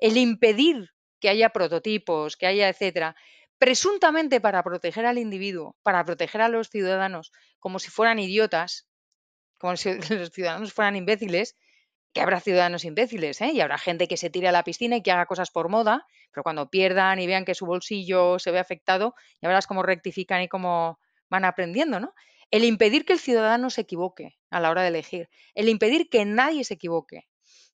el impedir que haya prototipos, que haya, etcétera, presuntamente para proteger al individuo, para proteger a los ciudadanos, como si fueran idiotas, como si los ciudadanos fueran imbéciles, que habrá ciudadanos imbéciles, ¿eh? y habrá gente que se tire a la piscina y que haga cosas por moda, pero cuando pierdan y vean que su bolsillo se ve afectado, ya verás cómo rectifican y cómo van aprendiendo, ¿no? El impedir que el ciudadano se equivoque a la hora de elegir, el impedir que nadie se equivoque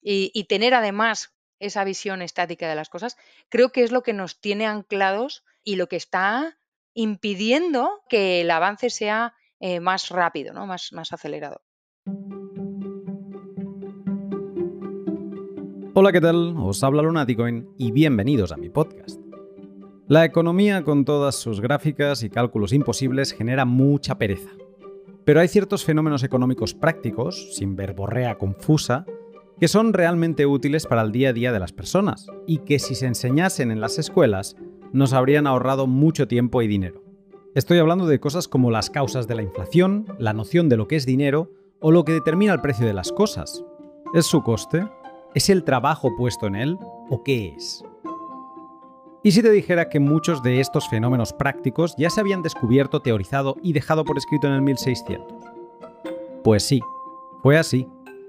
y tener además esa visión estática de las cosas, creo que es lo que nos tiene anclados y lo que está impidiendo que el avance sea eh, más rápido, ¿no? más, más acelerado. Hola, ¿qué tal? Os habla Lunaticoin y bienvenidos a mi podcast. La economía con todas sus gráficas y cálculos imposibles genera mucha pereza. Pero hay ciertos fenómenos económicos prácticos, sin verborrea confusa, que son realmente útiles para el día a día de las personas y que si se enseñasen en las escuelas nos habrían ahorrado mucho tiempo y dinero. Estoy hablando de cosas como las causas de la inflación, la noción de lo que es dinero o lo que determina el precio de las cosas. ¿Es su coste? ¿Es el trabajo puesto en él? ¿O qué es? ¿Y si te dijera que muchos de estos fenómenos prácticos ya se habían descubierto, teorizado y dejado por escrito en el 1600? Pues sí, fue así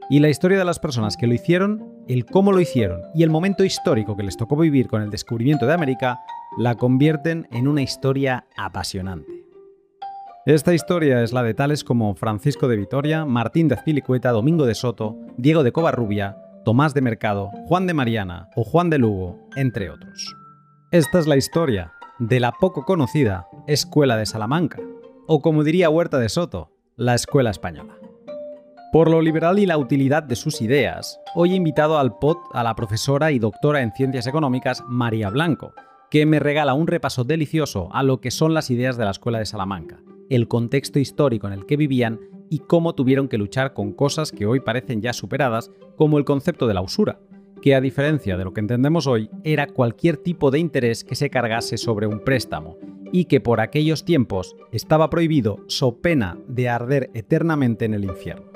y la historia de las personas que lo hicieron, el cómo lo hicieron y el momento histórico que les tocó vivir con el descubrimiento de América la convierten en una historia apasionante. Esta historia es la de tales como Francisco de Vitoria, Martín de Azpilicueta, Domingo de Soto, Diego de Covarrubia, Tomás de Mercado, Juan de Mariana o Juan de Lugo, entre otros. Esta es la historia de la poco conocida Escuela de Salamanca, o como diría Huerta de Soto, la Escuela Española. Por lo liberal y la utilidad de sus ideas, hoy he invitado al POT a la profesora y doctora en ciencias económicas María Blanco, que me regala un repaso delicioso a lo que son las ideas de la Escuela de Salamanca, el contexto histórico en el que vivían y cómo tuvieron que luchar con cosas que hoy parecen ya superadas, como el concepto de la usura, que a diferencia de lo que entendemos hoy, era cualquier tipo de interés que se cargase sobre un préstamo, y que por aquellos tiempos estaba prohibido so pena de arder eternamente en el infierno.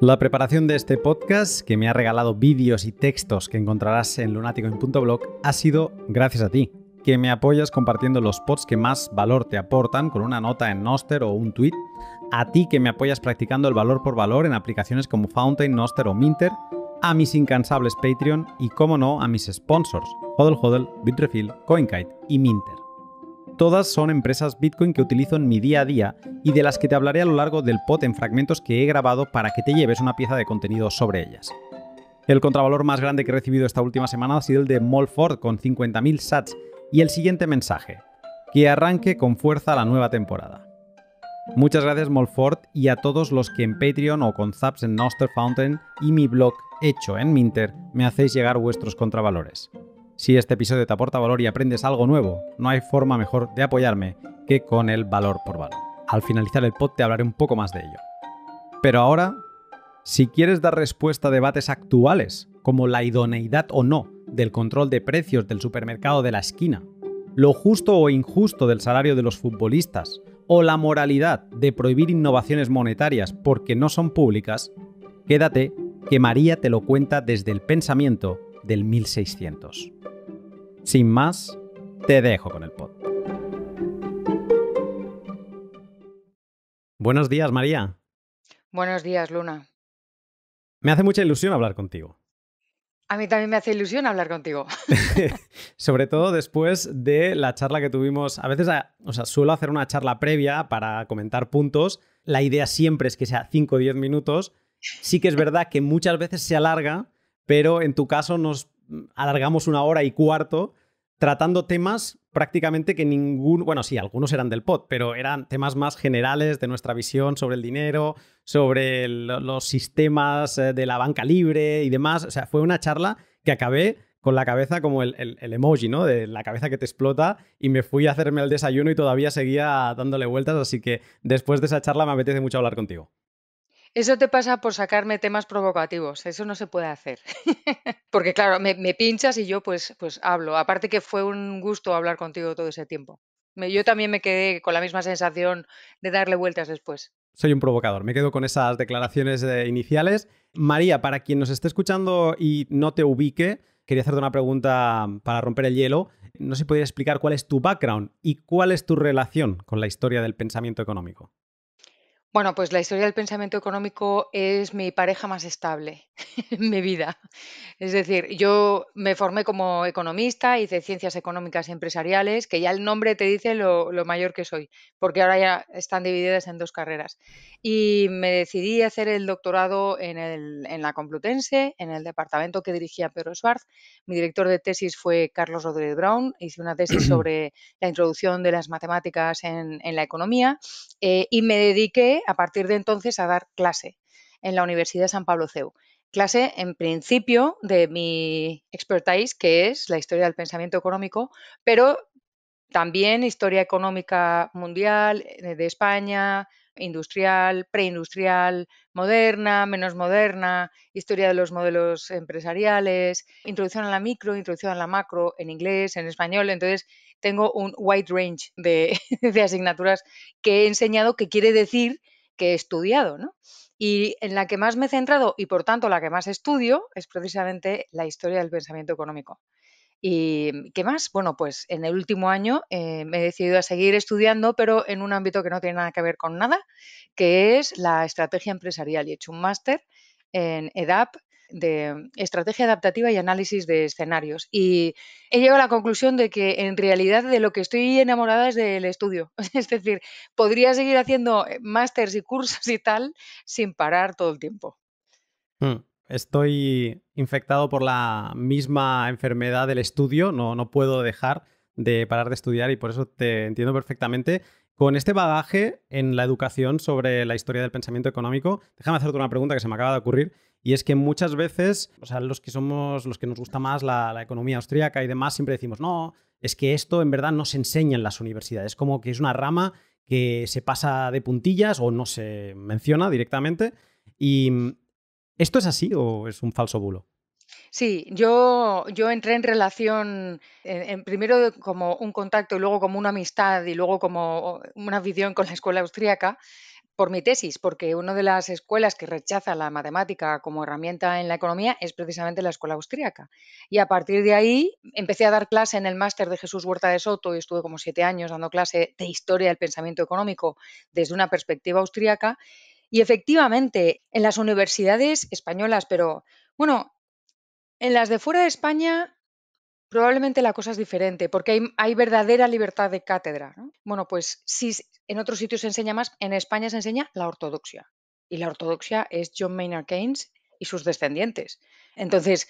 La preparación de este podcast, que me ha regalado vídeos y textos que encontrarás en lunatico.in.blog, ha sido gracias a ti, que me apoyas compartiendo los pods que más valor te aportan con una nota en Noster o un tweet, a ti que me apoyas practicando el valor por valor en aplicaciones como Fountain, Noster o Minter, a mis incansables Patreon y, como no, a mis sponsors, Hodel Bitrefill, CoinKite y Minter. Todas son empresas Bitcoin que utilizo en mi día a día y de las que te hablaré a lo largo del pot en fragmentos que he grabado para que te lleves una pieza de contenido sobre ellas. El contravalor más grande que he recibido esta última semana ha sido el de Molford con 50.000 sats y el siguiente mensaje, que arranque con fuerza la nueva temporada. Muchas gracias Molford y a todos los que en Patreon o con Zaps en Noster Fountain y mi blog hecho en Minter me hacéis llegar vuestros contravalores. Si este episodio te aporta valor y aprendes algo nuevo, no hay forma mejor de apoyarme que con el valor por valor. Al finalizar el pod te hablaré un poco más de ello. Pero ahora, si quieres dar respuesta a debates actuales, como la idoneidad o no del control de precios del supermercado de la esquina, lo justo o injusto del salario de los futbolistas, o la moralidad de prohibir innovaciones monetarias porque no son públicas, quédate que María te lo cuenta desde el pensamiento del 1600. Sin más, te dejo con el pod. Buenos días, María. Buenos días, Luna. Me hace mucha ilusión hablar contigo. A mí también me hace ilusión hablar contigo. Sobre todo después de la charla que tuvimos. A veces, ah, o sea, suelo hacer una charla previa para comentar puntos. La idea siempre es que sea 5 o 10 minutos. Sí que es verdad que muchas veces se alarga, pero en tu caso nos alargamos una hora y cuarto tratando temas prácticamente que ningún, bueno, sí, algunos eran del pod, pero eran temas más generales de nuestra visión sobre el dinero, sobre los sistemas eh, de la banca libre y demás. O sea, fue una charla que acabé con la cabeza como el, el, emoji, ¿no? De la cabeza que te explota y me fui a hacerme el desayuno y todavía seguía dándole vueltas, así que después de esa charla me apetece mucho hablar contigo. Eso te pasa por sacarme temas provocativos, eso no se puede hacer. Porque claro, me, pinchas y yo pues, pues hablo. Aparte que fue un gusto hablar contigo todo ese tiempo. yo también me quedé con la misma sensación de darle vueltas después. Soy un provocador, me quedo con esas declaraciones eh, iniciales. María, para quien nos esté escuchando y no te ubique, quería hacerte una pregunta para romper el hielo. No sé si podría explicar cuál es tu background y cuál es tu relación con la historia del pensamiento económico. Bueno, pues la historia del pensamiento económico es mi pareja más estable en mi vida. Es decir, yo me formé como economista, hice ciencias económicas y empresariales, que ya el nombre te dice lo, lo mayor que soy, porque ahora ya están divididas en dos carreras. Y me decidí a hacer el doctorado en, el, en la Complutense, en el departamento que dirigía Pedro Schwartz. Mi director de tesis fue Carlos Rodríguez Brown. Hice una tesis sobre la introducción de las matemáticas en, en la economía eh, y me dediqué a partir de entonces a dar clase en la Universidad de San Pablo CEU. Clase, en principio, de mi expertise, que es la historia del pensamiento económico, pero también historia económica mundial, eh, de España, industrial, preindustrial, moderna, menos moderna, historia de los modelos empresariales, introducción a la micro, introducción a la macro en inglés, en español. Entonces, tengo un wide range de, de asignaturas que he enseñado que quiere decir que he estudiado, ¿no? Y en la que más me he centrado y por tanto la que más estudio es precisamente la historia del pensamiento económico. ¿Y mm, qué más? Bueno, pues en el último año eh, me he decidido a seguir estudiando, pero en un ámbito que no tiene nada que ver con nada, que es la estrategia empresarial. Y he hecho un máster en EDAP, de estrategia adaptativa y análisis de escenarios. Y he llegado a la conclusión de que en realidad de lo que estoy enamorada es del estudio. Es decir, podría seguir haciendo eh, másters y cursos y tal sin parar todo el tiempo. Mm, estoy infectado por la misma enfermedad del estudio, no, no puedo dejar de parar de estudiar y por eso te entiendo perfectamente. Con este bagaje en la educación sobre la historia del pensamiento económico, déjame hacerte una pregunta que se me acaba de ocurrir y es que muchas veces, o sea, los que somos, los que nos gusta más la, economía austríaca y demás, siempre decimos, no, es que esto en verdad no se enseña en las universidades, como que es una rama que se pasa de puntillas o no se menciona directamente. Y ¿esto es así o es un falso bulo? Sí, yo, yo entré en relación, en, primero como un contacto y luego como una amistad y luego como una visión con la escuela austríaca por mi tesis, porque una de las escuelas que rechaza la matemática como herramienta en la economía es precisamente la escuela austríaca. Y a partir de ahí empecé a dar clase en el máster de Jesús Huerta de Soto y estuve como siete años dando clase de historia del pensamiento económico desde una perspectiva austríaca. Y efectivamente, en las universidades españolas, pero bueno, en las de fuera de España Probablemente la cosa es diferente, porque hay, verdadera libertad de cátedra. Bueno, pues si en otros sitios se enseña más, en España se enseña la ortodoxia. Y la ortodoxia es John Maynard Keynes y sus descendientes. Entonces,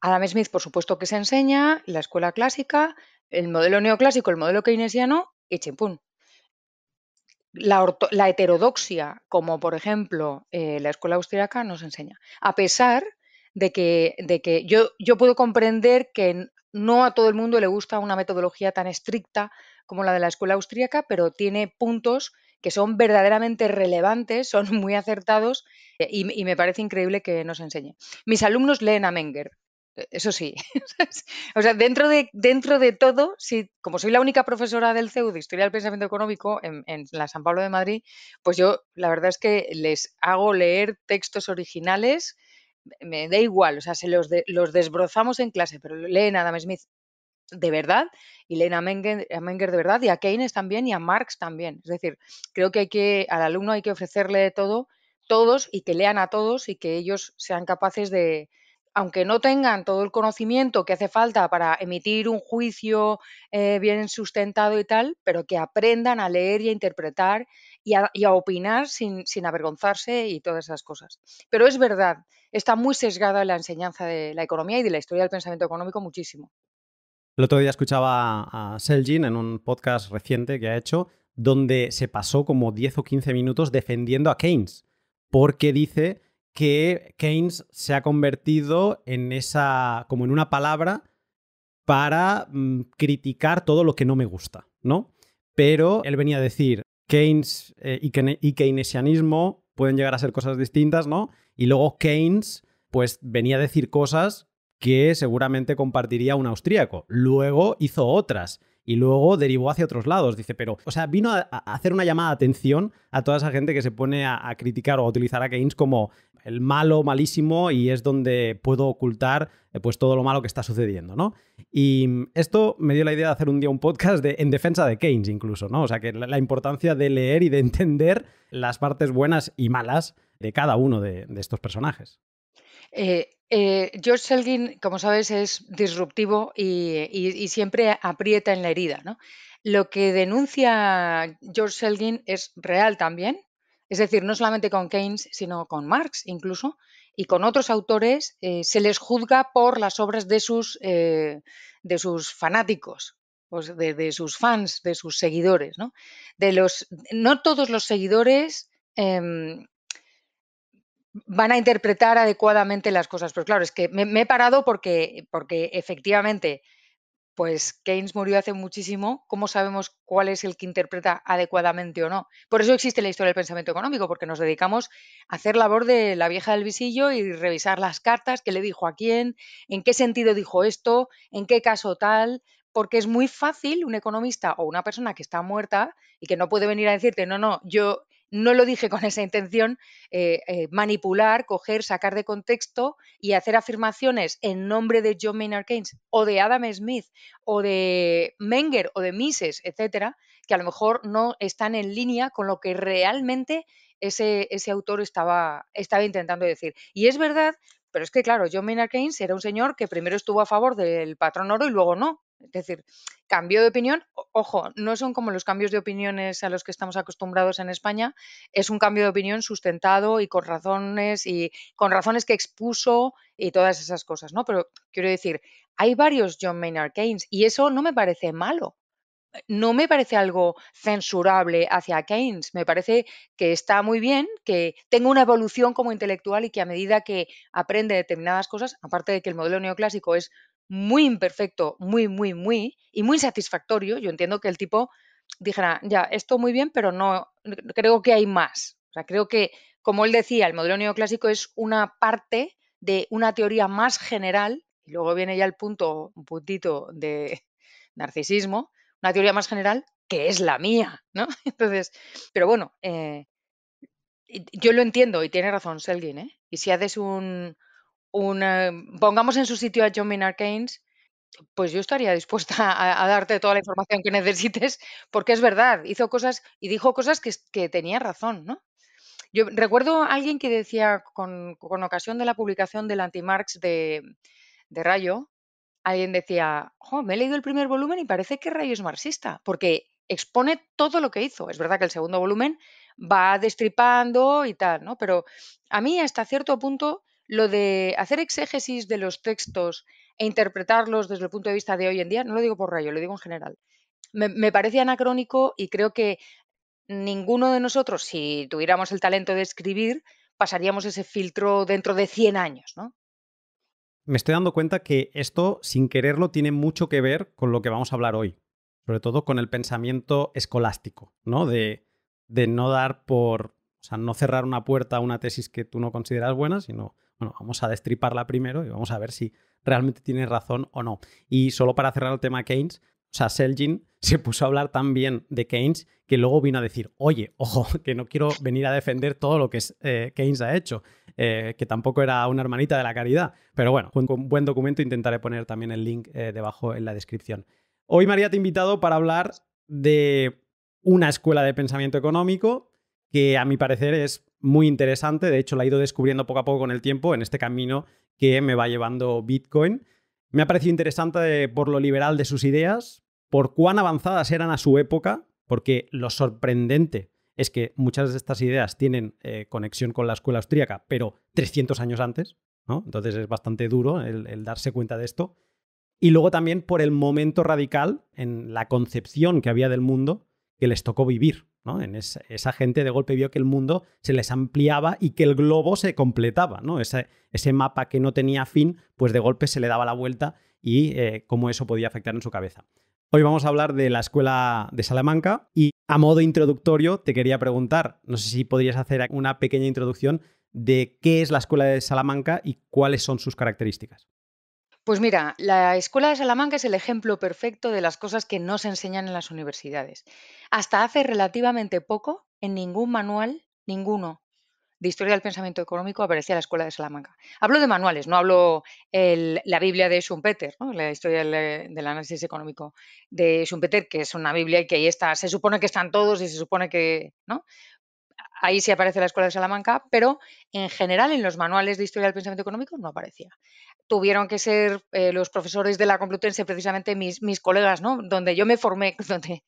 Adam Smith, por supuesto que se enseña, la escuela clásica, el modelo neoclásico, el modelo keynesiano y chimpún. La, la heterodoxia, como por ejemplo eh, la escuela austriaca, se enseña. A pesar de que, yo, yo puedo comprender que no a todo el mundo le gusta una metodología tan estricta como la de la escuela austríaca, pero tiene puntos que son verdaderamente relevantes, son muy acertados eh, y, me parece increíble que nos enseñe. Mis alumnos leen a Menger, e, eso sí. o sea, dentro de, dentro de todo, si, como soy la única profesora del CEU de Historia del Pensamiento Económico en, en, la San Pablo de Madrid, pues yo la verdad es que les hago leer textos originales me da igual, o sea, se los, los desbrozamos en clase, pero leen a Adam Smith de verdad y leen a Menger, Menger, de verdad y a Keynes también y a Marx también. Es decir, creo que hay que al alumno hay que ofrecerle todo, todos y que lean a todos y que ellos sean capaces de, aunque no tengan todo el conocimiento que hace falta para emitir un juicio eh, bien sustentado y tal, pero que aprendan a leer y a interpretar y a, opinar sin, sin, avergonzarse y todas esas cosas. Pero es verdad, está muy sesgada la enseñanza de la economía y de la historia del pensamiento económico muchísimo. El otro día escuchaba a Selgin en un podcast reciente que ha hecho, donde se pasó como 10 o 15 minutos defendiendo a Keynes, porque dice que Keynes se ha convertido en esa, como en una palabra para mm, criticar todo lo que no me gusta, ¿no? Pero él venía a decir, Keynes eh, y, y, keynesianismo pueden llegar a ser cosas distintas, ¿no? Y luego Keynes, pues venía a decir cosas que seguramente compartiría un austríaco. Luego hizo otras y luego derivó hacia otros lados. Dice, pero, o sea, vino a, hacer una llamada de atención a toda esa gente que se pone a, criticar o a utilizar a Keynes como el malo, malísimo, y es donde puedo ocultar eh, pues todo lo malo que está sucediendo, ¿no? Y mm, esto me dio la idea de hacer un día un podcast de, en defensa de Keynes incluso, ¿no? O sea, que la, importancia de leer y de entender las partes buenas y malas de cada uno de, de estos personajes. Eh, eh, George Selgin, como sabes, es disruptivo y, siempre aprieta en la herida. Lo que denuncia George Selgin es real también, es decir, no solamente con Keynes, sino con Marx incluso, y con otros autores eh, se les juzga por las obras de sus, eh, de sus fanáticos, pues, de, de, sus fans, de sus seguidores. ¿no? De los, no todos los seguidores em, van a interpretar adecuadamente las cosas. Pero claro, es que me, he parado porque, porque efectivamente, pues Keynes murió hace muchísimo. ¿Cómo sabemos cuál es el que interpreta adecuadamente o no? Por eso existe la historia del pensamiento económico, porque nos dedicamos a hacer labor de la vieja del visillo y revisar las cartas, qué le dijo a quién, en qué sentido dijo esto, en qué caso tal, porque es muy fácil un economista o una persona que está muerta y que no puede venir a decirte, no, no, yo no lo dije con esa intención, eh, eh, manipular, coger, sacar de contexto y hacer afirmaciones en nombre de John Maynard Keynes o de Adam Smith o de Menger o de Mises, etcétera, que a lo mejor no están en línea con lo que realmente ese, ese autor estaba, estaba intentando decir. Y es verdad, pero es que claro, John Maynard Keynes era un señor que primero estuvo a favor del patrón oro y luego no. Es decir, cambio de opinión, ojo, no son como los cambios de opiniones a los que estamos acostumbrados en España, es un cambio de opinión sustentado y con razones y con razones que expuso y todas esas cosas, ¿no? Pero quiero decir, hay varios John Maynard Keynes y eso no me parece malo. No me parece algo censurable hacia Keynes, me parece que está muy bien, que tenga una evolución como intelectual y que a medida que aprende determinadas cosas, aparte de que el modelo neoclásico es muy imperfecto, muy, muy, muy, y muy satisfactorio. Yo entiendo que el tipo dijera, ya, esto muy bien, pero no, creo que hay más. O sea, creo que, como él decía, el modelo neoclásico es una parte de una teoría más general, y luego viene ya el punto, un puntito de narcisismo, una teoría más general que es la mía, ¿no? Entonces, pero bueno, eh, yo lo entiendo y tiene razón Selgin, ¿eh? Y si haces un, eh, pongamos en su sitio a John Maynard Keynes, pues yo estaría dispuesta a, darte toda la información que necesites, porque es verdad, hizo cosas y dijo cosas que, tenía razón, ¿no? Yo recuerdo a alguien que decía con, ocasión de la publicación del anti de, de Rayo, alguien decía, me he leído el primer volumen y parece que Rayo es marxista, porque expone todo lo que hizo. Es verdad que el segundo volumen va destripando y tal, ¿no? Pero a mí hasta cierto punto lo de hacer exégesis de los textos e interpretarlos desde el punto de vista de hoy en día, no lo digo por rayo, lo digo en general, me, parece anacrónico y creo que ninguno de nosotros, si tuviéramos el talento de escribir, pasaríamos ese filtro dentro de 100 años, ¿no? Me estoy dando cuenta que esto, sin quererlo, tiene mucho que ver con lo que vamos a hablar hoy, sobre todo con el pensamiento escolástico, ¿no? De, de no dar por, o sea, no cerrar una puerta a una tesis que tú no consideras buena, sino bueno, vamos a destriparla primero y vamos a ver si realmente tiene razón o no. Y solo para cerrar el tema Keynes, o sea, Selgin se puso a hablar tan bien de Keynes que luego vino a decir, oye, ojo, que no quiero venir a defender todo lo que eh, Keynes ha hecho, eh, que tampoco era una hermanita de la caridad. Pero bueno, fue un buen documento, intentaré poner también el link eh, debajo en la descripción. Hoy María te he invitado para hablar de una escuela de pensamiento económico que a mi parecer es muy interesante. De hecho, la he ido descubriendo poco a poco con el tiempo en este camino que me va llevando Bitcoin. Me ha parecido interesante eh, por lo liberal de sus ideas, por cuán avanzadas eran a su época, porque lo sorprendente es que muchas de estas ideas tienen eh, conexión con la escuela austríaca, pero 300 años antes, Entonces es bastante duro el darse cuenta de esto. Y luego también por el momento radical en la concepción que había del mundo que les tocó vivir. En esa, gente de golpe vio que el mundo se les ampliaba y que el globo se completaba, ¿no? Ese, mapa que no tenía fin, pues de golpe se le daba la vuelta y eh, cómo eso podía afectar en su cabeza. Hoy vamos a hablar de la escuela de Salamanca y a modo introductorio te quería preguntar, no sé si podrías hacer una pequeña introducción de qué es la escuela de Salamanca y cuáles son sus características. Pues mira, la Escuela de Salamanca es el ejemplo perfecto de las cosas que no se enseñan en las universidades. Hasta hace relativamente poco, en ningún manual, ninguno, de Historia del Pensamiento Económico aparecía la Escuela de Salamanca. Hablo de manuales, no hablo la Biblia de Schumpeter, ¿no? la historia del, análisis económico de Schumpeter, que es una Biblia y que ahí está, se supone que están todos y se supone que, ¿no? ahí sí aparece la Escuela de Salamanca, pero en general en los manuales de historia del pensamiento económico no aparecía. Tuvieron que ser eh, los profesores de la Complutense, precisamente mis, mis, colegas, ¿no? Donde yo me formé, donde,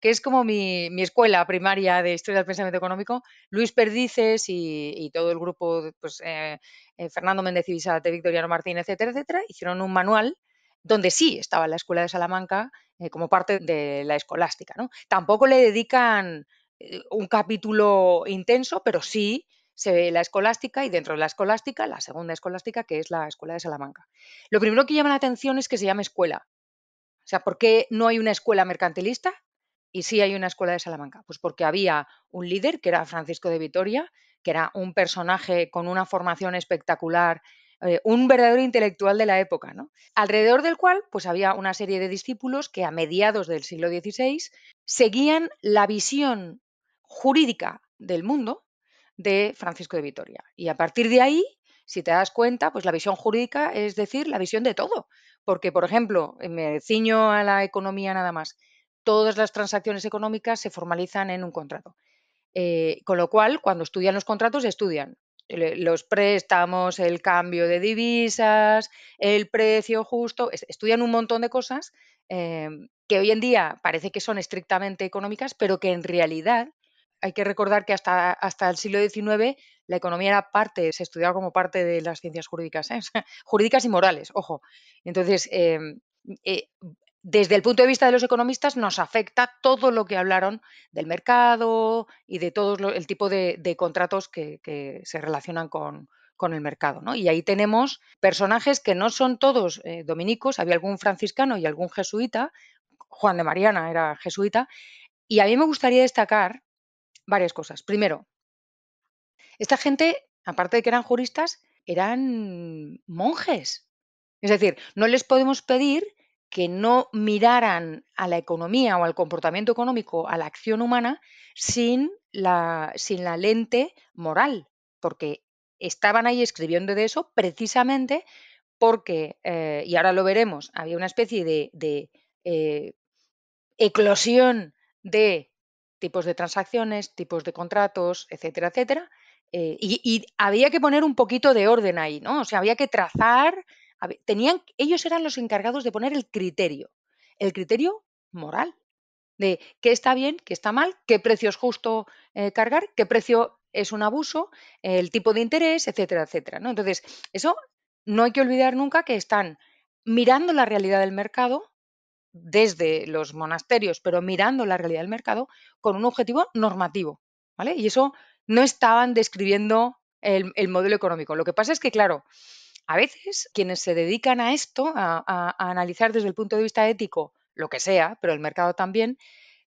que es como mi, escuela primaria de historia del pensamiento económico, Luis Perdices y, todo el grupo, pues eh, eh, Fernando Méndez y Isate, Victoriano Martín, etcétera, etcétera, hicieron un manual donde sí estaba la Escuela de Salamanca como parte de la escolástica, ¿no? Tampoco le dedican eh, un capítulo intenso, pero sí se ve la escolástica y dentro de la escolástica la segunda escolástica, que es la Escuela de Salamanca. Lo primero que llama la atención es que se llama escuela. O sea, ¿por qué no hay una escuela mercantilista y sí hay una escuela de Salamanca? Pues porque había un líder, que era Francisco de Vitoria, que era un personaje con una formación espectacular, eh, un verdadero intelectual de la época, ¿no? alrededor del cual pues, había una serie de discípulos que a mediados del siglo XVI seguían la visión jurídica del mundo de Francisco de Vitoria. Y a partir de ahí, si te das cuenta, pues la visión jurídica es decir, la visión de todo. Porque, por ejemplo, eh, me ciño a la economía nada más. Todas las transacciones económicas se formalizan en un contrato. Eh, con lo cual, cuando estudian los contratos, estudian los préstamos, el cambio de divisas, el precio justo, estudian un montón de cosas eh, que hoy en día parece que son estrictamente económicas, pero que en realidad hay que recordar que hasta, hasta el siglo XIX la economía era parte, se estudiaba como parte de las ciencias jurídicas, ¿eh? jurídicas y morales, ojo. Entonces, eh, eh, desde el punto de vista de los economistas, nos afecta todo lo que hablaron del mercado y de todo el tipo de, contratos que, se relacionan con, el mercado. ¿no? Y ahí tenemos personajes que no son todos dominicos, había algún franciscano y algún jesuita, Juan de Mariana era jesuita, y a mí me gustaría destacar varias cosas. Primero, esta gente, aparte de que eran juristas, eran monjes. Es decir, no les podemos pedir que no miraran a la economía o al comportamiento económico, a la acción humana, sin la, sin la lente moral, porque estaban ahí escribiendo de eso precisamente porque, eh, y ahora lo veremos, había una especie de, eh, eclosión de tipos de transacciones, tipos de contratos, etcétera, etcétera. Eh, y, había que poner un poquito de orden ahí, ¿no? O sea, había que trazar, tenían, ellos eran los encargados de poner el criterio, el criterio moral, de qué está bien, qué está mal, qué precio es justo eh, cargar, qué precio es un abuso, el tipo de interés, etcétera, etcétera. ¿no? Entonces, eso no hay que olvidar nunca que están mirando la realidad del mercado, desde los monasterios, pero mirando la realidad del mercado con un objetivo normativo. ¿vale? Y eso no estaban describiendo el, modelo económico. Lo que pasa es que, claro, a veces quienes se dedican a esto, a analizar desde el punto de vista ético lo que sea, pero el mercado también,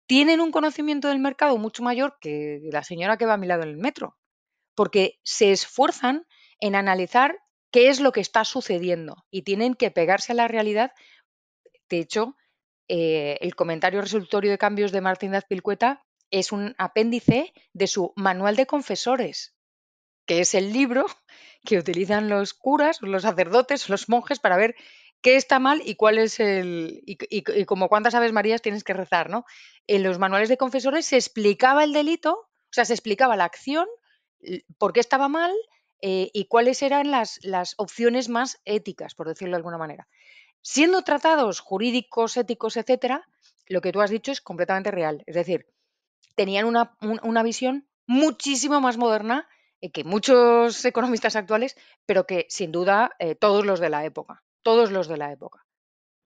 tienen un conocimiento del mercado mucho mayor que la señora que va a mi lado en el metro, porque se esfuerzan en analizar qué es lo que está sucediendo y tienen que pegarse a la realidad. De hecho, eh, el comentario resultorio de cambios de Martínez Pilcueta es un apéndice de su Manual de Confesores, que es el libro que utilizan los curas, los sacerdotes, los monjes para ver qué está mal y cuál es el y, como cuántas aves marías tienes que rezar, ¿no? En los manuales de confesores se explicaba el delito, o sea, se explicaba la acción, por qué estaba mal eh, y cuáles eran las opciones más éticas, por decirlo de alguna manera siendo tratados jurídicos, éticos, etcétera, lo que tú has dicho es completamente real. Es decir, tenían una, visión muchísimo más moderna eh, que muchos economistas actuales, pero que sin duda eh, todos los de la época, todos los de la época.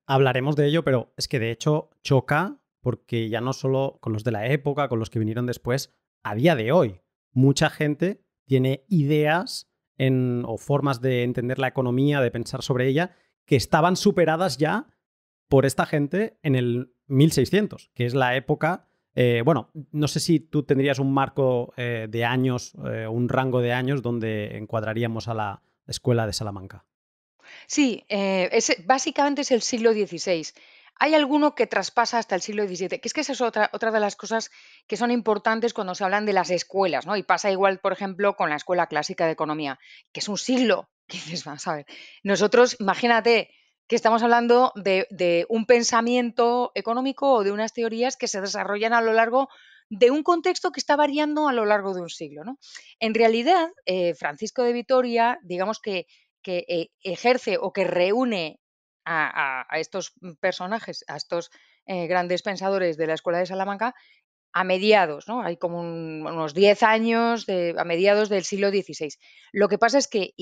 Hablaremos de ello, pero es que de hecho choca porque ya no solo con los de la época, con los que vinieron después, a día de hoy mucha gente tiene ideas en, o formas de entender la economía, de pensar sobre ella, que estaban superadas ya por esta gente en el 1600, que es la época... Eh, bueno, no sé si tú tendrías un marco eh, de años, eh, un rango de años donde encuadraríamos a la escuela de Salamanca. Sí, es, básicamente es el siglo XVI. Hay alguno que traspasa hasta el siglo XVII, que es que esa es otra, otra de las cosas que son importantes cuando se hablan de las escuelas, ¿no? Y pasa igual, por ejemplo, con la Escuela Clásica de Economía, que es un siglo vamos a ver, nosotros, imagínate que estamos hablando de, un pensamiento económico o de unas teorías que se desarrollan a lo largo de un contexto que está variando a lo largo de un siglo. ¿no? En realidad, eh, Francisco de Vitoria, digamos que, eh, ejerce o que reúne a, estos personajes, a estos eh, grandes pensadores de la Escuela de Salamanca, a mediados, ¿no? Hay como unos 10 años, a mediados del siglo XVI. Lo que pasa es que,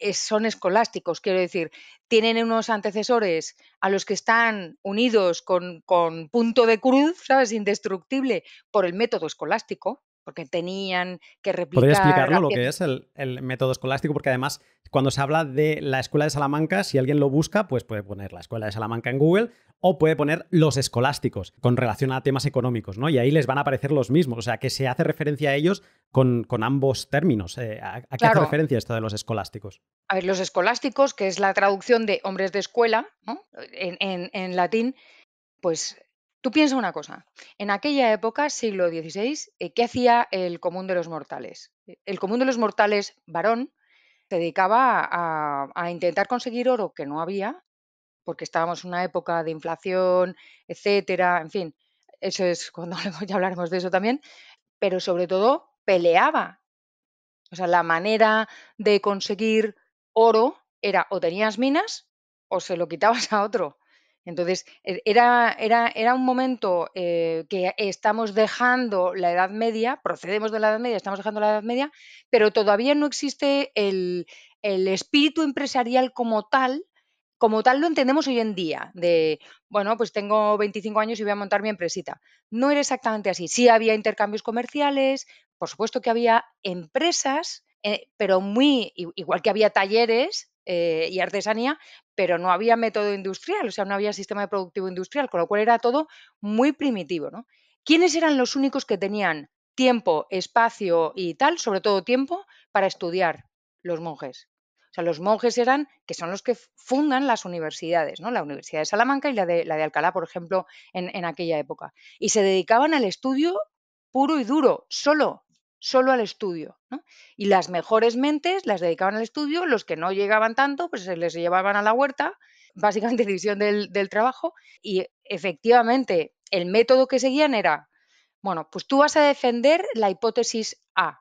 eh, son escolásticos, quiero decir, tienen unos antecesores a los que están unidos con, con punto de cruz, ¿sabes? Indestructible por el método escolástico, porque tenían que replicar. ¿Podría explicarlo lo que es el, método escolástico? Porque además, cuando se habla de la escuela de Salamanca, si alguien lo busca, pues puede poner la escuela de Salamanca en Google o puede poner los escolásticos con relación a temas económicos, ¿no? Y ahí les van a aparecer los mismos. O sea, que se hace referencia a ellos con, ambos términos. Eh, ¿A, qué hace referencia esto de los escolásticos? A ver, los escolásticos, que es la traducción de hombres de escuela, en latín, pues Tú piensa una cosa, en aquella época, siglo XVI, eh, ¿qué hacía el común de los mortales? Eh, el común de los mortales varón se dedicaba a, intentar conseguir oro que no había, porque estábamos en una época de inflación, etcétera, en fin, eso es cuando ya hablaremos de eso también, pero sobre todo peleaba. O sea, la manera de conseguir oro era o tenías minas o se lo quitabas a otro. Entonces, e, era, un momento eh, que estamos dejando la Edad Media, procedemos de la Edad Media, estamos dejando la Edad Media, pero todavía no existe el, espíritu empresarial como tal, como tal lo entendemos hoy en día, de, bueno, pues tengo 25 años y voy a montar mi empresita. No era exactamente así. Sí había intercambios comerciales, por supuesto que había empresas, eh, pero muy, igual que había talleres, eh, y artesanía, pero no había método industrial, o sea, no había sistema de productivo industrial, con lo cual era todo muy primitivo. ¿no? ¿Quiénes eran los únicos que tenían tiempo, espacio y tal, sobre todo tiempo, para estudiar? Los monjes. O sea, los monjes eran, que son los que fundan las universidades, ¿no? La Universidad de Salamanca y la de, Alcalá, por ejemplo, en aquella época. Y se dedicaban al estudio puro y duro, solo solo al estudio. ¿no? Y las mejores mentes las dedicaban al estudio, los que no llegaban tanto, pues se les llevaban a la huerta, básicamente división del, del trabajo, y efectivamente el método que seguían era, bueno, pues tú vas a defender la hipótesis A.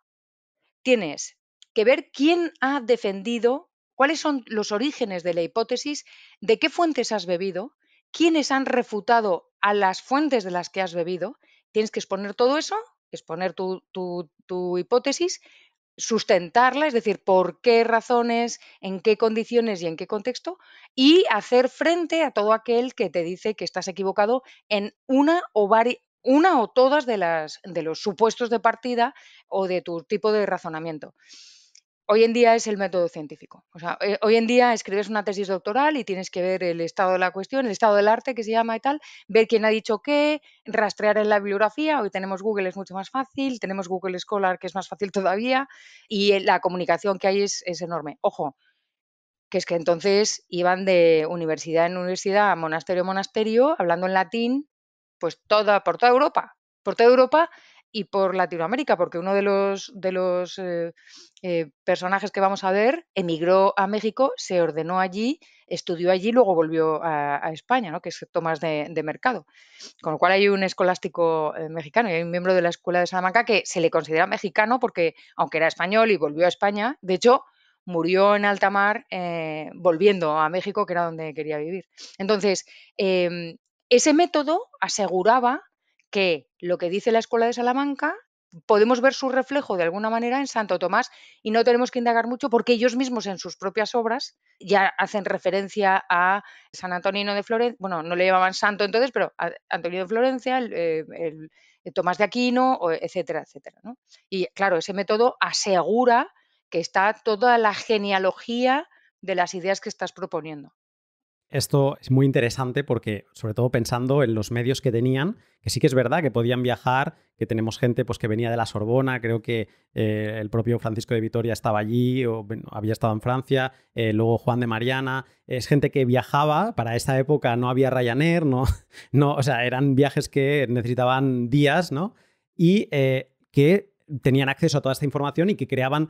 Tienes que ver quién ha defendido, cuáles son los orígenes de la hipótesis, de qué fuentes has bebido, quiénes han refutado a las fuentes de las que has bebido. Tienes que exponer todo eso exponer tu, tu, tu hipótesis, sustentarla, es decir, por qué razones, en qué condiciones y en qué contexto, y hacer frente a todo aquel que te dice que estás equivocado en una o una o todas de, las, de los supuestos de partida o de tu tipo de razonamiento hoy en día es el método científico. O sea, eh, hoy en día escribes una tesis doctoral y tienes que ver el estado de la cuestión, el estado del arte que se llama y tal, ver quién ha dicho qué, rastrear en la bibliografía. Hoy tenemos Google, es mucho más fácil, tenemos Google Scholar, que es más fácil todavía, y la comunicación que hay es, es enorme. Ojo, que es que entonces iban de universidad en universidad, monasterio en monasterio, hablando en latín, pues toda, por toda Europa. Por toda Europa y por Latinoamérica, porque uno de los, de los eh, eh, personajes que vamos a ver emigró a México, se ordenó allí, estudió allí, luego volvió a, España, ¿no? que es Tomás de, de, Mercado. Con lo cual hay un escolástico eh, mexicano y hay un miembro de la Escuela de Salamanca que se le considera mexicano porque, aunque era español y volvió a España, de hecho, murió en alta mar volviendo a México, que era donde quería vivir. Entonces, em, ese método aseguraba que lo que dice la Escuela de Salamanca podemos ver su reflejo de alguna manera en Santo Tomás y no tenemos que indagar mucho porque ellos mismos en sus propias obras ya hacen referencia a San Antonino de Florencia, bueno, no le llamaban santo entonces, pero a Antonio de Florencia, eh, Tomás de Aquino, etcétera, etcétera. Y claro, ese método asegura que está toda la genealogía de las ideas que estás proponiendo esto es muy interesante porque, sobre todo pensando en los medios que tenían, que sí que es verdad que podían viajar, que tenemos gente pues, que venía de la Sorbona, creo que eh, el propio Francisco de Vitoria estaba allí o había estado en Francia, eh, luego Juan de Mariana, es gente que viajaba, para esa época no había Ryanair, no, no, o sea, eran viajes que necesitaban días, ¿no? Y eh, que tenían acceso a toda esta información y que creaban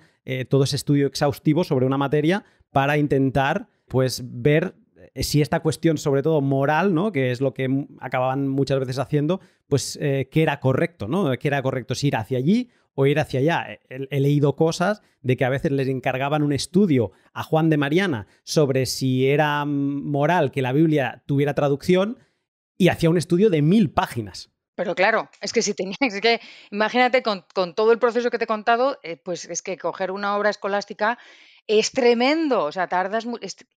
todo ese estudio exhaustivo sobre una materia para intentar pues ver eh, si esta cuestión, sobre todo moral, ¿no? que es lo que acababan muchas veces haciendo, pues eh, que era correcto, ¿no? Que era correcto? ¿Si ir hacia allí o ir hacia allá? He, leído cosas de que a veces les encargaban un estudio a Juan de Mariana sobre si era moral que la Biblia tuviera traducción y hacía un estudio de mil páginas. Pero claro, es que si tenías es que, imagínate con, todo el proceso que te he contado, eh, pues es que coger una obra escolástica es tremendo, o sea, tardas, muy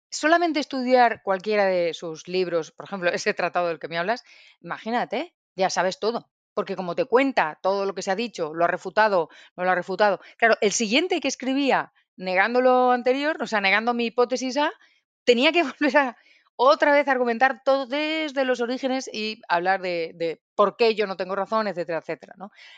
solamente estudiar cualquiera de sus libros, por ejemplo, ese tratado del que me hablas, imagínate, ya sabes todo. Porque como te cuenta todo lo que se ha dicho, lo ha refutado, no lo ha refutado. Claro, el siguiente que escribía negando lo anterior, o sea, negando mi hipótesis A, tenía que volver a otra vez argumentar todo desde los orígenes y hablar de, por qué yo no tengo razón, etcétera, etcétera.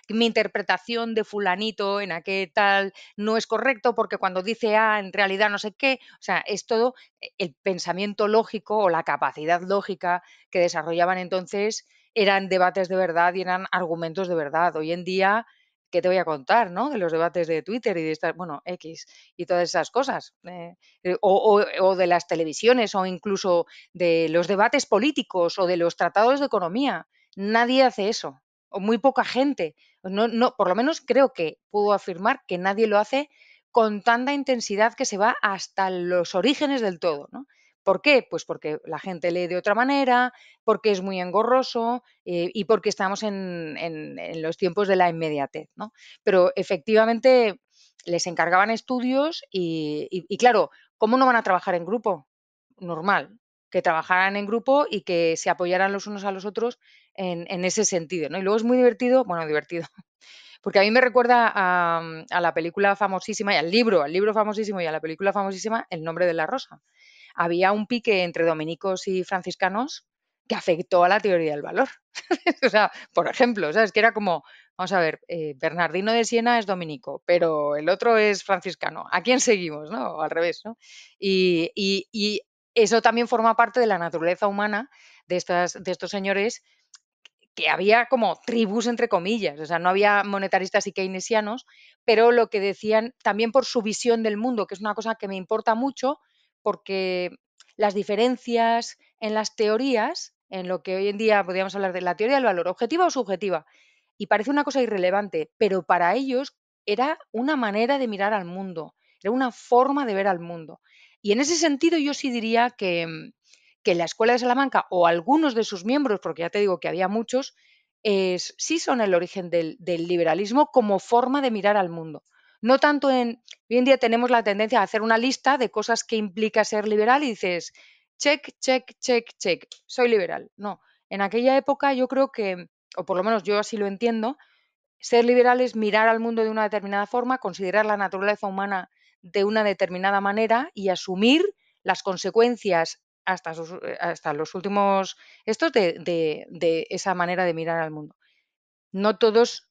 Mi interpretación de fulanito en aquel tal no es correcto porque cuando dice A ah, en realidad no sé qué, o sea, es todo eh, el pensamiento lógico o la capacidad lógica que desarrollaban entonces eran debates de verdad y eran argumentos de verdad. Hoy en día que te voy a contar, no? De los debates de Twitter y de estas, bueno, X y todas esas cosas. Eh, eh, o, o, de las televisiones o incluso de los debates políticos o de los tratados de economía. Nadie hace eso. O muy poca gente. No, no, por lo menos creo que puedo afirmar que nadie lo hace con tanta intensidad que se va hasta los orígenes del todo, ¿no? ¿Por qué? Pues porque la gente lee de otra manera, porque es muy engorroso eh, y porque estamos en, los tiempos de la inmediatez. ¿no? Pero efectivamente les encargaban estudios y, claro, ¿cómo no van a trabajar en grupo? Normal, que trabajaran en grupo y que se apoyaran los unos a los otros en, ese sentido. ¿no? Y luego es muy divertido, bueno, divertido, porque a mí me recuerda a, a, la película famosísima y al libro, al libro famosísimo y a la película famosísima El nombre de la rosa, había un pique entre dominicos y franciscanos que afectó a la teoría del valor. o sea, por ejemplo, ¿sabes? Que era como, vamos a ver, eh, Bernardino de Siena es dominico, pero el otro es franciscano. ¿A quién seguimos? ¿no? al revés, Y, eso también forma parte de la naturaleza humana de, estas, de estos señores que había como tribus entre comillas, o sea, no había monetaristas y keynesianos, pero lo que decían también por su visión del mundo, que es una cosa que me importa mucho, porque las diferencias en las teorías, en lo que hoy en día podríamos hablar de la teoría del valor, objetiva o subjetiva, y parece una cosa irrelevante, pero para ellos era una manera de mirar al mundo, era una forma de ver al mundo. Y en ese sentido yo sí diría que, mm, la Escuela de Salamanca o algunos de sus miembros, porque ya te digo que había muchos, sí son el origen del liberalismo como forma de mirar al mundo. No tanto en, hoy en día tenemos la tendencia a hacer una lista de cosas que implica ser liberal y dices, check, check, check, check, soy liberal. No, en aquella época yo creo que, o por lo menos yo así lo entiendo, ser liberal es mirar al mundo de una determinada forma, considerar la naturaleza humana de una determinada manera y asumir las consecuencias hasta, hasta los últimos estos de, de, de, esa manera de mirar al mundo. No todos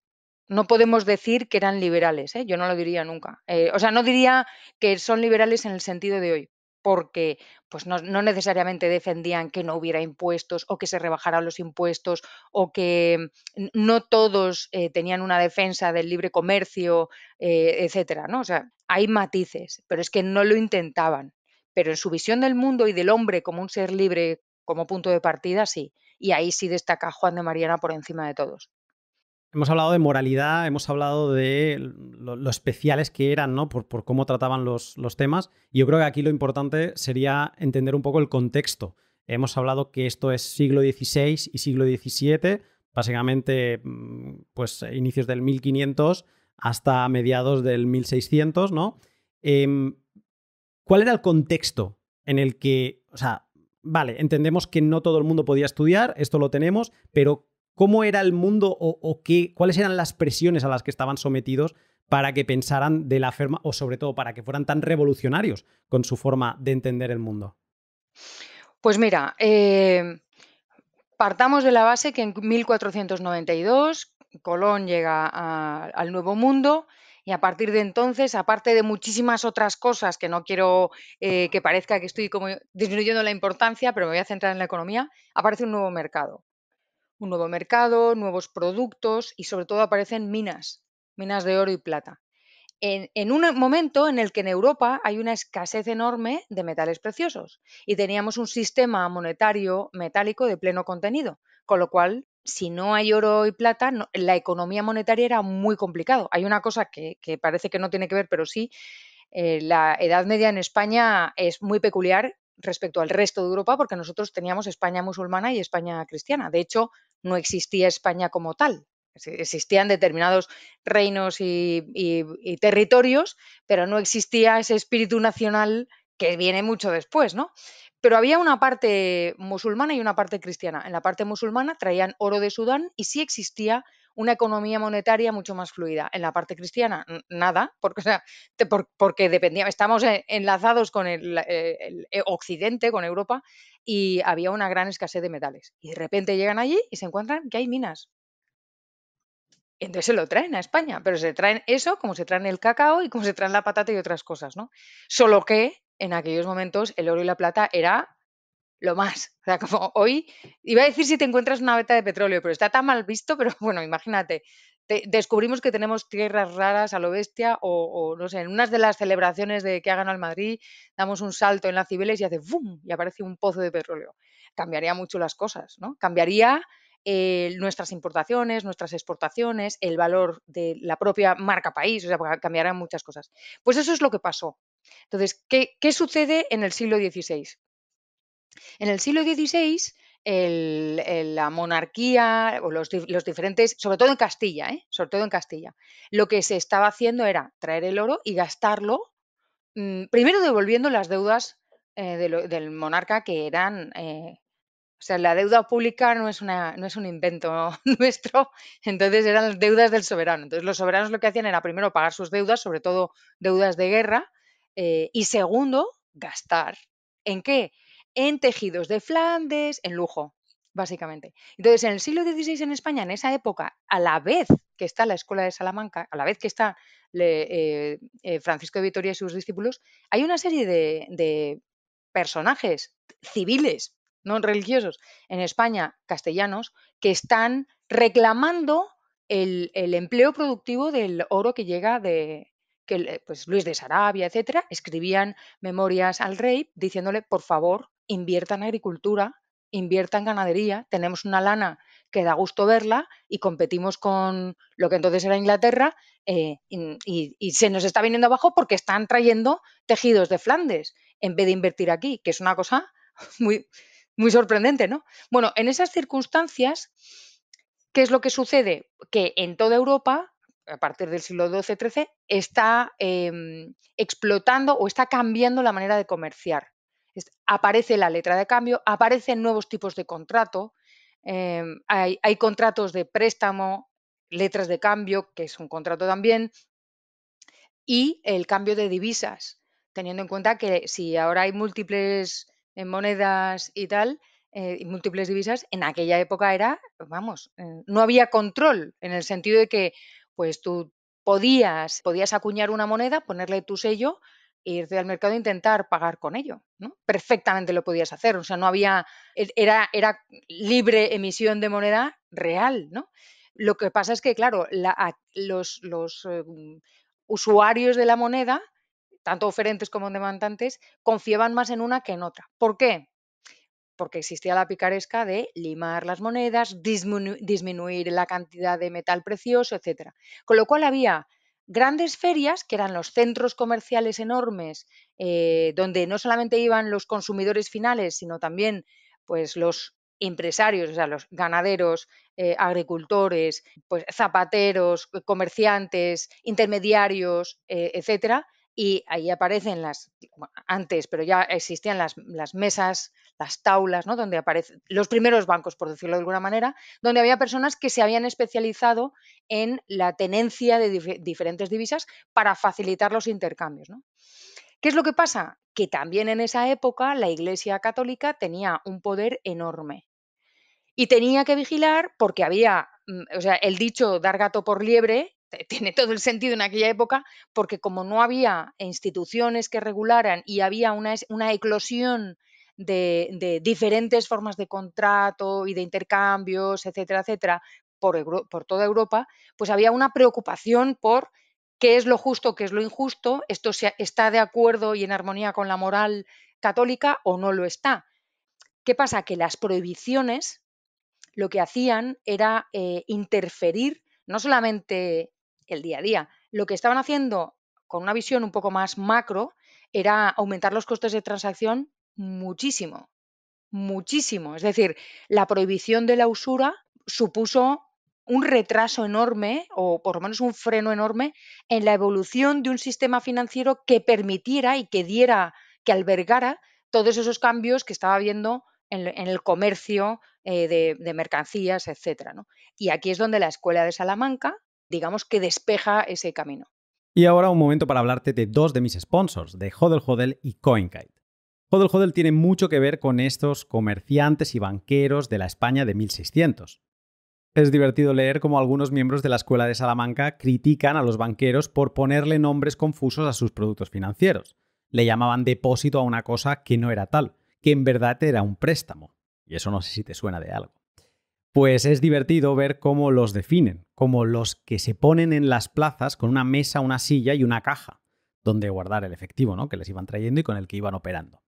no podemos decir que eran liberales, ¿eh? yo no lo diría nunca. Eh, o sea, no diría que son liberales en el sentido de hoy, porque pues no, necesariamente defendían que no hubiera impuestos o que se rebajaran los impuestos o que mm, no todos eh, tenían una defensa del libre comercio, etcétera. ¿no? O sea, hay matices, pero es que no lo intentaban. Pero en su visión del mundo y del hombre como un ser libre como punto de partida, sí. Y ahí sí destaca Juan de Mariana por encima de todos. Hemos hablado de moralidad, hemos hablado de lo, especiales que eran, ¿no? Por, cómo trataban los, temas. yo creo que aquí lo importante sería entender un poco el contexto. Hemos hablado que esto es siglo XVI y siglo XVII, básicamente, mm, pues inicios del 1500 hasta mediados del 1600, ¿no? Em, ¿Cuál era el contexto en el que, o sea, vale, entendemos que no todo el mundo podía estudiar, esto lo tenemos, pero cómo era el mundo o, qué, cuáles eran las presiones a las que estaban sometidos para que pensaran de la forma, o sobre todo para que fueran tan revolucionarios con su forma de entender el mundo? Pues mira, eh, partamos de la base que en 1492 Colón llega al Nuevo Mundo y a partir de entonces, aparte de muchísimas otras cosas que no quiero eh, que parezca que estoy disminuyendo la importancia, pero me voy a centrar en la economía, aparece un nuevo mercado un nuevo mercado, nuevos productos y sobre todo aparecen minas, minas de oro y plata. En, un momento en el que en Europa hay una escasez enorme de metales preciosos y teníamos un sistema monetario metálico de pleno contenido, con lo cual, si no hay oro y plata, la economía monetaria era muy complicado. Hay una cosa que, parece que no tiene que ver, pero sí, eh, la Edad Media en España es muy peculiar respecto al resto de Europa porque nosotros teníamos España musulmana y España cristiana. De hecho, no existía España como tal. Existían determinados reinos y, territorios, pero no existía ese espíritu nacional que viene mucho después, ¿no? Pero había una parte musulmana y una parte cristiana. En la parte musulmana traían oro de Sudán y sí existía una economía monetaria mucho más fluida. En la parte cristiana, nada, porque, porque dependía, estamos eh, enlazados con el, eh, eh, occidente, con Europa, y había una gran escasez de metales. Y de repente llegan allí y se encuentran que hay minas. Entonces se lo traen a España, pero se traen eso como se traen el cacao y como se traen la patata y otras cosas, ¿no? Solo que en aquellos momentos el oro y la plata era lo más. O sea, como hoy, iba a decir si te encuentras una veta de petróleo, pero está tan mal visto, pero bueno, imagínate, descubrimos que tenemos tierras raras a lo bestia o, no sé, en unas de las celebraciones de que hagan al Madrid, damos un salto en la Cibeles y hace ¡bum! y aparece un pozo de petróleo. Cambiaría mucho las cosas, ¿no? Cambiaría eh, nuestras importaciones, nuestras exportaciones, el valor de la propia marca país, o sea, cambiarán muchas cosas. Pues eso es lo que pasó. Entonces, ¿qué, qué sucede en el siglo XVI? En el siglo XVI, el, la monarquía o los, diferentes, sobre todo en Castilla, ¿eh? sobre todo en Castilla, lo que se estaba haciendo era traer el oro y gastarlo, mm, primero devolviendo las deudas eh, del monarca que eran eh, o sea, la deuda pública no es, una, no es un invento nuestro, entonces eran las deudas del soberano. Entonces los soberanos lo que hacían era primero pagar sus deudas, sobre todo deudas de guerra, eh, y segundo, gastar. ¿En qué? en tejidos de Flandes, en lujo, básicamente. Entonces, en el siglo XVI en España, en esa época, a la vez que está la Escuela de Salamanca, a la vez que está eh, eh, Francisco de Vitoria y sus discípulos, hay una serie de, personajes civiles, no religiosos, en España, castellanos, que están reclamando el, empleo productivo del oro que llega de pues, Luis de Sarabia, etcétera, escribían memorias al rey diciéndole, por favor, invierta en agricultura, invierta en ganadería, tenemos una lana que da gusto verla y competimos con lo que entonces era Inglaterra eh, y, se nos está viniendo abajo porque están trayendo tejidos de Flandes en vez de invertir aquí, que es una cosa muy, muy sorprendente, ¿no? Bueno, en esas circunstancias, ¿qué es lo que sucede? Que en toda Europa, a partir del siglo XII-XIII, está em, explotando o está cambiando la manera de comerciar aparece la letra de cambio, aparecen nuevos tipos de contrato, em, hay, contratos de préstamo, letras de cambio, que es un contrato también, y el cambio de divisas, teniendo en cuenta que si ahora hay múltiples eh, monedas y tal, eh, múltiples divisas, en aquella época era, vamos, eh, no había control en el sentido de que pues tú podías, podías acuñar una moneda, ponerle tu sello, irte al mercado e intentar pagar con ello. ¿no? Perfectamente lo podías hacer, o sea, no había, era, era libre emisión de moneda real, ¿no? Lo que pasa es que, claro, los, eh, mm, usuarios de la moneda, tanto oferentes como demandantes, confiaban más en una que en otra. ¿Por qué? Porque existía la picaresca de limar las monedas, disminuir la cantidad de metal precioso, etc. Con lo cual había grandes ferias, que eran los centros comerciales enormes, eh, donde no solamente iban los consumidores finales, sino también pues, los empresarios, o sea, los ganaderos, eh, agricultores, pues, zapateros, comerciantes, intermediarios, etc. Eh, etcétera. Y ahí aparecen las, antes, pero ya existían las, las mesas las taulas, ¿no? donde aparecen los primeros bancos, por decirlo de alguna manera, donde había personas que se habían especializado en la tenencia de diferentes divisas para facilitar los intercambios. ¿Qué es lo que pasa? Que también en esa época la Iglesia Católica tenía un poder enorme y tenía que vigilar porque había, mm, o sea, el dicho dar gato por liebre tiene todo el sentido en aquella época, porque como no había instituciones que regularan y había una eclosión de, diferentes formas de contrato y de intercambios, etcétera, etcétera, por, toda Europa, pues había una preocupación por qué es lo justo, qué es lo injusto, esto se, está de acuerdo y en armonía con la moral católica o no lo está. ¿Qué pasa? Que las prohibiciones lo que hacían era eh, interferir no solamente el día a día, lo que estaban haciendo con una visión un poco más macro era aumentar los costes de transacción muchísimo, muchísimo. Es decir, la prohibición de la usura supuso un retraso enorme o por lo menos un freno enorme en la evolución de un sistema financiero que permitiera y que diera, que albergara todos esos cambios que estaba habiendo en, el comercio eh, de, mercancías, etcétera. Y aquí es donde la Escuela de Salamanca, digamos que despeja ese camino. Y ahora un momento para hablarte de dos de mis sponsors, de Hodel Hodel y CoinKite. Hodel Hodel tiene mucho que ver con estos comerciantes y banqueros de la España de 1600. Es divertido leer cómo algunos miembros de la Escuela de Salamanca critican a los banqueros por ponerle nombres confusos a sus productos financieros. Le llamaban depósito a una cosa que no era tal, que en verdad era un préstamo. Y eso no sé si te suena de algo. Pues es divertido ver cómo los definen, como los que se ponen en las plazas con una mesa, una silla y una caja, donde guardar el efectivo ¿no? que les iban trayendo y con el que iban operando.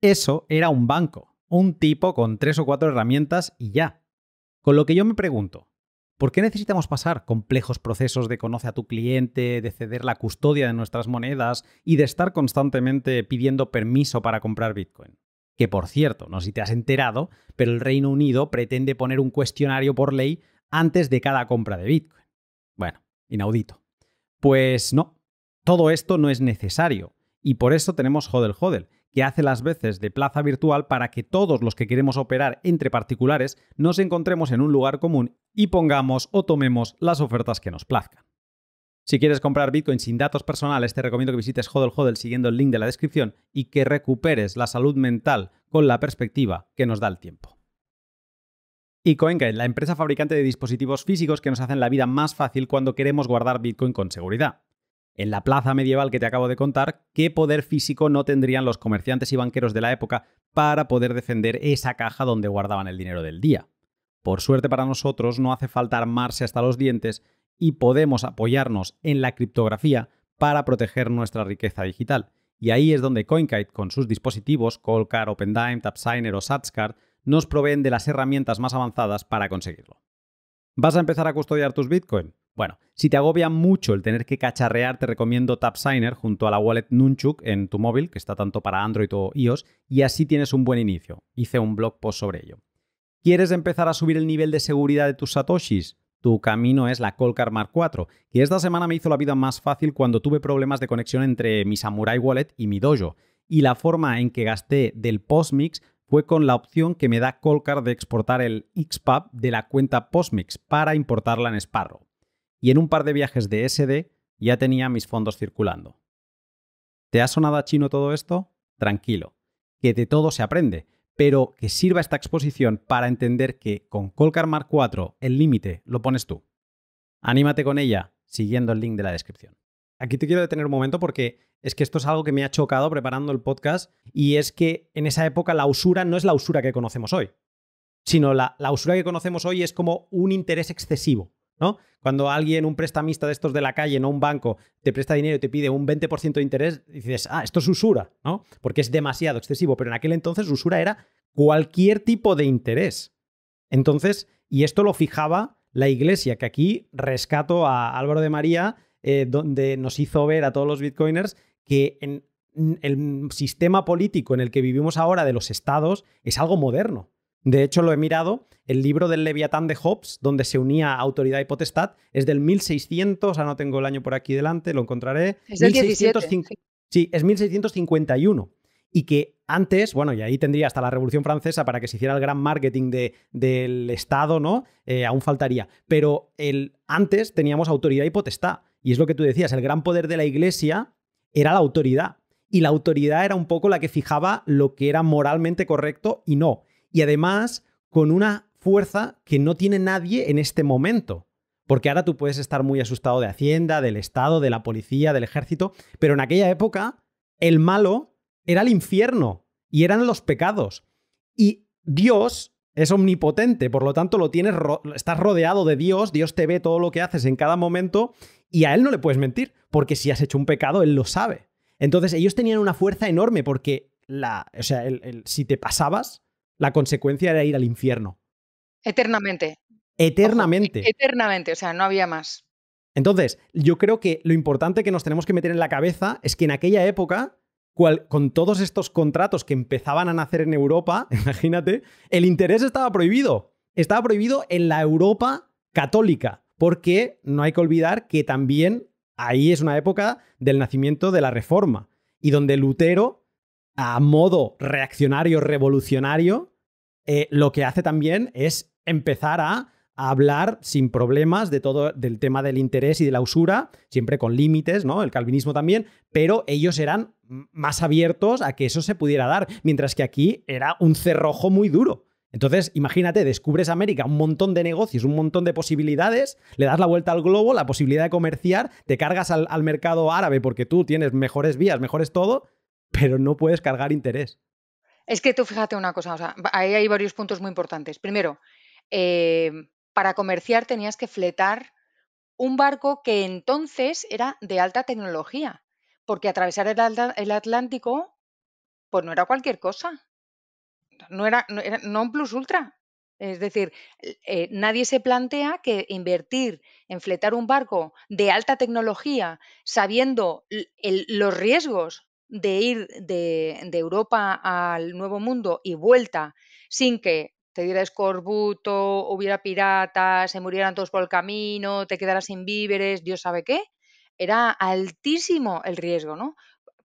Eso era un banco, un tipo con tres o cuatro herramientas y ya. Con lo que yo me pregunto, ¿por qué necesitamos pasar complejos procesos de conoce a tu cliente, de ceder la custodia de nuestras monedas y de estar constantemente pidiendo permiso para comprar Bitcoin? Que por cierto, no sé si te has enterado, pero el Reino Unido pretende poner un cuestionario por ley antes de cada compra de Bitcoin. Bueno, inaudito. Pues no, todo esto no es necesario y por eso tenemos Hodel Hodel que hace las veces de plaza virtual para que todos los que queremos operar entre particulares nos encontremos en un lugar común y pongamos o tomemos las ofertas que nos plazcan. Si quieres comprar Bitcoin sin datos personales, te recomiendo que visites Hodel siguiendo el link de la descripción y que recuperes la salud mental con la perspectiva que nos da el tiempo. Y CoinGuide, la empresa fabricante de dispositivos físicos que nos hacen la vida más fácil cuando queremos guardar Bitcoin con seguridad en la plaza medieval que te acabo de contar, qué poder físico no tendrían los comerciantes y banqueros de la época para poder defender esa caja donde guardaban el dinero del día. Por suerte para nosotros no hace falta armarse hasta los dientes y podemos apoyarnos en la criptografía para proteger nuestra riqueza digital. Y ahí es donde CoinKite con sus dispositivos, Callcard, OpenDime, TapSigner o SatsCard nos proveen de las herramientas más avanzadas para conseguirlo. ¿Vas a empezar a custodiar tus Bitcoin? Bueno, si te agobia mucho el tener que cacharrear, te recomiendo TapSigner junto a la wallet Nunchuk en tu móvil, que está tanto para Android o iOS, y así tienes un buen inicio. Hice un blog post sobre ello. ¿Quieres empezar a subir el nivel de seguridad de tus satoshis? Tu camino es la Colcar Mark 4, que esta semana me hizo la vida más fácil cuando tuve problemas de conexión entre mi Samurai Wallet y mi Dojo, y la forma en que gasté del Postmix fue con la opción que me da Colcar de exportar el XPub de la cuenta Postmix para importarla en Sparrow y en un par de viajes de SD ya tenía mis fondos circulando. ¿Te ha sonado a chino todo esto? Tranquilo, que de todo se aprende, pero que sirva esta exposición para entender que con Colcar Mark IV el límite lo pones tú. Anímate con ella siguiendo el link de la descripción. Aquí te quiero detener un momento porque es que esto es algo que me ha chocado preparando el podcast y es que en esa época la usura no es la usura que conocemos hoy, sino la usura que conocemos hoy es como un interés excesivo ¿no? Cuando alguien, un prestamista de estos de la calle, no un banco, te presta dinero y te pide un 20% de interés, dices, ah, esto es usura, ¿no? Porque es demasiado excesivo, pero en aquel entonces usura era cualquier tipo de interés. Entonces, y esto lo fijaba la iglesia, que aquí rescato a Álvaro de María, eh, donde nos hizo ver a todos los bitcoiners que el sistema político en el que vivimos ahora de los estados es algo moderno. De hecho, lo he mirado, el libro del Leviatán de Hobbes, donde se unía autoridad y potestad, es del 1600, sea, ah, no tengo el año por aquí delante, lo encontraré. Es del 1650, sí, es 1651. Y que antes, bueno, y ahí tendría hasta la Revolución Francesa para que se hiciera el gran marketing de, del Estado, ¿no? Eh, aún faltaría. Pero el, antes teníamos autoridad y potestad. Y es lo que tú decías, el gran poder de la Iglesia era la autoridad. Y la autoridad era un poco la que fijaba lo que era moralmente correcto y no y además con una fuerza que no tiene nadie en este momento. Porque ahora tú puedes estar muy asustado de Hacienda, del Estado, de la policía, del ejército, pero en aquella época el malo era el infierno y eran los pecados. Y Dios es omnipotente, por lo tanto lo tienes estás rodeado de Dios, Dios te ve todo lo que haces en cada momento y a él no le puedes mentir, porque si has hecho un pecado él lo sabe. Entonces ellos tenían una fuerza enorme porque la, o sea, si te pasabas, la consecuencia era ir al infierno. Eternamente. Eternamente. eternamente, o sea, no había más. Entonces, yo creo que lo importante que nos tenemos que meter en la cabeza es que en aquella época, con todos estos contratos que empezaban a nacer en Europa, imagínate, el interés estaba prohibido. Estaba prohibido en la Europa católica, porque no hay que olvidar que también ahí es una época del nacimiento de la Reforma y donde Lutero a modo reaccionario, revolucionario, eh, lo que hace también es empezar a, hablar sin problemas de todo del tema del interés y de la usura, siempre con límites, ¿no? El calvinismo también, pero ellos eran más abiertos a que eso se pudiera dar, mientras que aquí era un cerrojo muy duro. Entonces, imagínate, descubres América, un montón de negocios, un montón de posibilidades, le das la vuelta al globo, la posibilidad de comerciar, te cargas al mercado árabe porque tú tienes mejores vías, mejores todo, pero no puedes cargar interés. Es que tú fíjate una cosa, o sea, ahí hay varios puntos muy importantes. Primero, eh, para comerciar tenías que fletar un barco que entonces era de alta tecnología, porque atravesar el, Atlántico, pues no era cualquier cosa. No era, no era plus ultra, es decir, eh, nadie se plantea que invertir en fletar un barco de alta tecnología, sabiendo los riesgos de ir de, Europa al Nuevo Mundo y vuelta sin que te diera escorbuto, hubiera piratas, se murieran todos por el camino, te quedaras sin víveres, Dios sabe qué, era altísimo el riesgo, ¿no?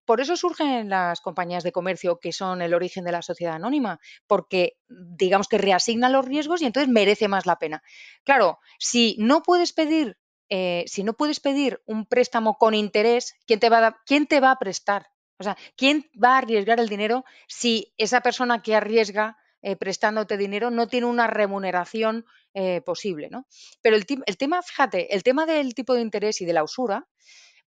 Por eso surgen las compañías de comercio que son el origen de la sociedad anónima, porque digamos que reasignan los riesgos y entonces merece más la pena. Claro, si no puedes pedir, eh, si no puedes pedir un préstamo con interés, ¿quién te va quién te va a prestar? O sea, ¿quién va a arriesgar el dinero si esa persona que arriesga eh, prestándote dinero no tiene una remuneración eh, posible? ¿no? Pero el, tema, fíjate, el tema del tipo de interés y de la usura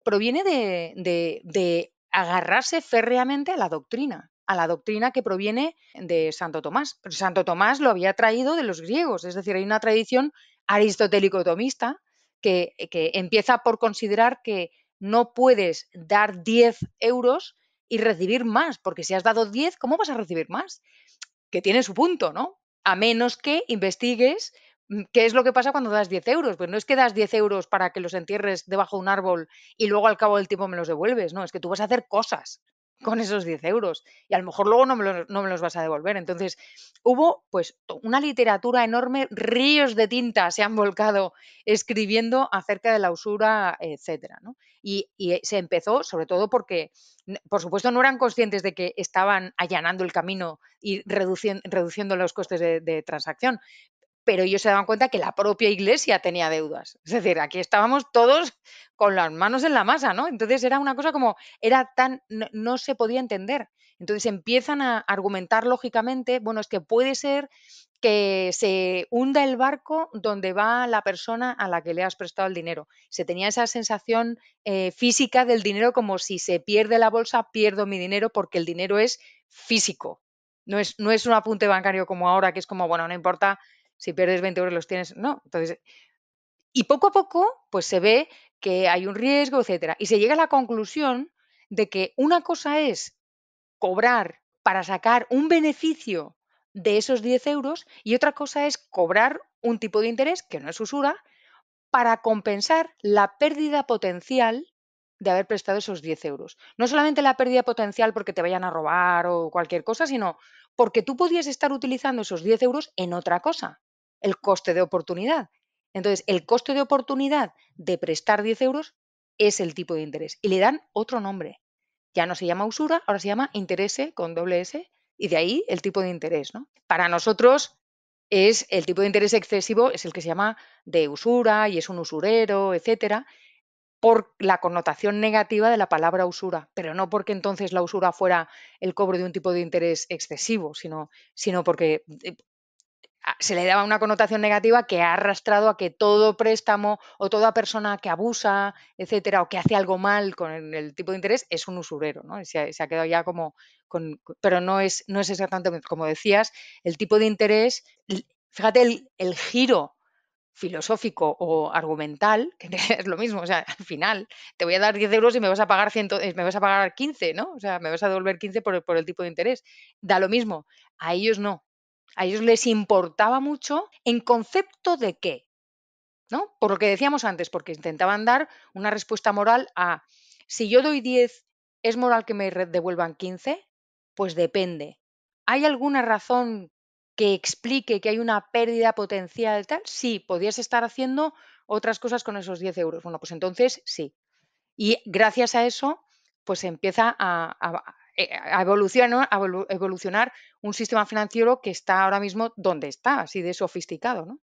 proviene de, agarrarse férreamente a la doctrina a la doctrina que proviene de Santo Tomás. Santo Tomás lo había traído de los griegos, es decir, hay una tradición aristotélico-tomista que, empieza por considerar que no puedes dar 10 euros y recibir más, porque si has dado 10, ¿cómo vas a recibir más? Que tiene su punto, ¿no? A menos que investigues mm, qué es lo que pasa cuando das 10 euros. Pues no es que das 10 euros para que los entierres debajo de un árbol y luego al cabo del tiempo me los devuelves, no, es que tú vas a hacer cosas con esos 10 euros y a lo mejor luego no me, los, vas a devolver. Entonces, hubo pues una literatura enorme, ríos de tinta se han volcado escribiendo acerca de la usura, etcétera. ¿no? Y, eh, se empezó sobre todo porque, por supuesto, no eran conscientes de que estaban allanando el camino y reduciendo, reduciendo los costes de transacción, pero ellos se daban cuenta que la propia iglesia tenía deudas. Es decir, aquí estábamos todos con las manos en la masa, ¿no? Entonces era una cosa como, era tan, no, se podía entender. Entonces empiezan a argumentar lógicamente, bueno, es que puede ser que se hunda el barco donde va la persona a la que le has prestado el dinero. Se tenía esa sensación eh, física del dinero como si se pierde la bolsa, pierdo mi dinero porque el dinero es físico. No es, no es un apunte bancario como ahora, que es como, bueno, no importa, si pierdes 20 euros los tienes, no. Entonces, y poco a poco, pues se ve que hay un riesgo, etcétera. Y se llega a la conclusión de que una cosa es cobrar para sacar un beneficio de esos 10 euros y otra cosa es cobrar un tipo de interés, que no es usura, para compensar la pérdida potencial de haber prestado esos 10 euros. No solamente la pérdida potencial porque te vayan a robar o cualquier cosa, sino porque tú podías estar utilizando esos 10 euros en otra cosa el coste de oportunidad. Entonces, el coste de oportunidad de prestar 10 euros es el tipo de interés y le dan otro nombre. Ya no se llama usura, ahora se llama interés con doble S y de ahí el tipo de interés. ¿no? Para nosotros es el tipo de interés excesivo, es el que se llama de usura y es un usurero, etcétera, por la connotación negativa de la palabra usura, pero no porque entonces la usura fuera el cobro de un tipo de interés excesivo, sino, sino porque eh, se le daba una connotación negativa que ha arrastrado a que todo préstamo o toda persona que abusa, etcétera, o que hace algo mal con el tipo de interés es un usurero, ¿no? Se ha, quedado ya como pero no es, no es exactamente como decías, el tipo de interés, fíjate el, giro filosófico o argumental, que es lo mismo, o sea, al final te voy a dar 10 euros y me vas a pagar 100, eh, me vas a pagar 15, ¿no? O sea, me vas a devolver 15 por el tipo de interés. Da lo mismo. A ellos no, a ellos les importaba mucho en concepto de qué, ¿no? Por lo que decíamos antes, porque intentaban dar una respuesta moral a, si yo doy 10, ¿es moral que me devuelvan 15? Pues depende. ¿Hay alguna razón que explique que hay una pérdida potencial tal? Sí, podías estar haciendo otras cosas con esos 10 euros. Bueno, pues entonces sí. Y gracias a eso, pues empieza a e, e, evolucionar, evolucionar un sistema financiero que está ahora mismo donde está, así de sofisticado, ¿no?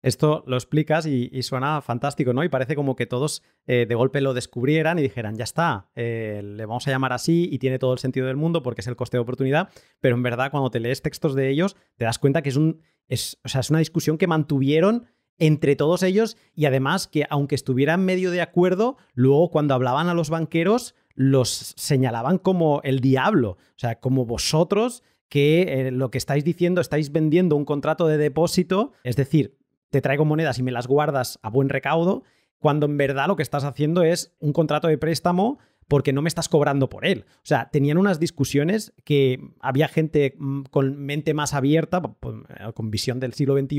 Esto lo explicas y, suena fantástico, ¿no? Y parece como que todos eh, de golpe lo descubrieran y dijeran, ya está, eh, le vamos a llamar así y tiene todo el sentido del mundo porque es el coste de oportunidad, pero en verdad cuando te lees textos de ellos te das cuenta que es, un, o sea, es una discusión que mantuvieron entre todos ellos y además que aunque estuvieran medio de acuerdo, luego cuando hablaban a los banqueros los señalaban como el diablo, o sea, como vosotros que eh, lo que estáis diciendo, estáis vendiendo un contrato de depósito, es decir, te traigo monedas y me las guardas a buen recaudo, cuando en verdad lo que estás haciendo es un contrato de préstamo porque no me estás cobrando por él. O sea, tenían unas discusiones que había gente mm, con mente más abierta, eh, con visión del siglo XXI,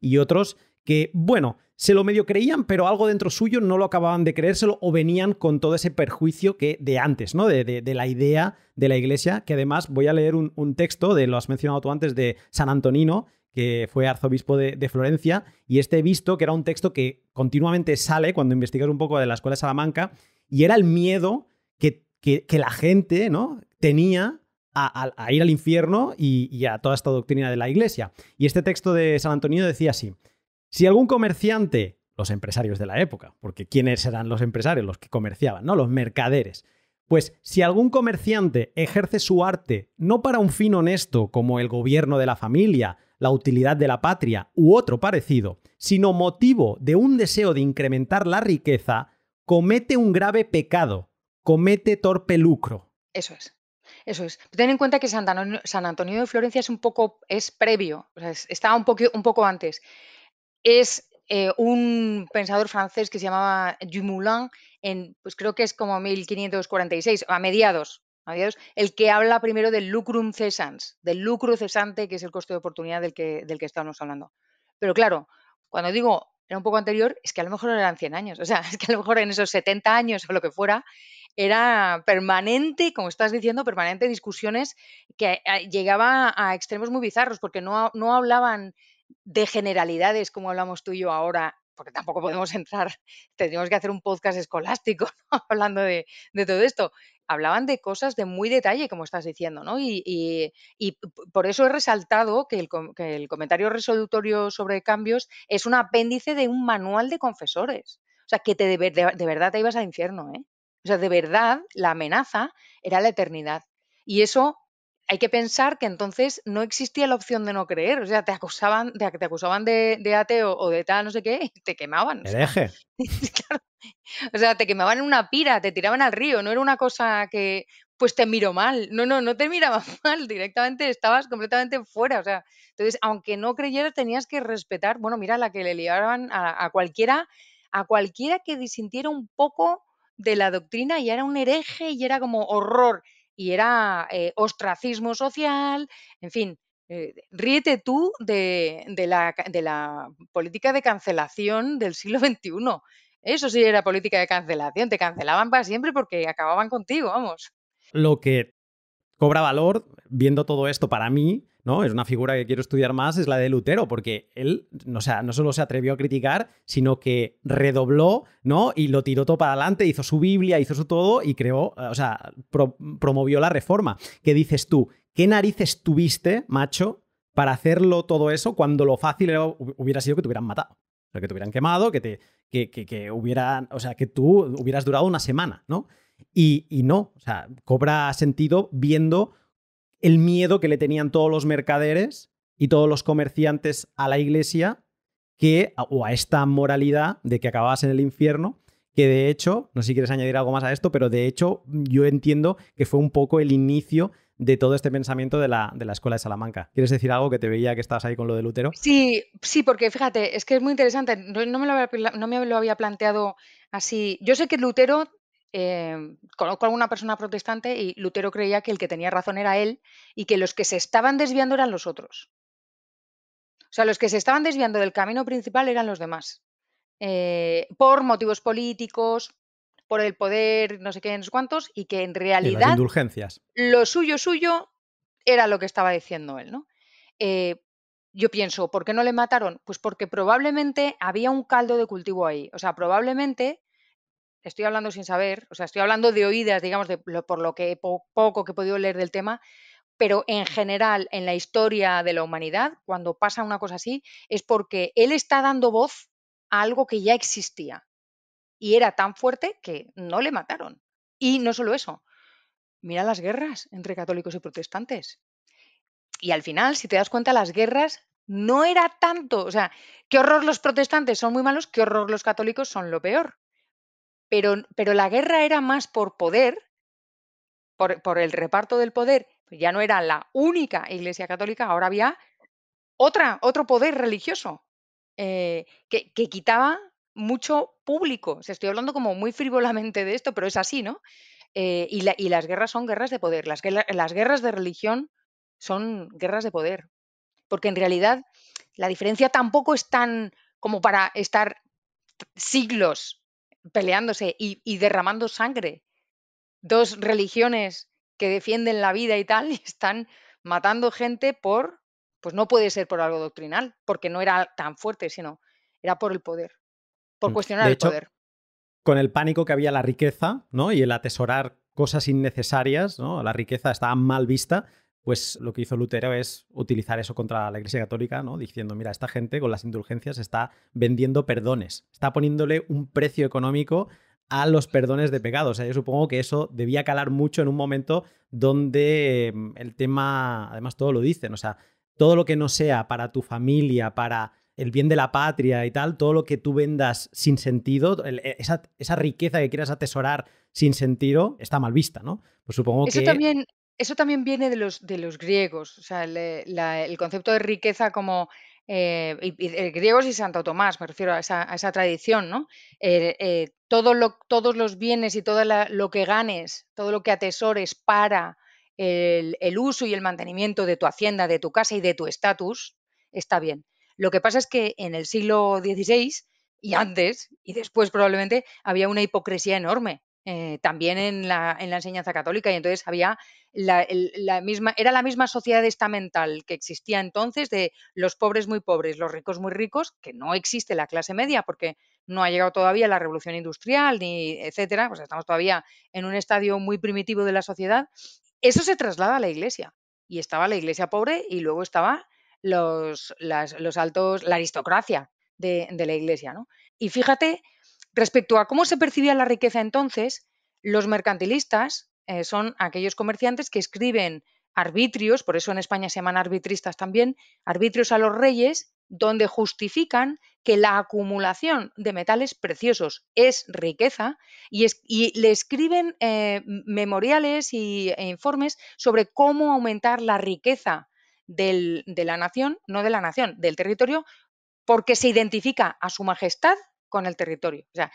y otros que, bueno, se lo medio creían, pero algo dentro suyo no lo acababan de creérselo o venían con todo ese perjuicio que de antes, ¿no? De, la idea de la iglesia, que además voy a leer un, texto, de lo has mencionado tú antes, de San Antonino, que fue arzobispo de, Florencia, y este he visto que era un texto que continuamente sale cuando investigas un poco de la escuela de Salamanca, y era el miedo que, que, que la gente, ¿no? Tenía a, ir al infierno y, a toda esta doctrina de la Iglesia. Y este texto de San Antonino decía así, si algún comerciante, los empresarios de la época, porque ¿quiénes eran los empresarios? Los que comerciaban, ¿no? Los mercaderes. Pues si algún comerciante ejerce su arte no para un fin honesto como el gobierno de la familia, la utilidad de la patria u otro parecido, sino motivo de un deseo de incrementar la riqueza, comete un grave pecado, comete torpe lucro. Eso es. Eso es. Ten en cuenta que San Antonio, de Florencia es un poco, es previo, está estaba un, poco, un poco antes es eh, un pensador francés que se llamaba Dumoulin, en, pues creo que es como 1546, a mediados, a mediados el que habla primero del lucrum cesans, del lucro cesante, que es el coste de oportunidad del que, del que estábamos hablando. Pero claro, cuando digo era un poco anterior, es que a lo mejor eran 100 años, o sea, es que a lo mejor en esos 70 años o lo que fuera, era permanente, como estás diciendo, permanente discusiones que eh, llegaba a extremos muy bizarros, porque no, no hablaban de generalidades, como hablamos tú y yo ahora, porque tampoco podemos entrar, tendríamos que hacer un podcast escolástico hablando de, de, todo esto. Hablaban de cosas de muy detalle, como estás diciendo, ¿no? Y, y, por eso he resaltado que el, comentario resolutorio sobre cambios es un apéndice de un manual de confesores. O sea, que de, de verdad te ibas al infierno, ¿eh? O sea, de verdad la amenaza era la eternidad. Y eso hay que pensar que entonces no existía la opción de no creer, o sea, te acusaban, te acusaban de, ateo o de tal, no sé qué, te quemaban. Hereje. O, sea, te quemaban en una pira, te tiraban al río, no era una cosa que pues te miro mal, no, no, no te miraban mal, directamente estabas completamente fuera, o sea, entonces, aunque no creyeras, tenías que respetar, bueno, mira, la que le llevaban a, a cualquiera, a cualquiera que disintiera un poco de la doctrina y era un hereje y era como horror y era eh, ostracismo social, en fin, eh, ríete tú de, de, la, de, la, política de cancelación del siglo XXI. Eso sí era política de cancelación, te cancelaban para siempre porque acababan contigo, vamos. Lo que cobra valor, viendo todo esto para mí, ¿no? Es una figura que quiero estudiar más, es la de Lutero, porque él no sea, no solo se atrevió a criticar, sino que redobló, ¿no? Y lo tiró todo para adelante, hizo su Biblia, hizo su todo y creó, eh, o sea, promovió la reforma. ¿Qué dices tú? ¿Qué narices tuviste, macho, para hacerlo todo eso cuando lo fácil hubiera sido que te hubieran matado? que te hubieran quemado, que te. Que, que, hubieran, o sea, que tú hubieras durado una semana, ¿no? Y, y no, o sea, cobra sentido viendo el miedo que le tenían todos los mercaderes y todos los comerciantes a la iglesia que, o a esta moralidad de que acababas en el infierno, que de hecho, no sé si quieres añadir algo más a esto, pero de hecho yo entiendo que fue un poco el inicio de todo este pensamiento de la, de la Escuela de Salamanca. ¿Quieres decir algo que te veía que estabas ahí con lo de Lutero? Sí, sí, porque fíjate, es que es muy interesante, no, me, lo había, no me lo había planteado así. Yo sé que Lutero Em, conozco a alguna persona protestante y Lutero creía que el que tenía razón era él y que los que se estaban desviando eran los otros. O sea, los que se estaban desviando del camino principal eran los demás. Eh, por motivos políticos, por el poder, no sé qué, no sé cuántos, y que en realidad lo suyo suyo era lo que estaba diciendo él, ¿no? Eh, yo pienso, ¿por qué no le mataron? Pues porque probablemente había un caldo de cultivo ahí. O sea, probablemente estoy hablando sin saber, o sea, estoy hablando de oídas, digamos, de por lo que poco que he podido leer del tema, pero en general en la historia de la humanidad, cuando pasa una cosa así, es porque él está dando voz a algo que ya existía y era tan fuerte que no le mataron. Y no solo eso, mira las guerras entre católicos y protestantes. Y al final, si te das cuenta, las guerras no era tanto, o sea, qué horror los protestantes son muy malos, qué horror los católicos son lo peor pero, la guerra era más por poder, por, el reparto del poder, pues ya no era la única Iglesia Católica, ahora había otra, otro poder religioso eh, que, quitaba mucho público. Se estoy hablando como muy frívolamente de esto, pero es así, ¿no? Eh, y, las guerras son guerras de poder, las, las guerras de religión son guerras de poder, porque en realidad la diferencia tampoco es tan como para estar siglos peleándose y, derramando sangre. Dos religiones que defienden la vida y tal, y están matando gente por, pues no puede ser por algo doctrinal, porque no era tan fuerte, sino era por el poder, por mm, cuestionar el poder. Con el pánico que había la riqueza, ¿no? Y el atesorar cosas innecesarias, ¿no? La riqueza estaba mal vista, pues lo que hizo Lutero es utilizar eso contra la Iglesia Católica, ¿no? Diciendo, mira, esta gente con las indulgencias está vendiendo perdones, está poniéndole un precio económico a los perdones de pecados. O sea, yo supongo que eso debía calar mucho en un momento donde em, el tema, además todo lo dicen, o sea, todo lo que no sea para tu familia, para el bien de la patria y tal, todo lo que tú vendas sin sentido, e, esa, riqueza que quieras atesorar sin sentido, está mal vista, ¿no? Pues supongo eso que... También eso también viene de los, de los griegos, o sea, el, concepto de riqueza como eh, eh, griegos y Santo Tomás, me refiero a esa, tradición, ¿no? Eh, todos los bienes y todo lo que ganes, todo lo que atesores para el, el, uso y el mantenimiento de tu hacienda, de tu casa y de tu estatus, está bien. Lo que pasa es que en el siglo XVI y antes y después probablemente había una hipocresía enorme eh, también en la, enseñanza católica y entonces había la, misma, era la misma sociedad estamental que existía entonces de los pobres muy pobres, los ricos muy ricos, que no existe la clase media porque no ha llegado todavía la revolución industrial ni etcétera, pues estamos todavía en un estadio muy primitivo de la sociedad. Eso se traslada a la iglesia y estaba la iglesia pobre y luego estaba los, los altos, la aristocracia de, la iglesia, ¿no? Y fíjate Respecto a cómo se percibía la riqueza entonces, los mercantilistas eh, son aquellos comerciantes que escriben arbitrios, por eso en España se llaman arbitristas también, arbitrios a los reyes, donde justifican que la acumulación de metales preciosos es riqueza y, le escriben eh, memoriales y, e informes sobre cómo aumentar la riqueza de la nación, no de la nación, del territorio, porque se identifica a su majestad con el territorio. O sea,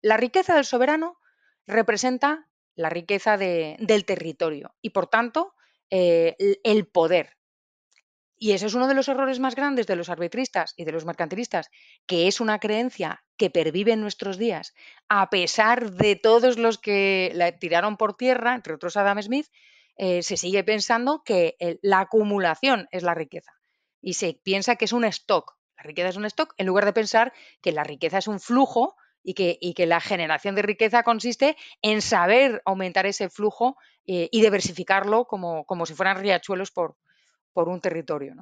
la riqueza del soberano representa la riqueza del territorio y, por tanto, eh, el poder. Y ese es uno de los errores más grandes de los arbitristas y de los mercantilistas, que es una creencia que pervive en nuestros días, a pesar de todos los que la tiraron por tierra, entre otros Adam Smith, eh, se sigue pensando que la acumulación es la riqueza y se piensa que es un stock, la riqueza es un stock, en lugar de pensar que la riqueza es un flujo y que, la generación de riqueza consiste en saber aumentar ese flujo eh, y diversificarlo como, si fueran riachuelos por, un territorio.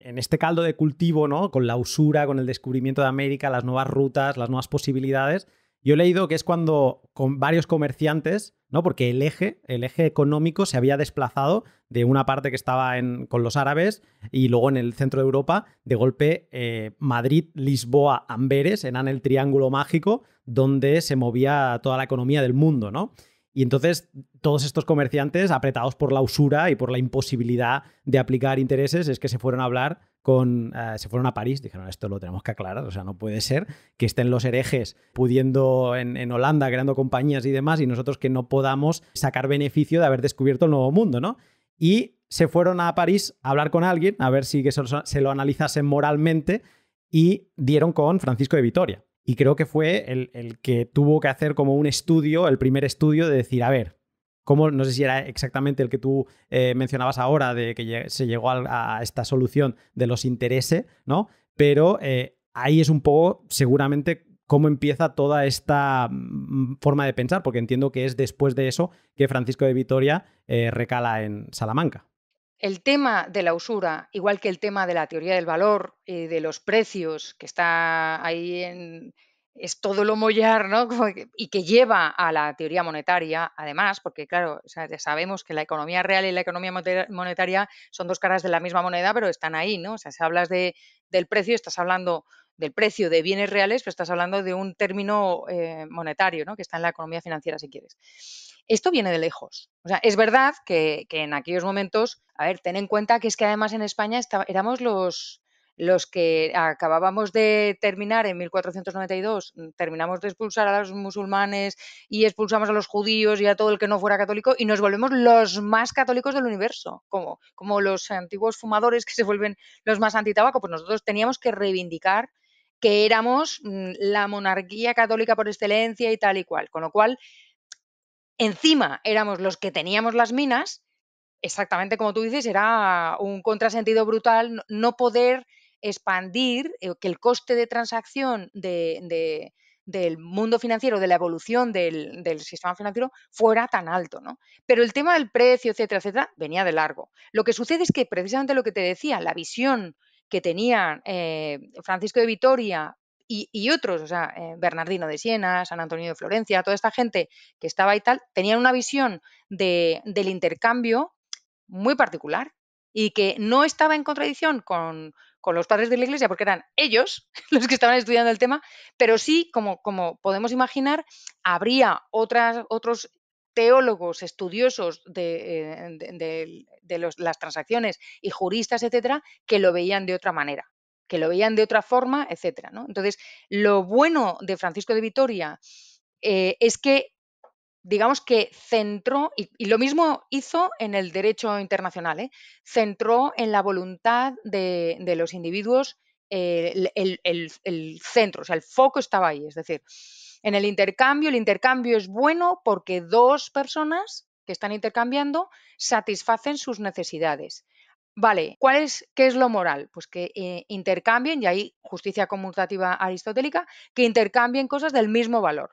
en este caldo de cultivo, ¿no? Con la usura, con el descubrimiento de América, las nuevas rutas, las nuevas posibilidades, yo he leído que es cuando con varios comerciantes, ¿no? Porque el eje, el eje económico se había desplazado de una parte que estaba en, con los árabes y luego en el centro de Europa, de golpe eh, Madrid, Lisboa, Amberes eran el triángulo mágico donde se movía toda la economía del mundo, ¿no? Y entonces todos estos comerciantes, apretados por la usura y por la imposibilidad de aplicar intereses, es que se fueron a hablar con, eh, se fueron a París, dijeron, esto lo tenemos que aclarar, o sea, no puede ser que estén los herejes pudiendo en, Holanda, creando compañías y demás, y nosotros que no podamos sacar beneficio de haber descubierto el nuevo mundo, ¿no? Y se fueron a París a hablar con alguien, a ver si que se lo, se lo analizasen moralmente, y dieron con Francisco de Vitoria. Y creo que fue el, que tuvo que hacer como un estudio, el primer estudio de decir, a ver, ¿cómo, no sé si era exactamente el que tú eh, mencionabas ahora, de que se llegó a, esta solución de los intereses, ¿no? Pero eh, ahí es un poco, seguramente, cómo empieza toda esta mm, forma de pensar, porque entiendo que es después de eso que Francisco de Vitoria eh, recala en Salamanca el tema de la usura, igual que el tema de la teoría del valor y de los precios, que está ahí en, es todo lo mollar, ¿no? Y que lleva a la teoría monetaria, además, porque claro, ya sabemos que la economía real y la economía monetaria son dos caras de la misma moneda, pero están ahí, ¿no? O sea, si hablas del precio, estás hablando del precio de bienes reales, pero estás hablando de un término eh, monetario, ¿no? Que está en la economía financiera, si quieres. Esto viene de lejos. O sea, es verdad que, en aquellos momentos, a ver, ten en cuenta que es que además en España éramos los, que acabábamos de terminar en 1492, mm, terminamos de expulsar a los musulmanes y expulsamos a los judíos y a todo el que no fuera católico y nos volvemos los más católicos del universo, como, como los antiguos fumadores que se vuelven los más antitabaco, pues nosotros teníamos que reivindicar que éramos mm, la monarquía católica por excelencia y tal y cual, con lo cual encima éramos los que teníamos las minas, exactamente como tú dices, era un contrasentido brutal no poder expandir, eh, que el coste de transacción del mundo financiero, de la evolución del, sistema financiero, fuera tan alto. Pero el tema del precio, etcétera, etcétera, venía de largo. Lo que sucede es que precisamente lo que te decía, la visión que tenía eh, Francisco de Vitoria y, otros, o sea, eh, Bernardino de Siena, San Antonio de Florencia, toda esta gente que estaba y tal, tenían una visión del intercambio muy particular y que no estaba en contradicción con, los padres de la iglesia, porque eran ellos los que estaban estudiando el tema, pero sí, como, podemos imaginar, habría otras, otros teólogos, estudiosos de, eh, las transacciones y juristas, etcétera, que lo veían de otra manera que lo veían de otra forma, etcétera. Entonces, lo bueno de Francisco de Vitoria eh, es que, digamos que centró, y, lo mismo hizo en el derecho internacional, ¿eh? centró en la voluntad de, los individuos eh, el, el, centro, o sea, el foco estaba ahí. Es decir, en el intercambio, el intercambio es bueno porque dos personas que están intercambiando satisfacen sus necesidades. Vale, ¿cuál es, ¿qué es lo moral? Pues que eh, intercambien, y ahí justicia conmutativa aristotélica, que intercambien cosas del mismo valor.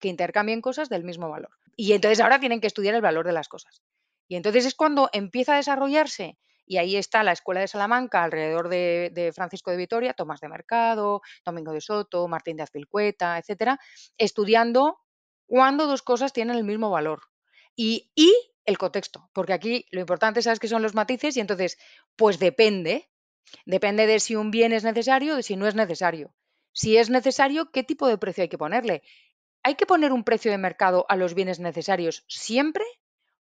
Que intercambien cosas del mismo valor. Y entonces ahora tienen que estudiar el valor de las cosas. Y entonces es cuando empieza a desarrollarse, y ahí está la Escuela de Salamanca alrededor de, Francisco de Vitoria, Tomás de Mercado, Domingo de Soto, Martín de Azpilcueta, etcétera, estudiando cuándo dos cosas tienen el mismo valor. y el contexto, porque aquí lo importante, ¿sabes que son los matices? Y entonces, pues depende, depende de si un bien es necesario o de si no es necesario. Si es necesario, ¿qué tipo de precio hay que ponerle? ¿Hay que poner un precio de mercado a los bienes necesarios siempre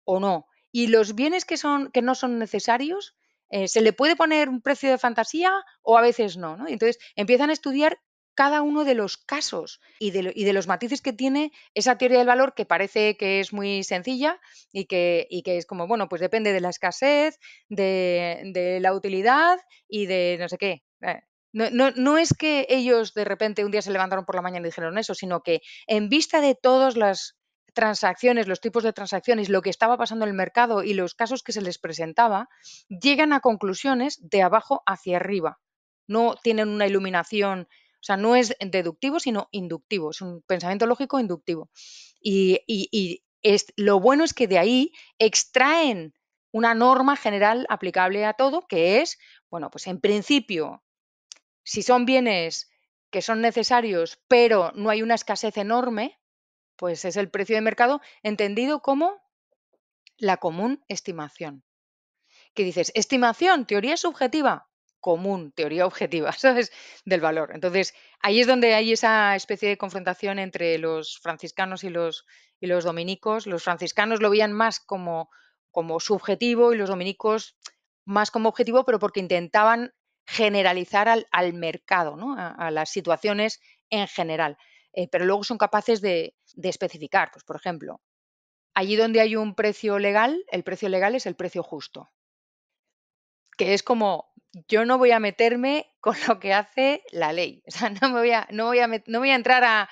o no? ¿Y los bienes que, son, que no son necesarios, eh, se le puede poner un precio de fantasía o a veces no? entonces empiezan a estudiar cada uno de los casos y de, los matices que tiene esa teoría del valor que parece que es muy sencilla y que, es como, bueno, pues depende de la escasez, de, la utilidad y de no sé qué. Eh. No, no, es que ellos de repente un día se levantaron por la mañana y dijeron eso, sino que en vista de todas las transacciones, los tipos de transacciones, lo que estaba pasando en el mercado y los casos que se les presentaba, llegan a conclusiones de abajo hacia arriba. No tienen una iluminación o sea, no es deductivo, sino inductivo, es un pensamiento lógico inductivo. Y, y es, lo bueno es que de ahí extraen una norma general aplicable a todo, que es, bueno, pues en principio, si son bienes que son necesarios, pero no hay una escasez enorme, pues es el precio de mercado entendido como la común estimación. Que dices, estimación, teoría subjetiva común, teoría objetiva, ¿sabes? Del valor. Entonces, ahí es donde hay esa especie de confrontación entre los franciscanos y los, y los dominicos. Los franciscanos lo veían más como, como subjetivo y los dominicos más como objetivo, pero porque intentaban generalizar al, al mercado, ¿no? a, las situaciones en general. Eh, pero luego son capaces de, de especificar, pues, por ejemplo, allí donde hay un precio legal, el precio legal es el precio justo, que es como yo no voy a meterme con lo que hace la ley. O sea, no voy a, no entrar a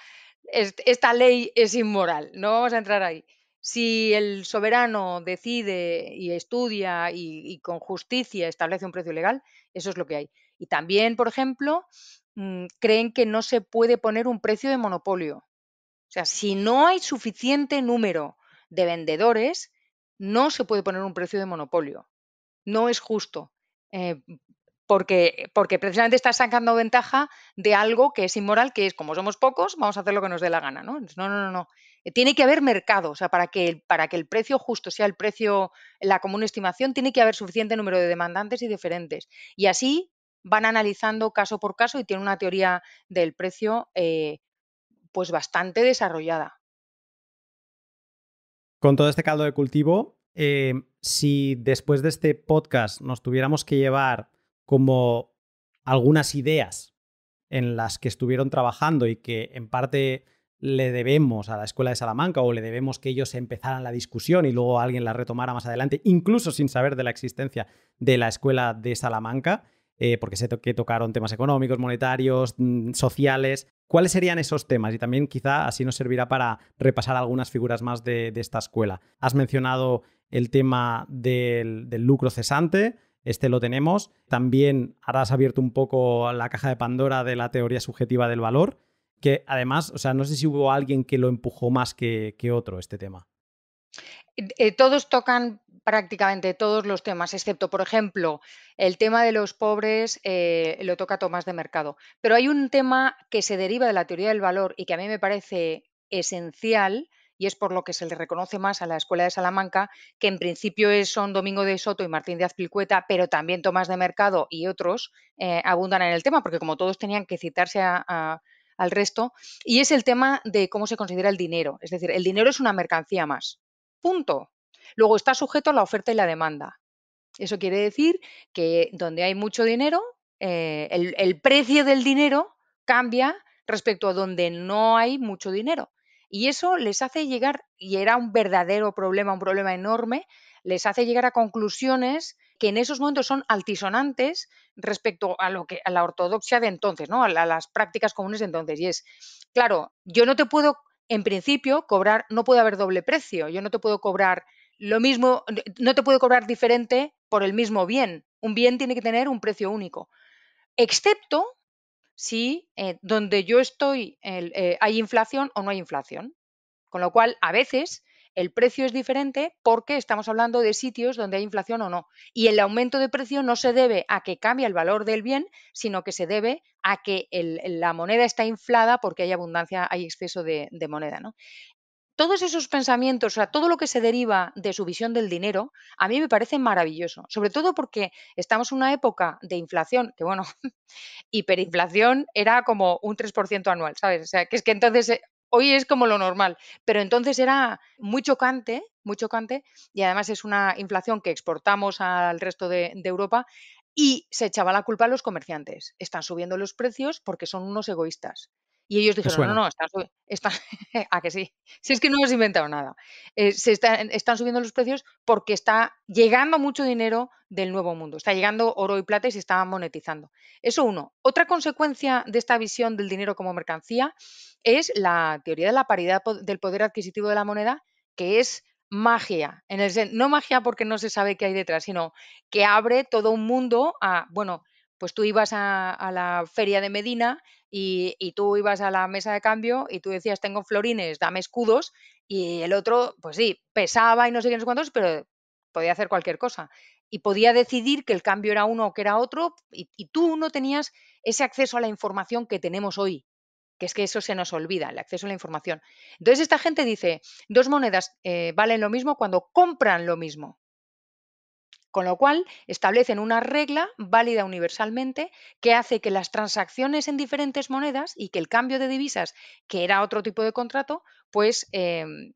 esta ley es inmoral, no vamos a entrar ahí. Si el soberano decide y estudia y, con justicia establece un precio legal, eso es lo que hay. Y también, por ejemplo, mm, creen que no se puede poner un precio de monopolio. O sea, si no hay suficiente número de vendedores, no se puede poner un precio de monopolio. No es justo. Eh, porque, porque precisamente estás sacando ventaja de algo que es inmoral, que es como somos pocos, vamos a hacer lo que nos dé la gana, ¿no? No, no, no, eh, Tiene que haber mercado, o sea, para que, para que el precio justo sea el precio, la común estimación, tiene que haber suficiente número de demandantes y diferentes. Y así van analizando caso por caso y tienen una teoría del precio eh, pues bastante desarrollada. Con todo este caldo de cultivo, eh, si después de este podcast nos tuviéramos que llevar como algunas ideas en las que estuvieron trabajando y que en parte le debemos a la Escuela de Salamanca o le debemos que ellos empezaran la discusión y luego alguien la retomara más adelante, incluso sin saber de la existencia de la Escuela de Salamanca, eh, porque sé que tocaron temas económicos, monetarios, mm, sociales. ¿Cuáles serían esos temas? Y también quizá así nos servirá para repasar algunas figuras más de, esta escuela. Has mencionado el tema del lucro cesante, este lo tenemos. También ahora has abierto un poco la caja de Pandora de la teoría subjetiva del valor, que además, o sea, no sé si hubo alguien que lo empujó más que, otro este tema. Eh, todos tocan prácticamente todos los temas, excepto, por ejemplo, el tema de los pobres eh, lo toca Tomás de Mercado. Pero hay un tema que se deriva de la teoría del valor y que a mí me parece esencial, y es por lo que se le reconoce más a la Escuela de Salamanca, que en principio son Domingo de Soto y Martín de Azpilcueta, pero también Tomás de Mercado y otros eh, abundan en el tema, porque como todos tenían que citarse al resto, y es el tema de cómo se considera el dinero. Es decir, el dinero es una mercancía más. Punto. Luego está sujeto a la oferta y la demanda. Eso quiere decir que donde hay mucho dinero, eh, el precio del dinero cambia respecto a donde no hay mucho dinero. Y eso les hace llegar, y era un verdadero problema, un problema enorme, les hace llegar a conclusiones que en esos momentos son altisonantes respecto a lo que a la ortodoxia de entonces, ¿no? A, las prácticas comunes de entonces. Y es, claro, yo no te puedo, en principio, cobrar, no puede haber doble precio, yo no te puedo cobrar lo mismo, no te puedo cobrar diferente por el mismo bien. Un bien tiene que tener un precio único. Excepto si eh, donde yo estoy eh, hay inflación o no hay inflación. Con lo cual, a veces el precio es diferente porque estamos hablando de sitios donde hay inflación o no. Y el aumento de precio no se debe a que cambie el valor del bien, sino que se debe a que la moneda está inflada porque hay abundancia, hay exceso de, de moneda. ¿no? todos esos pensamientos, o sea, todo lo que se deriva de su visión del dinero, a mí me parece maravilloso, sobre todo porque estamos en una época de inflación, que bueno, hiperinflación era como un 3% anual, ¿sabes? O sea, que es que entonces eh, hoy es como lo normal, pero entonces era muy chocante, muy chocante, y además es una inflación que exportamos al resto de, de Europa, y se echaba la culpa a los comerciantes. Están subiendo los precios porque son unos egoístas. Y ellos dijeron, no, no, están, a que sí, si es que no hemos inventado nada. Eh, se están subiendo los precios porque está llegando mucho dinero del nuevo mundo, está llegando oro y plata y se está monetizando. Eso uno. Otra consecuencia de esta visión del dinero como mercancía es la teoría de la paridad del poder adquisitivo de la moneda, que es magia, en el, no magia porque no se sabe qué hay detrás, sino que abre todo un mundo a, bueno, pues tú ibas a, la feria de Medina y, tú ibas a la mesa de cambio y tú decías, tengo florines, dame escudos, y el otro, pues sí, pesaba y no sé qué, no sé cuántos, pero podía hacer cualquier cosa. Y podía decidir que el cambio era uno o que era otro, y, tú no tenías ese acceso a la información que tenemos hoy, que es que eso se nos olvida, el acceso a la información. Entonces esta gente dice, dos monedas eh, valen lo mismo cuando compran lo mismo. Con lo cual, establecen una regla válida universalmente que hace que las transacciones en diferentes monedas y que el cambio de divisas, que era otro tipo de contrato, pues em,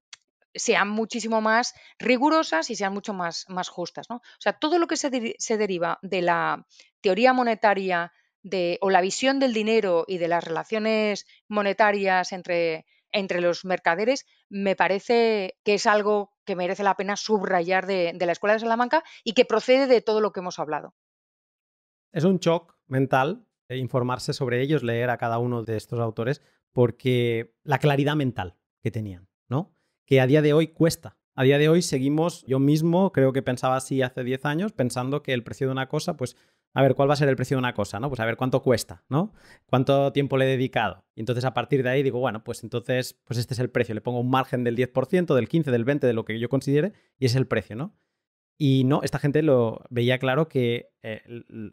sean muchísimo más rigurosas y sean mucho más, más justas. ¿no? O sea, todo lo que se, se, deriva de la teoría monetaria de, o la visión del dinero y de las relaciones monetarias entre entre los mercaderes, me parece que es algo que merece la pena subrayar de, la Escuela de Salamanca y que procede de todo lo que hemos hablado. Es un shock mental eh, informarse sobre ellos, leer a cada uno de estos autores, porque la claridad mental que tenían, ¿no? Que a día de hoy cuesta. A día de hoy seguimos, yo mismo creo que pensaba así hace 10 años, pensando que el precio de una cosa, pues a ver, ¿cuál va a ser el precio de una cosa? ¿no? Pues a ver cuánto cuesta, ¿no? ¿Cuánto tiempo le he dedicado? Y entonces a partir de ahí digo, bueno, pues entonces, pues este es el precio. Le pongo un margen del 10%, del 15%, del 20%, de lo que yo considere, y es el precio, ¿no? Y no, esta gente lo veía claro que eh,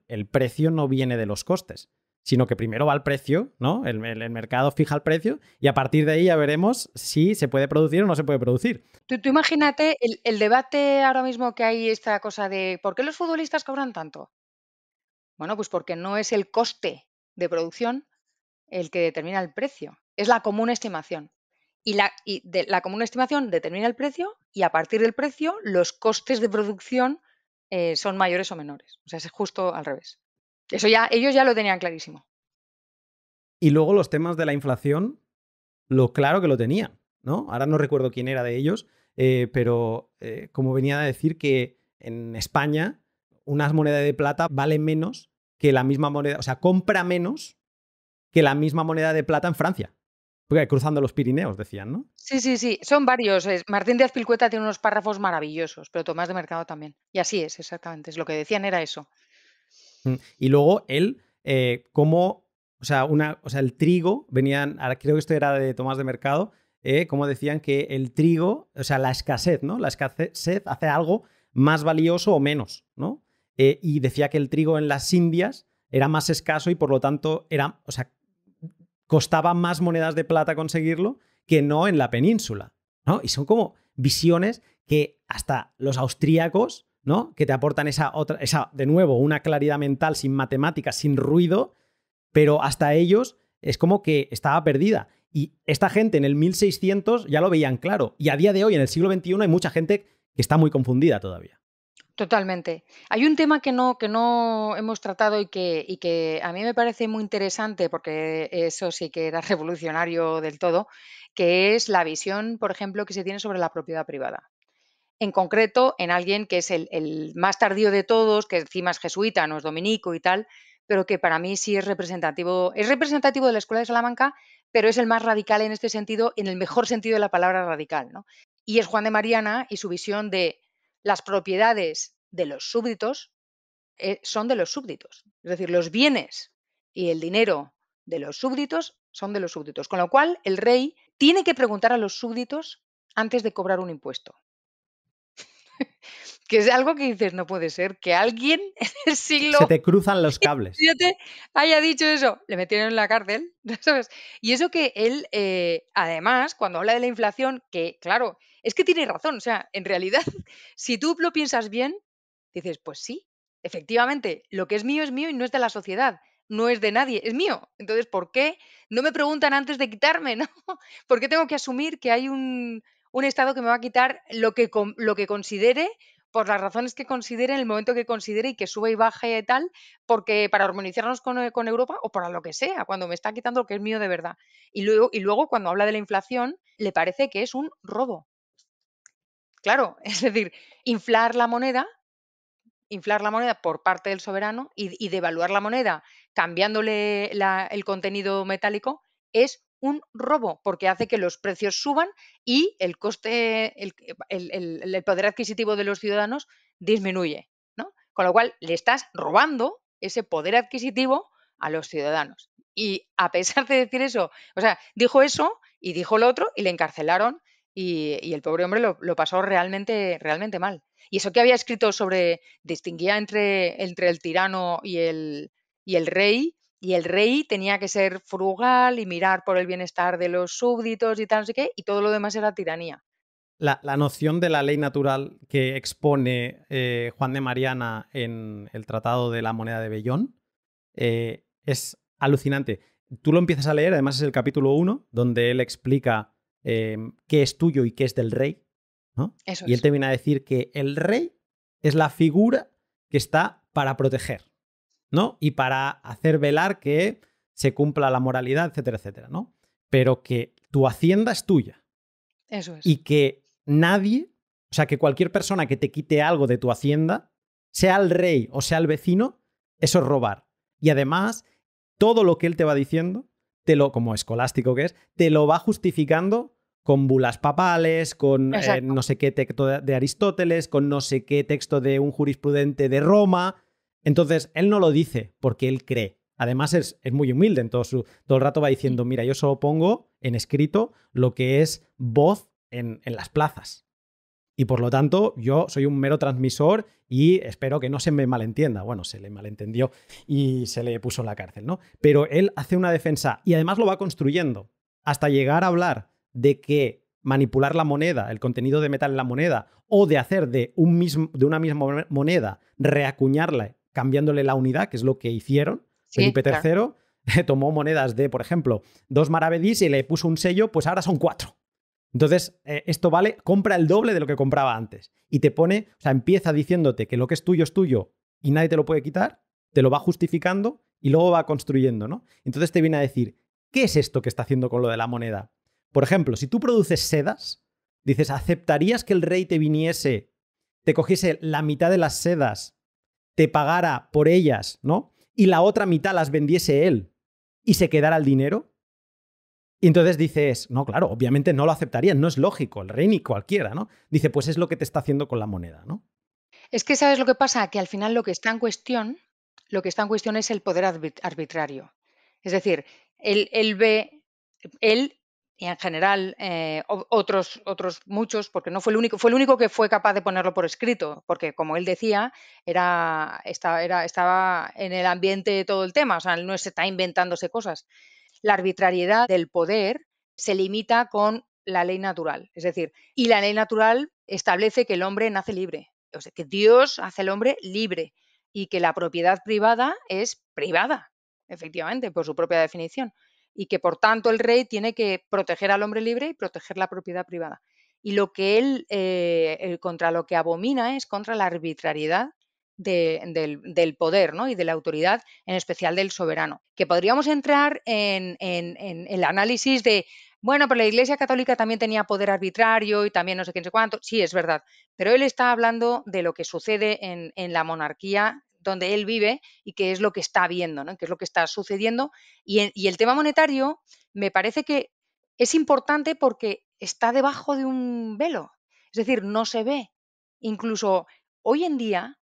el, precio no viene de los costes, sino que primero va el precio, ¿no? El, mercado fija el precio y a partir de ahí ya veremos si se puede producir o no se puede producir. Tú, imagínate el, debate ahora mismo que hay esta cosa de ¿por qué los futbolistas cobran tanto? Bueno, pues porque no es el coste de producción el que determina el precio, es la común estimación. Y la, de, la común estimación determina el precio y a partir del precio los costes de producción eh, son mayores o menores. O sea, es justo al revés. Eso ya, ellos ya lo tenían clarísimo. Y luego los temas de la inflación, lo claro que lo tenían, ¿no? Ahora no recuerdo quién era de ellos, eh, pero eh, como venía a decir que en España unas monedas de plata valen menos que la misma moneda, o sea, compra menos que la misma moneda de plata en Francia. Porque cruzando los Pirineos, decían, ¿no? Sí, sí, sí, son varios. Martín Díaz Pilcueta tiene unos párrafos maravillosos, pero Tomás de Mercado también. Y así es, exactamente. Es lo que decían era eso. Mm, y luego él, como, eh, cómo, o sea, una, o sea, el trigo, venían, ahora creo que esto era de Tomás de Mercado, eh, como decían que el trigo, o sea, la escasez, ¿no? La escasez hace algo más valioso o menos, ¿no? Eh, y decía que el trigo en las Indias era más escaso y por lo tanto era, o sea, costaba más monedas de plata conseguirlo que no en la península, ¿no? Y son como visiones que hasta los austríacos, ¿no? Que te aportan esa otra, esa, de nuevo, una claridad mental sin matemáticas, sin ruido, pero hasta ellos es como que estaba perdida. Y esta gente en el 1600 ya lo veían claro. Y a día de hoy, en el siglo XXI, hay mucha gente que está muy confundida todavía. Totalmente. Hay un tema que no, que no hemos tratado y que, y que a mí me parece muy interesante, porque eso sí que era revolucionario del todo, que es la visión, por ejemplo, que se tiene sobre la propiedad privada. En concreto, en alguien que es el, más tardío de todos, que encima es jesuita, no es dominico y tal, pero que para mí sí es representativo, es representativo de la Escuela de Salamanca, pero es el más radical en este sentido, en el mejor sentido de la palabra radical. ¿no? Y es Juan de Mariana y su visión de las propiedades de los súbditos eh, son de los súbditos. Es decir, los bienes y el dinero de los súbditos son de los súbditos. Con lo cual, el rey tiene que preguntar a los súbditos antes de cobrar un impuesto que es algo que dices, no puede ser que alguien en el siglo... Se te cruzan los cables. yo te haya dicho eso, le metieron en la cárcel, ¿sabes? Y eso que él, eh, además, cuando habla de la inflación, que claro, es que tiene razón, o sea, en realidad, si tú lo piensas bien, dices, pues sí, efectivamente, lo que es mío es mío y no es de la sociedad no es de nadie, es mío. Entonces, ¿por qué no me preguntan antes de quitarme? ¿no? ¿Por qué tengo que asumir que hay un, Estado que me va a quitar lo que, lo que considere por las razones que considere, en el momento que considere y que sube y baje y tal, porque para armonizarnos eh, con, Europa o para lo que sea, cuando me está quitando lo que es mío de verdad. Y luego, y luego cuando habla de la inflación, le parece que es un robo. Claro, es decir, inflar la moneda, inflar la moneda por parte del soberano y, devaluar la moneda cambiándole el contenido metálico es un robo porque hace que los precios suban y el coste, eh, el, poder adquisitivo de los ciudadanos disminuye. ¿no? Con lo cual, le estás robando ese poder adquisitivo a los ciudadanos. Y a pesar de decir eso, o sea, dijo eso y dijo lo otro y le encarcelaron y, el pobre hombre lo, pasó realmente, realmente mal. Y eso que había escrito sobre distinguía entre, entre el tirano y el, y el rey, y el rey tenía que ser frugal y mirar por el bienestar de los súbditos y tal, no sé qué, y todo lo demás era tiranía. La, noción de la ley natural que expone eh, Juan de Mariana en el Tratado de la Moneda de Bellón eh, es alucinante. Tú lo empiezas a leer, además es el capítulo 1, donde él explica eh, qué es tuyo y qué es del rey. y él te termina a decir que el rey es la figura que está para proteger. ¿no? Y para hacer velar que se cumpla la moralidad, etcétera, etcétera, ¿no? Pero que tu hacienda es tuya. Eso es. Y que nadie, o sea, que cualquier persona que te quite algo de tu hacienda, sea el rey o sea el vecino, eso es robar. Y además, todo lo que él te va diciendo, te lo, como escolástico que es, te lo va justificando con bulas papales, con eh, no sé qué texto de Aristóteles, con no sé qué texto de un jurisprudente de Roma, entonces, él no lo dice porque él cree. Además, es, muy humilde, en todo, el rato va diciendo, mira, yo solo pongo en escrito lo que es voz en, las plazas. Y por lo tanto, yo soy un mero transmisor y espero que no se me malentienda. Bueno, se le malentendió y se le puso en la cárcel, ¿no? Pero él hace una defensa y además lo va construyendo hasta llegar a hablar de que manipular la moneda, el contenido de metal en la moneda, o de hacer de, un mismo, de una misma moneda, reacuñarla cambiándole la unidad, que es lo que hicieron. Felipe III tomó monedas de, por ejemplo, dos maravedís y le puso un sello, pues ahora son cuatro. Entonces, eh, esto vale, compra el doble de lo que compraba antes. Y te pone, o sea, empieza diciéndote que lo que es tuyo es tuyo y nadie te lo puede quitar, te lo va justificando y luego va construyendo, ¿no? Entonces te viene a decir, ¿qué es esto que está haciendo con lo de la moneda? Por ejemplo, si tú produces sedas, dices, ¿aceptarías que el rey te viniese, te cogiese la mitad de las sedas te pagara por ellas, ¿no? Y la otra mitad las vendiese él y se quedara el dinero. Y entonces dices, no, claro, obviamente no lo aceptarían, no es lógico, el rey ni cualquiera, ¿no? Dice, pues es lo que te está haciendo con la moneda, ¿no? Es que sabes lo que pasa, que al final lo que está en cuestión, lo que está en cuestión es el poder arbitrario. Es decir, él, él ve, él y en general eh, otros, otros muchos, porque no fue el único, fue el único que fue capaz de ponerlo por escrito, porque como él decía, era, estaba, era, estaba en el ambiente todo el tema, o sea, no se está inventándose cosas. La arbitrariedad del poder se limita con la ley natural, es decir, y la ley natural establece que el hombre nace libre, o sea, que Dios hace al hombre libre y que la propiedad privada es privada, efectivamente, por su propia definición y que por tanto el rey tiene que proteger al hombre libre y proteger la propiedad privada. Y lo que él, eh, eh, contra lo que abomina es contra la arbitrariedad del, poder ¿no? y de la autoridad, en especial del soberano. Que podríamos entrar en, el análisis de, bueno, pero la Iglesia Católica también tenía poder arbitrario y también no sé quién sé cuánto. Sí, es verdad, pero él está hablando de lo que sucede en, en la monarquía donde él vive y qué es lo que está viendo, ¿no? qué es lo que está sucediendo. Y, y el tema monetario me parece que es importante porque está debajo de un velo, es decir, no se ve. Incluso hoy en día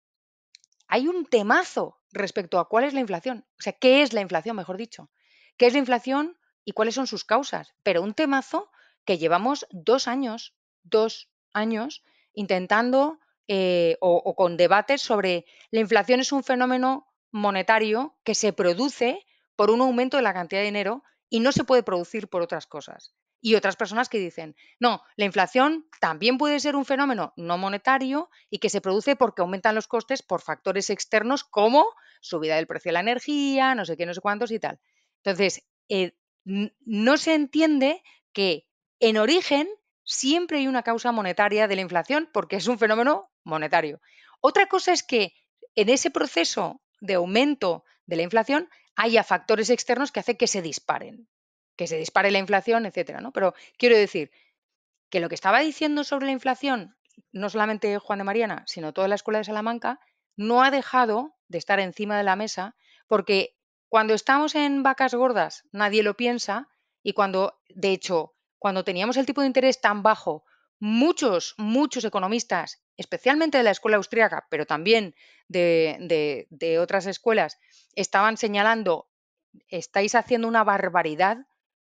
hay un temazo respecto a cuál es la inflación, o sea, qué es la inflación, mejor dicho, qué es la inflación y cuáles son sus causas, pero un temazo que llevamos dos años, dos años intentando eh, o, con debates sobre la inflación es un fenómeno monetario que se produce por un aumento de la cantidad de dinero y no se puede producir por otras cosas. Y otras personas que dicen, no, la inflación también puede ser un fenómeno no monetario y que se produce porque aumentan los costes por factores externos como subida del precio de la energía, no sé qué, no sé cuántos y tal. Entonces, eh, no se entiende que en origen siempre hay una causa monetaria de la inflación porque es un fenómeno monetario. Otra cosa es que en ese proceso de aumento de la inflación haya factores externos que hacen que se disparen, que se dispare la inflación, etcétera, ¿no? Pero quiero decir que lo que estaba diciendo sobre la inflación, no solamente Juan de Mariana, sino toda la escuela de Salamanca, no ha dejado de estar encima de la mesa porque cuando estamos en vacas gordas nadie lo piensa y cuando, de hecho, cuando teníamos el tipo de interés tan bajo, muchos, muchos economistas, especialmente de la escuela austríaca, pero también de, otras escuelas, estaban señalando, estáis haciendo una barbaridad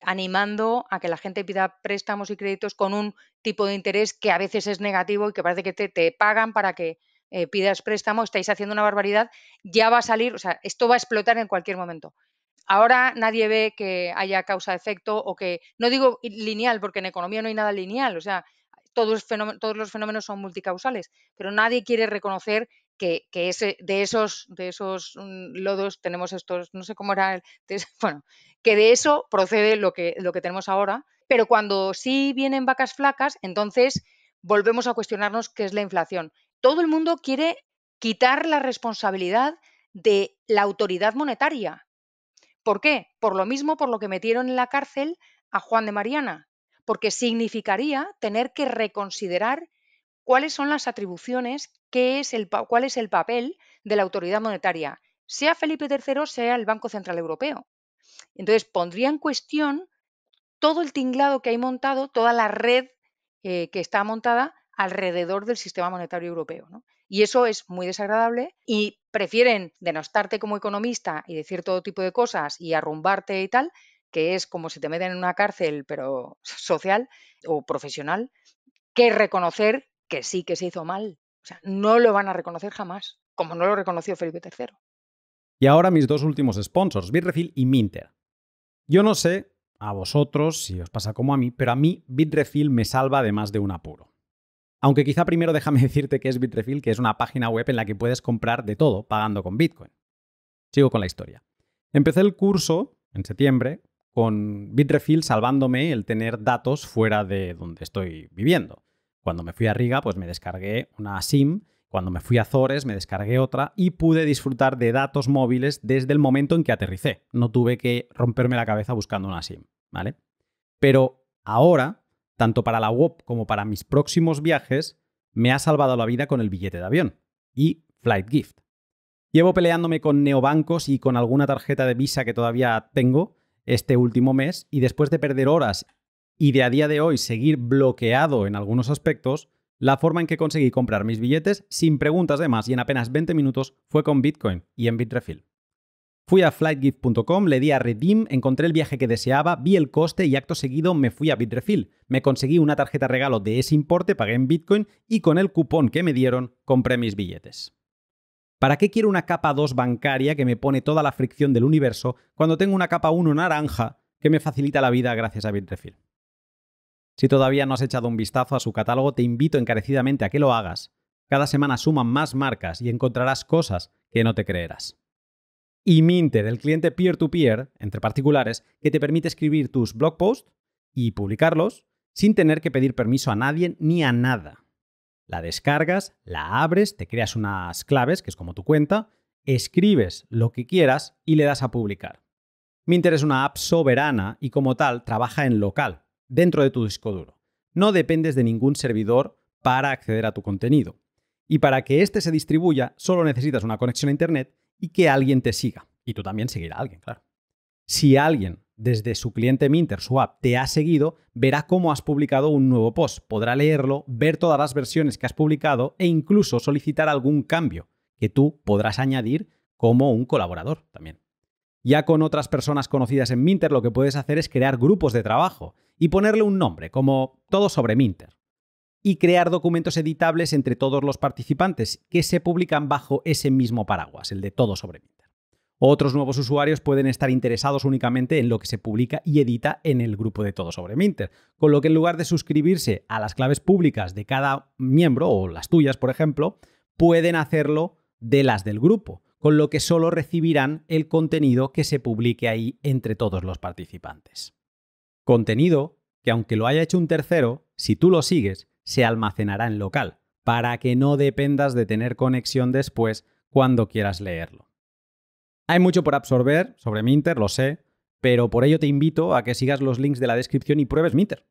animando a que la gente pida préstamos y créditos con un tipo de interés que a veces es negativo y que parece que te, pagan para que eh, pidas préstamo, estáis haciendo una barbaridad, ya va a salir, o sea, esto va a explotar en cualquier momento ahora nadie ve que haya causa-efecto o que, no digo lineal, porque en economía no hay nada lineal, o sea, todos, los fenómenos son multicausales, pero nadie quiere reconocer que, de esos, de esos mm, lodos tenemos estos, no sé cómo era, el, bueno, que de eso procede lo que tenemos ahora, pero cuando sí vienen vacas flacas, entonces volvemos a cuestionarnos qué es la inflación. Todo el mundo quiere quitar la responsabilidad de la autoridad monetaria, ¿Por qué? Por lo mismo por lo que metieron en la cárcel a Juan de Mariana, porque significaría tener que reconsiderar cuáles son las atribuciones, qué es el, cuál es el papel de la autoridad monetaria, sea Felipe III, sea el Banco Central Europeo. Entonces pondría en cuestión todo el tinglado que hay montado, toda la red eh, que está montada alrededor del sistema monetario europeo. ¿no? Y eso es muy desagradable y prefieren denostarte como economista y decir todo tipo de cosas y arrumbarte y tal, que es como si te meten en una cárcel, pero social o profesional, que reconocer que sí que se hizo mal. O sea, no lo van a reconocer jamás, como no lo reconoció Felipe III. Y ahora mis dos últimos sponsors, Bitrefill y Minter. Yo no sé a vosotros si os pasa como a mí, pero a mí Bitrefill me salva de más de un apuro. Aunque quizá primero déjame decirte que es Bitrefill, que es una página web en la que puedes comprar de todo pagando con Bitcoin. Sigo con la historia. Empecé el curso en septiembre con Bitrefill salvándome el tener datos fuera de donde estoy viviendo. Cuando me fui a Riga, pues me descargué una SIM. Cuando me fui a Azores, me descargué otra y pude disfrutar de datos móviles desde el momento en que aterricé. No tuve que romperme la cabeza buscando una SIM, ¿vale? Pero ahora tanto para la UOP como para mis próximos viajes, me ha salvado la vida con el billete de avión y Flight Gift. Llevo peleándome con neobancos y con alguna tarjeta de Visa que todavía tengo este último mes y después de perder horas y de a día de hoy seguir bloqueado en algunos aspectos, la forma en que conseguí comprar mis billetes sin preguntas de más y en apenas 20 minutos fue con Bitcoin y en Bitrefill. Fui a flightgift.com, le di a Redeem, encontré el viaje que deseaba, vi el coste y acto seguido me fui a Bitrefill. Me conseguí una tarjeta regalo de ese importe, pagué en Bitcoin y con el cupón que me dieron compré mis billetes. ¿Para qué quiero una capa 2 bancaria que me pone toda la fricción del universo cuando tengo una capa 1 naranja que me facilita la vida gracias a Bitrefill? Si todavía no has echado un vistazo a su catálogo, te invito encarecidamente a que lo hagas. Cada semana suman más marcas y encontrarás cosas que no te creerás y Minter, el cliente peer-to-peer, entre particulares, que te permite escribir tus blog posts y publicarlos sin tener que pedir permiso a nadie ni a nada. La descargas, la abres, te creas unas claves, que es como tu cuenta, escribes lo que quieras y le das a publicar. Minter es una app soberana y como tal trabaja en local, dentro de tu disco duro. No dependes de ningún servidor para acceder a tu contenido. Y para que éste se distribuya, solo necesitas una conexión a Internet y que alguien te siga. Y tú también seguirá a alguien, claro. Si alguien desde su cliente Minter, su app, te ha seguido, verá cómo has publicado un nuevo post, podrá leerlo, ver todas las versiones que has publicado e incluso solicitar algún cambio que tú podrás añadir como un colaborador también. Ya con otras personas conocidas en Minter lo que puedes hacer es crear grupos de trabajo y ponerle un nombre, como todo sobre Minter y crear documentos editables entre todos los participantes que se publican bajo ese mismo paraguas, el de todo sobre Minter. Otros nuevos usuarios pueden estar interesados únicamente en lo que se publica y edita en el grupo de todo sobre Minter, con lo que en lugar de suscribirse a las claves públicas de cada miembro o las tuyas, por ejemplo, pueden hacerlo de las del grupo, con lo que solo recibirán el contenido que se publique ahí entre todos los participantes. Contenido que aunque lo haya hecho un tercero, si tú lo sigues, se almacenará en local, para que no dependas de tener conexión después cuando quieras leerlo. Hay mucho por absorber sobre Minter, lo sé, pero por ello te invito a que sigas los links de la descripción y pruebes Minter.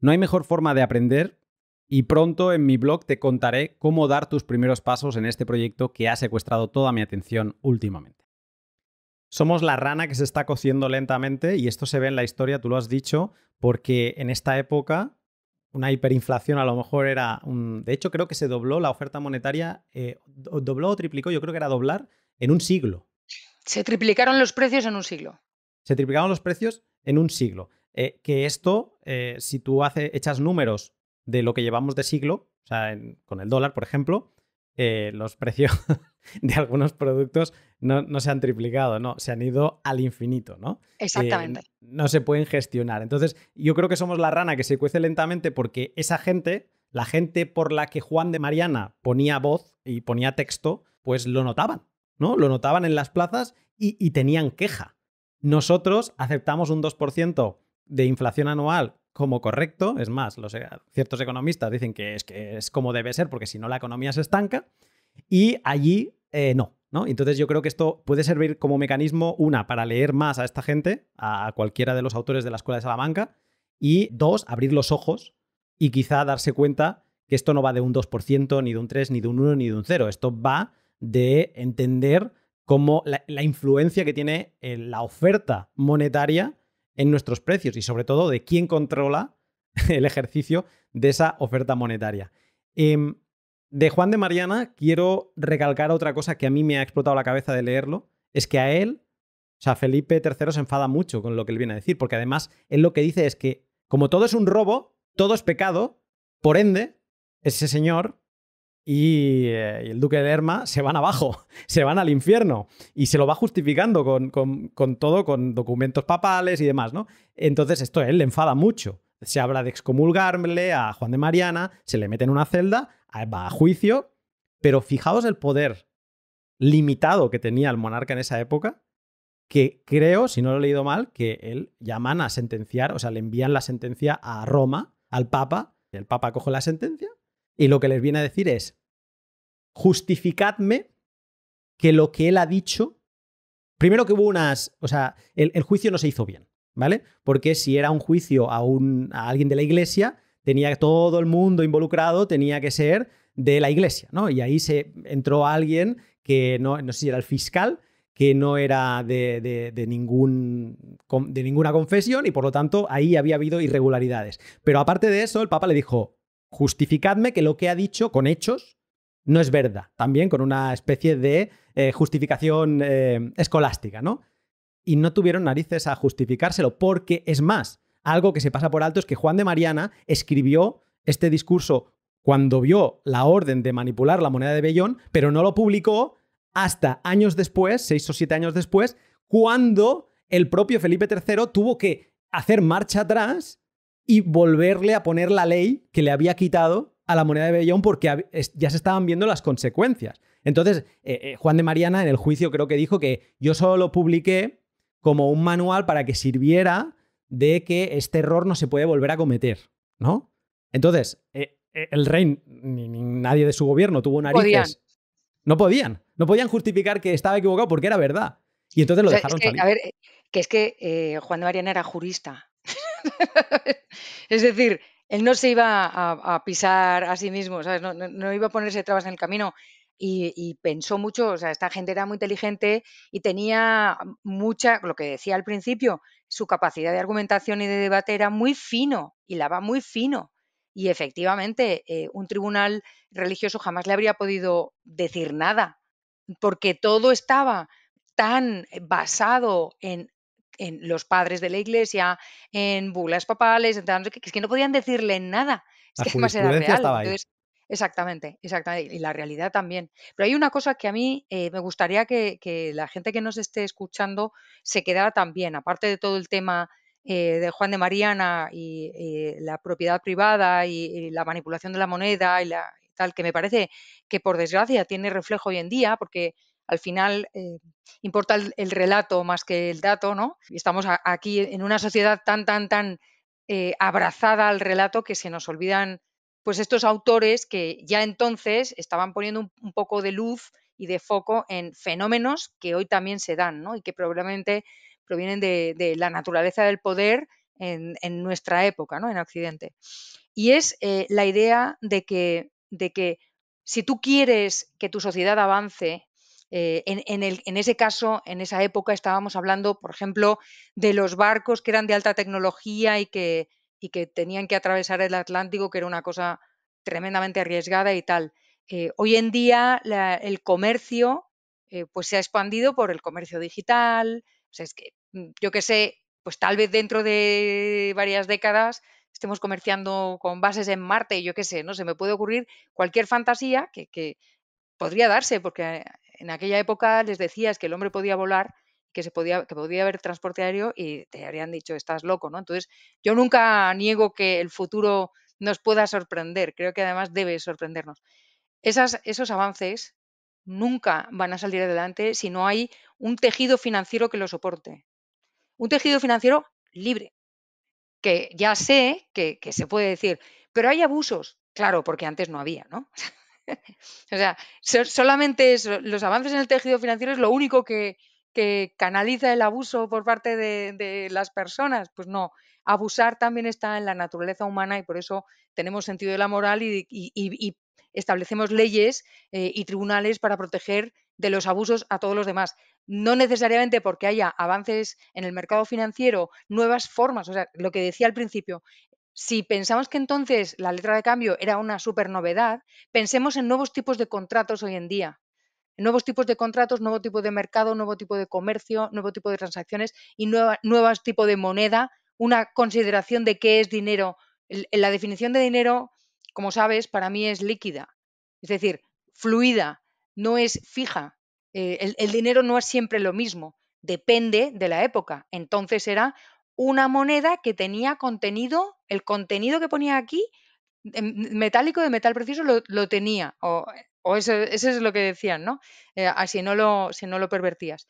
No hay mejor forma de aprender y pronto en mi blog te contaré cómo dar tus primeros pasos en este proyecto que ha secuestrado toda mi atención últimamente. Somos la rana que se está cociendo lentamente y esto se ve en la historia, tú lo has dicho, porque en esta época una hiperinflación a lo mejor era un... De hecho, creo que se dobló la oferta monetaria, eh, dobló o triplicó, yo creo que era doblar, en un siglo. Se triplicaron los precios en un siglo. Se triplicaron los precios en un siglo. Eh, que esto, eh, si tú hace, echas números de lo que llevamos de siglo, o sea, con el dólar, por ejemplo, eh, los precios de algunos productos no, se han triplicado, no, se han ido al infinito, ¿no? Exactamente. Eh, no se pueden gestionar. Entonces, yo creo que somos la rana que se cuece lentamente porque esa gente, la gente por la que Juan de Mariana ponía voz y ponía texto, pues lo notaban, ¿no? Lo notaban en las plazas y, y tenían queja. Nosotros aceptamos un 2% de inflación anual como correcto. Es más, eh, ciertos economistas dicen que es, que es como debe ser, porque si no la economía se estanca. Y allí eh, no, ¿no? Entonces yo creo que esto puede servir como mecanismo, una, para leer más a esta gente, a cualquiera de los autores de la Escuela de Salamanca, y dos, abrir los ojos y quizá darse cuenta que esto no va de un 2%, ni de un 3, ni de un 1, ni de un 0. Esto va de entender cómo la influencia que tiene eh, la oferta monetaria en nuestros precios y sobre todo de quién controla el ejercicio de esa oferta monetaria. Em, de Juan de Mariana quiero recalcar otra cosa que a mí me ha explotado la cabeza de leerlo, es que a él, o sea, Felipe III se enfada mucho con lo que él viene a decir, porque además él lo que dice es que como todo es un robo, todo es pecado, por ende, ese señor eh, y, el duque de Lerma se van abajo, se van al infierno y se lo va justificando con, todo, con documentos papales y demás, ¿no? Entonces esto él le enfada mucho. Se habla de excomulgarle a Juan de Mariana, se le mete en una celda, va a juicio, pero fijaos el poder limitado que tenía el monarca en esa época, que creo, si no lo he leído mal, que él llaman a sentenciar, o sea, le envían la sentencia a Roma, al Papa, y el Papa coge la sentencia y lo que les viene a decir es, justificadme que lo que él ha dicho, primero que hubo unas, o sea, el, juicio no se hizo bien, ¿vale? Porque si era un juicio a, un, a alguien de la iglesia, tenía todo el mundo involucrado, tenía que ser de la iglesia, ¿no? Y ahí se entró alguien que no, no sé si era el fiscal, que no era de, ningún, de ninguna confesión y por lo tanto ahí había habido irregularidades. Pero aparte de eso, el Papa le dijo, justificadme que lo que ha dicho con hechos no es verdad, también con una especie de eh, justificación eh, escolástica, ¿no? Y no tuvieron narices a justificárselo, porque es más, algo que se pasa por alto es que Juan de Mariana escribió este discurso cuando vio la orden de manipular la moneda de Bellón, pero no lo publicó hasta años después, seis o siete años después, cuando el propio Felipe III tuvo que hacer marcha atrás y volverle a poner la ley que le había quitado a la moneda de Bellón porque ya se estaban viendo las consecuencias. Entonces, eh, eh, Juan de Mariana en el juicio creo que dijo que yo solo lo publiqué como un manual para que sirviera de que este error no se puede volver a cometer, ¿no? Entonces, eh, el rey, ni, nadie de su gobierno tuvo narices. No podían. No podían justificar que estaba equivocado porque era verdad. Y entonces lo dejaron A ver, que es que Juan de Mariana era jurista. es decir, él no se iba a, pisar a sí mismo, No, iba a ponerse trabas en el camino. Y, pensó mucho, o sea, esta gente era muy inteligente y tenía mucha, lo que decía al principio, su capacidad de argumentación y de debate era muy fino, y la va muy fino. Y efectivamente, eh, un tribunal religioso jamás le habría podido decir nada, porque todo estaba tan basado en en los padres de la iglesia, en bulas papales, en que es que no podían decirle nada. Es que además era real. exactamente, exactamente. Y la realidad también. Pero hay una cosa que a mí eh, me gustaría que, la gente que nos esté escuchando se quedara también, aparte de todo el tema eh, de Juan de Mariana y, la propiedad privada y, la manipulación de la moneda y la y tal, que me parece que por desgracia tiene reflejo hoy en día, porque al final eh, importa el, relato más que el dato, ¿no? Y estamos aquí en una sociedad tan, tan, tan eh, abrazada al relato que se nos olvidan pues estos autores que ya entonces estaban poniendo un, poco de luz y de foco en fenómenos que hoy también se dan, Y que probablemente provienen de, la naturaleza del poder en, nuestra época, ¿no? En Occidente. Y es eh, la idea de que, de que si tú quieres que tu sociedad avance, eh, en, ese caso, en esa época, estábamos hablando, por ejemplo, de los barcos que eran de alta tecnología y que, que tenían que atravesar el Atlántico, que era una cosa tremendamente arriesgada y tal. Eh, hoy en día el comercio eh, pues se ha expandido por el comercio digital. O sea, es que, mm, yo qué sé, pues tal vez dentro de varias décadas estemos comerciando con bases en Marte, yo qué sé, no se me puede ocurrir cualquier fantasía que podría darse, porque en aquella época les decías que el hombre podía volar, que se podía, que podía haber transporte aéreo y te habrían dicho, estás loco, ¿no? Entonces, yo nunca niego que el futuro nos pueda sorprender, creo que además debe sorprendernos. esos avances nunca van a salir adelante si no hay un tejido financiero que lo soporte. Un tejido financiero libre, que ya sé que, que se puede decir, pero hay abusos, claro, porque antes no había, ¿no? o sea, solamente los avances en el tejido financiero es lo único que, canaliza el abuso por parte de, las personas. Pues no, abusar también está en la naturaleza humana y por eso tenemos sentido de la moral y, establecemos leyes eh, y tribunales para proteger de los abusos a todos los demás. No necesariamente porque haya avances en el mercado financiero, nuevas formas, o sea, lo que decía al principio, si pensamos que entonces la letra de cambio era una super novedad, pensemos en nuevos tipos de contratos hoy en día. Nuevos tipos de contratos, nuevo tipo de mercado, nuevo tipo de comercio, nuevo tipo de transacciones y nuevo nuevos tipos de moneda, una consideración de qué es dinero. La definición de dinero, como sabes, para mí es líquida, es decir, fluida, no es fija. Eh, el dinero no es siempre lo mismo, depende de la época. Entonces era una moneda que tenía contenido, el contenido que ponía aquí, em, metálico de metal precioso, lo, tenía. O, eso, es lo que decían, ¿no? Eh, así no lo, si no lo pervertías.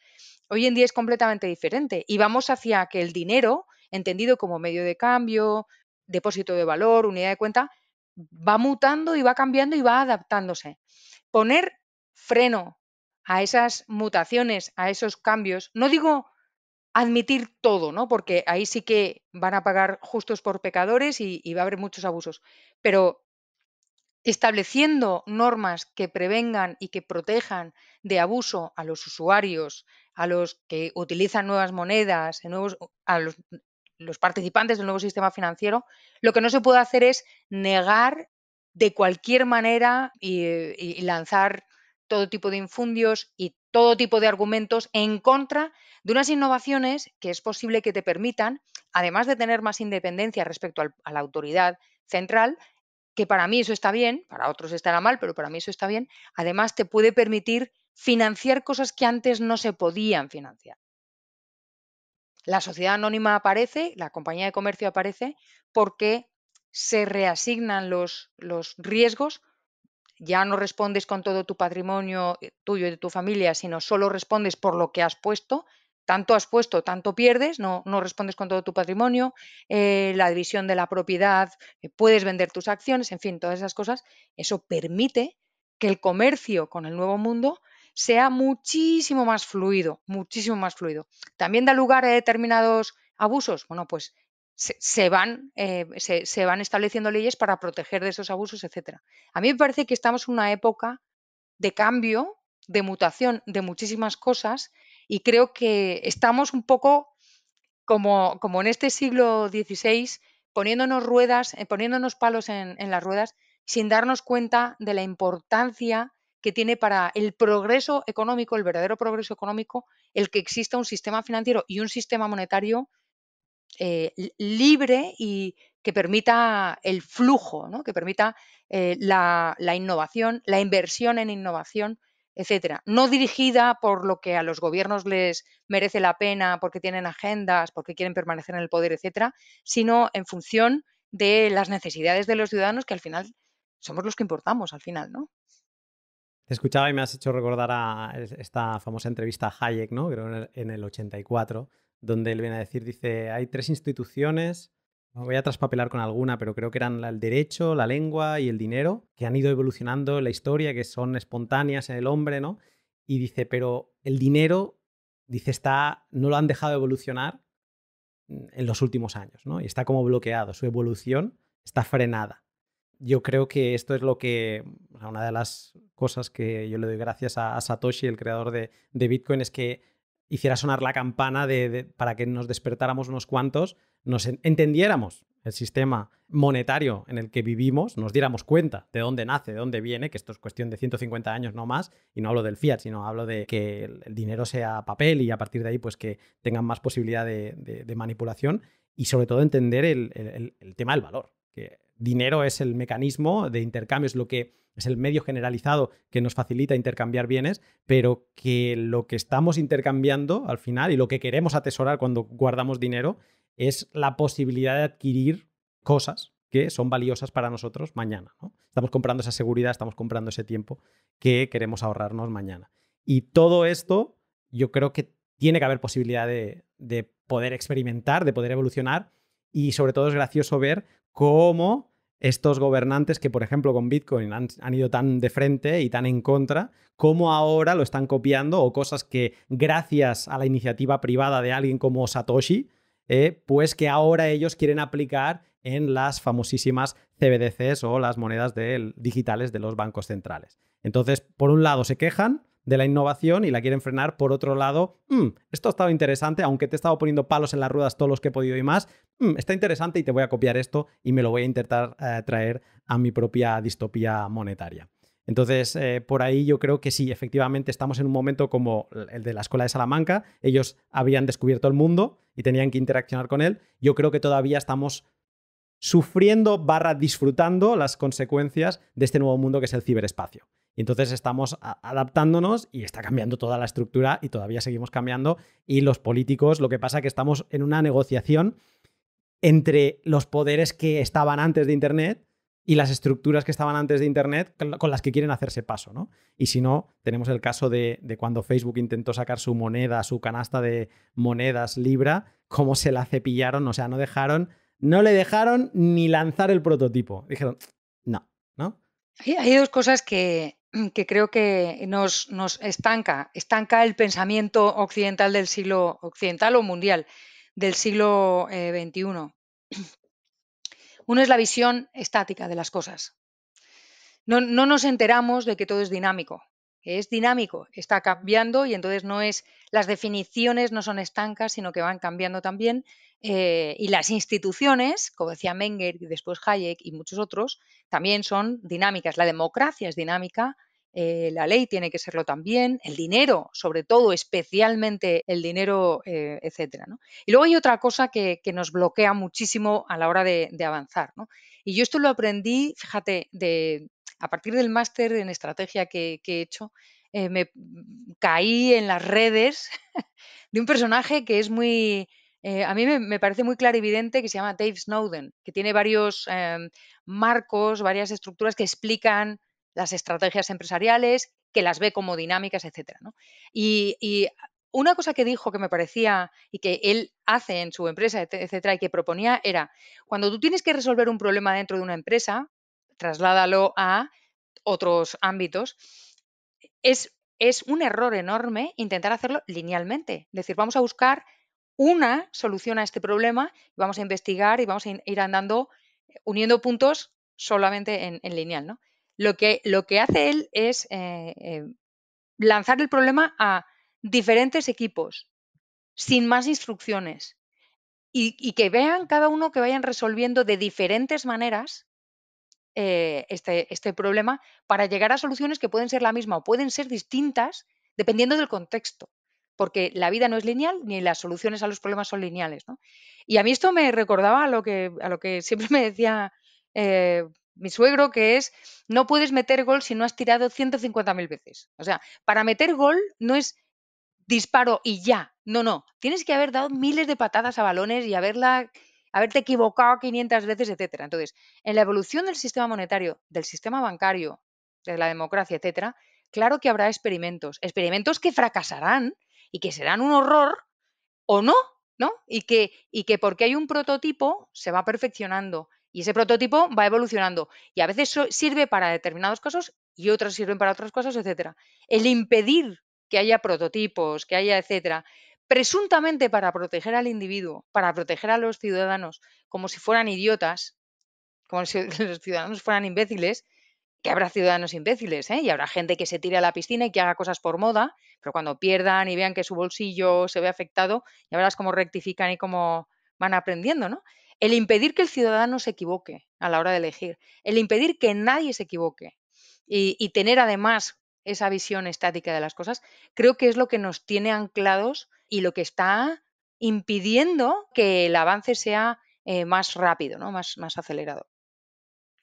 Hoy en día es completamente diferente y vamos hacia que el dinero, entendido como medio de cambio, depósito de valor, unidad de cuenta, va mutando y va cambiando y va adaptándose. Poner freno a esas mutaciones, a esos cambios, no digo admitir todo, ¿no? Porque ahí sí que van a pagar justos por pecadores y, va a haber muchos abusos. Pero estableciendo normas que prevengan y que protejan de abuso a los usuarios, a los que utilizan nuevas monedas, a los, participantes del nuevo sistema financiero, lo que no se puede hacer es negar de cualquier manera y lanzar todo tipo de infundios y todo tipo de argumentos en contra de unas innovaciones que es posible que te permitan, además de tener más independencia respecto a la autoridad central, que para mí eso está bien, para otros estará mal, pero para mí eso está bien, además te puede permitir financiar cosas que antes no se podían financiar. La sociedad anónima aparece, la compañía de comercio aparece, porque se reasignan los riesgos ya no respondes con todo tu patrimonio eh, tuyo y de tu familia, sino solo respondes por lo que has puesto, tanto has puesto, tanto pierdes, no, no respondes con todo tu patrimonio, eh, la división de la propiedad, eh, puedes vender tus acciones, en fin, todas esas cosas, eso permite que el comercio con el nuevo mundo sea muchísimo más fluido, muchísimo más fluido. También da lugar a determinados abusos, bueno, pues se, van, eh, se, van, estableciendo leyes para proteger de esos abusos, etcétera. A mí me parece que estamos en una época de cambio, de mutación de muchísimas cosas y creo que estamos un poco como, como en este siglo XVI poniéndonos ruedas, eh, poniéndonos palos en, en las ruedas sin darnos cuenta de la importancia que tiene para el progreso económico, el verdadero progreso económico, el que exista un sistema financiero y un sistema monetario eh, libre y que permita el flujo, que permita eh, la, innovación, la inversión en innovación, etcétera. No dirigida por lo que a los gobiernos les merece la pena, porque tienen agendas, porque quieren permanecer en el poder, etcétera, sino en función de las necesidades de los ciudadanos, que al final somos los que importamos, al final, ¿no? Te escuchaba y me has hecho recordar a esta famosa entrevista Hayek, ¿no? Creo en el 84, donde él viene a decir, dice, hay tres instituciones, voy a traspapelar con alguna, pero creo que eran el derecho, la lengua y el dinero, que han ido evolucionando en la historia, que son espontáneas en el hombre, ¿no? Y dice, pero el dinero, dice, está, no lo han dejado evolucionar en los últimos años, ¿no? Y está como bloqueado, su evolución está frenada. Yo creo que esto es lo que, una de las cosas que yo le doy gracias a, Satoshi, el creador de Bitcoin, es que hiciera sonar la campana para que nos despertáramos unos cuantos, nos entendiéramos el sistema monetario en el que vivimos, nos diéramos cuenta de dónde nace, de dónde viene, que esto es cuestión de 150 años no más, y no hablo del fiat, sino hablo de que el dinero sea papel y a partir de ahí pues que tengan más posibilidad de, manipulación y sobre todo entender el, tema del valor, que dinero es el mecanismo de intercambio, es lo que es el medio generalizado que nos facilita intercambiar bienes, pero que lo que estamos intercambiando al final y lo que queremos atesorar cuando guardamos dinero es la posibilidad de adquirir cosas que son valiosas para nosotros mañana. ¿no? Estamos comprando esa seguridad, estamos comprando ese tiempo que queremos ahorrarnos mañana. Y todo esto yo creo que tiene que haber posibilidad de, de poder experimentar, de poder evolucionar y sobre todo es gracioso ver cómo estos gobernantes que, por ejemplo, con Bitcoin han, ido tan de frente y tan en contra, como ahora lo están copiando o cosas que gracias a la iniciativa privada de alguien como Satoshi, eh, pues que ahora ellos quieren aplicar en las famosísimas CBDCs o las monedas digitales de los bancos centrales. Entonces, por un lado se quejan, de la innovación y la quieren frenar por otro lado. Mm, esto ha estado interesante, aunque te he estado poniendo palos en las ruedas todos los que he podido y más. Mm, está interesante y te voy a copiar esto y me lo voy a intentar eh, traer a mi propia distopía monetaria. Entonces, eh, por ahí yo creo que sí, efectivamente estamos en un momento como el de la Escuela de Salamanca. Ellos habían descubierto el mundo y tenían que interaccionar con él. Yo creo que todavía estamos sufriendo barra disfrutando las consecuencias de este nuevo mundo que es el ciberespacio. Y entonces estamos adaptándonos y está cambiando toda la estructura y todavía seguimos cambiando. Y los políticos, lo que pasa es que estamos en una negociación entre los poderes que estaban antes de Internet y las estructuras que estaban antes de Internet con las que quieren hacerse paso, ¿no? Y si no, tenemos el caso de, cuando Facebook intentó sacar su moneda, su canasta de monedas libra, cómo se la cepillaron, o sea, no dejaron, no le dejaron ni lanzar el prototipo. Dijeron, no, ¿no? hay dos cosas que, que creo que nos, estanca, estanca el pensamiento occidental del siglo occidental o mundial del siglo XXI. Eh, Uno es la visión estática de las cosas. no, nos enteramos de que todo es dinámico es dinámico, está cambiando y entonces no es, las definiciones no son estancas, sino que van cambiando también. Eh, y las instituciones, como decía Menger y después Hayek y muchos otros, también son dinámicas. La democracia es dinámica, eh, la ley tiene que serlo también, el dinero, sobre todo, especialmente el dinero, etc. Eh, etcétera. Y luego hay otra cosa que, nos bloquea muchísimo a la hora de, avanzar. Y yo esto lo aprendí, fíjate, de, a partir del máster en estrategia que, he hecho, eh, me mm, caí en las redes de un personaje que es muy, eh, a mí me, parece muy clarividente que se llama Dave Snowden, que tiene varios em, marcos, varias estructuras que explican las estrategias empresariales, que las ve como dinámicas, etc. Y, y, una cosa que dijo que me parecía y que él hace en su empresa, etcétera, y que proponía era, cuando tú tienes que resolver un problema dentro de una empresa, trasládalo a otros ámbitos, es, es un error enorme intentar hacerlo linealmente. Es decir, vamos a buscar una solución a este problema, vamos a investigar y vamos a ir andando, eh, uniendo puntos solamente en, lineal. ¿no? Lo, que, lo que hace él es eh, eh, lanzar el problema a diferentes equipos, sin más instrucciones, y, y que vean cada uno que vayan resolviendo de diferentes maneras eh, este, este problema para llegar a soluciones que pueden ser la misma o pueden ser distintas dependiendo del contexto porque la vida no es lineal ni las soluciones a los problemas son lineales. ¿no? Y a mí esto me recordaba a lo que, a lo que siempre me decía eh, mi suegro, que es, no puedes meter gol si no has tirado 150.000 veces. O sea, para meter gol no es disparo y ya, no, no, tienes que haber dado miles de patadas a balones y haberla haberte equivocado 500 veces, etcétera. Entonces, en la evolución del sistema monetario, del sistema bancario, de la democracia, etcétera, claro que habrá experimentos, experimentos que fracasarán y que serán un horror o no, ¿no? Y que, y que porque hay un prototipo se va perfeccionando y ese prototipo va evolucionando y a veces sirve para determinados casos y otros sirven para otras cosas, etcétera. El impedir que haya prototipos, que haya, etcétera, presuntamente para proteger al individuo, para proteger a los ciudadanos, como si fueran idiotas, como si los ciudadanos fueran imbéciles, que habrá ciudadanos imbéciles, ¿eh? y habrá gente que se tire a la piscina y que haga cosas por moda, pero cuando pierdan y vean que su bolsillo se ve afectado, ya verás cómo rectifican y cómo van aprendiendo, ¿no? El impedir que el ciudadano se equivoque a la hora de elegir, el impedir que nadie se equivoque y tener además esa visión estática de las cosas, creo que es lo que nos tiene anclados y lo que está impidiendo que el avance sea eh, más rápido, ¿no? más, más acelerado.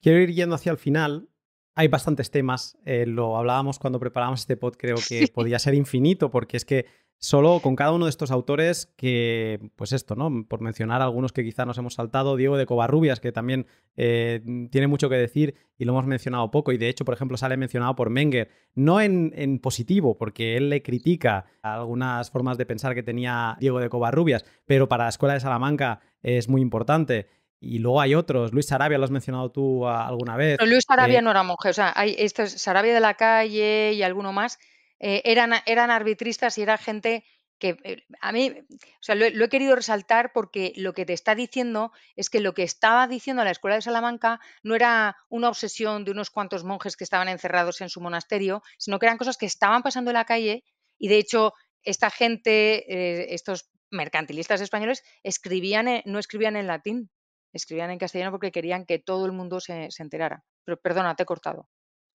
Quiero ir yendo hacia el final. Hay bastantes temas. Eh, lo hablábamos cuando preparábamos este pod, creo que podía ser infinito, porque es que solo con cada uno de estos autores que, pues esto, ¿no? Por mencionar algunos que quizá nos hemos saltado, Diego de Covarrubias, que también eh, tiene mucho que decir y lo hemos mencionado poco, y de hecho, por ejemplo, sale mencionado por Menger, no en, positivo, porque él le critica algunas formas de pensar que tenía Diego de Covarrubias, pero para la Escuela de Salamanca es muy importante. Y luego hay otros, Luis Sarabia, lo has mencionado tú ah, alguna vez. Luis Sarabia eh, no era monje, o sea, hay Sarabia de la calle y alguno más, eh, eran, eran arbitristas y era gente que eh, a mí, o sea, lo, he querido resaltar porque lo que te está diciendo es que lo que estaba diciendo la Escuela de Salamanca no era una obsesión de unos cuantos monjes que estaban encerrados en su monasterio, sino que eran cosas que estaban pasando en la calle y de hecho esta gente, eh, estos mercantilistas españoles, escribían, e, no escribían en latín, escribían en castellano porque querían que todo el mundo se, se enterara. Pero perdona, te he cortado.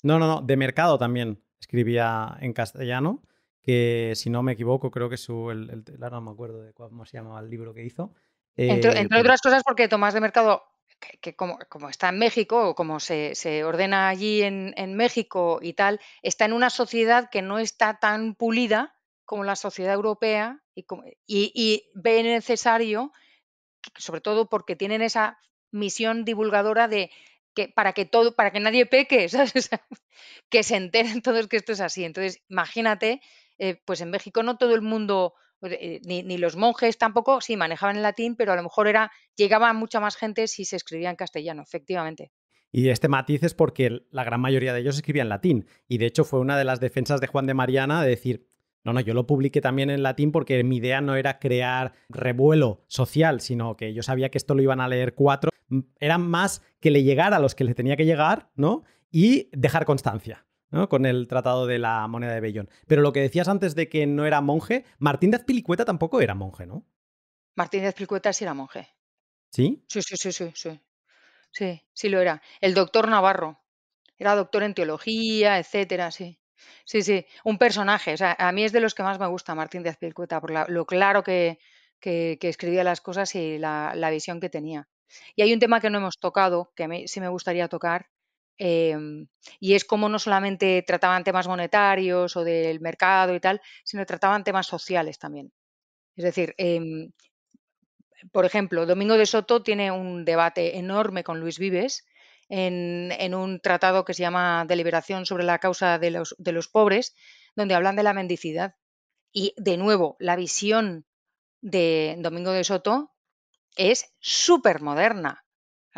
No, no, no, de mercado también escribía en castellano, que si no me equivoco, creo que su, el, no me acuerdo de cómo se llamaba el libro que hizo. Eh, entre, otras cosas porque Tomás de Mercado, que, como, está en México, o como se, se ordena allí en, México y tal, está en una sociedad que no está tan pulida como la sociedad europea y ve necesario, sobre todo porque tienen esa misión divulgadora de para que todo, para que nadie peque, que se enteren todos que esto es así. Entonces, imagínate, eh, pues en México no todo el mundo, eh, ni, los monjes tampoco, sí, manejaban el latín, pero a lo mejor era, llegaba mucha más gente si se escribía en castellano, efectivamente. Y este matiz es porque la gran mayoría de ellos escribían latín. Y de hecho fue una de las defensas de Juan de Mariana de decir, no, no, yo lo publiqué también en latín porque mi idea no era crear revuelo social, sino que yo sabía que esto lo iban a leer cuatro. Era más que le llegara a los que le tenía que llegar, ¿no? Y dejar constancia. ¿no? con el tratado de la moneda de Bellón. Pero lo que decías antes de que no era monje, Martín de Azpilicueta tampoco era monje, ¿no? Martín de Azpilicueta sí era monje. ¿Sí? Sí, sí, sí, sí, sí. Sí, sí lo era. El doctor Navarro. Era doctor en teología, etcétera, sí. Sí, sí, un personaje. O sea, a mí es de los que más me gusta Martín de Azpilcueta, por lo claro que, que- escribía las cosas y la, visión que tenía. Y hay un tema que no hemos tocado, que a mí sí me gustaría tocar, em, y es cómo no solamente trataban temas monetarios o del mercado y tal, sino trataban temas sociales también. Es decir, em, por ejemplo, Domingo de Soto tiene un debate enorme con Luis Vives en, un tratado que se llama Deliberación sobre la causa de los, de los pobres, donde hablan de la mendicidad. Y de nuevo, la visión de Domingo de Soto es súper moderna.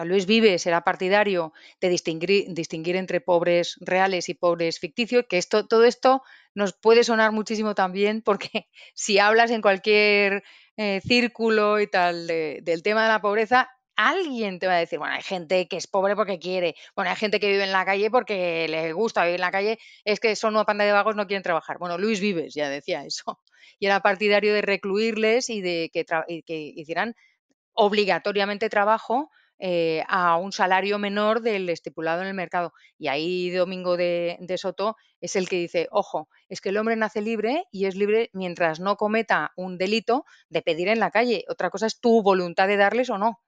Luis Vives era partidario de distinguir, entre pobres reales y pobres ficticios, que esto, todo esto nos puede sonar muchísimo también porque si hablas en cualquier eh, círculo y tal del tema de la pobreza, alguien te va a decir, bueno, hay gente que es pobre porque quiere, bueno, hay gente que vive en la calle porque le gusta vivir en la calle, es que son una panda de vagos, no quieren trabajar. Bueno, Luis Vives ya decía eso, y era partidario de recluirles y de que, hicieran obligatoriamente trabajo eh, a un salario menor del estipulado en el mercado. Y ahí Domingo de, Soto es el que dice, ojo, es que el hombre nace libre y es libre mientras no cometa un delito de pedir en la calle. Otra cosa es tu voluntad de darles o no.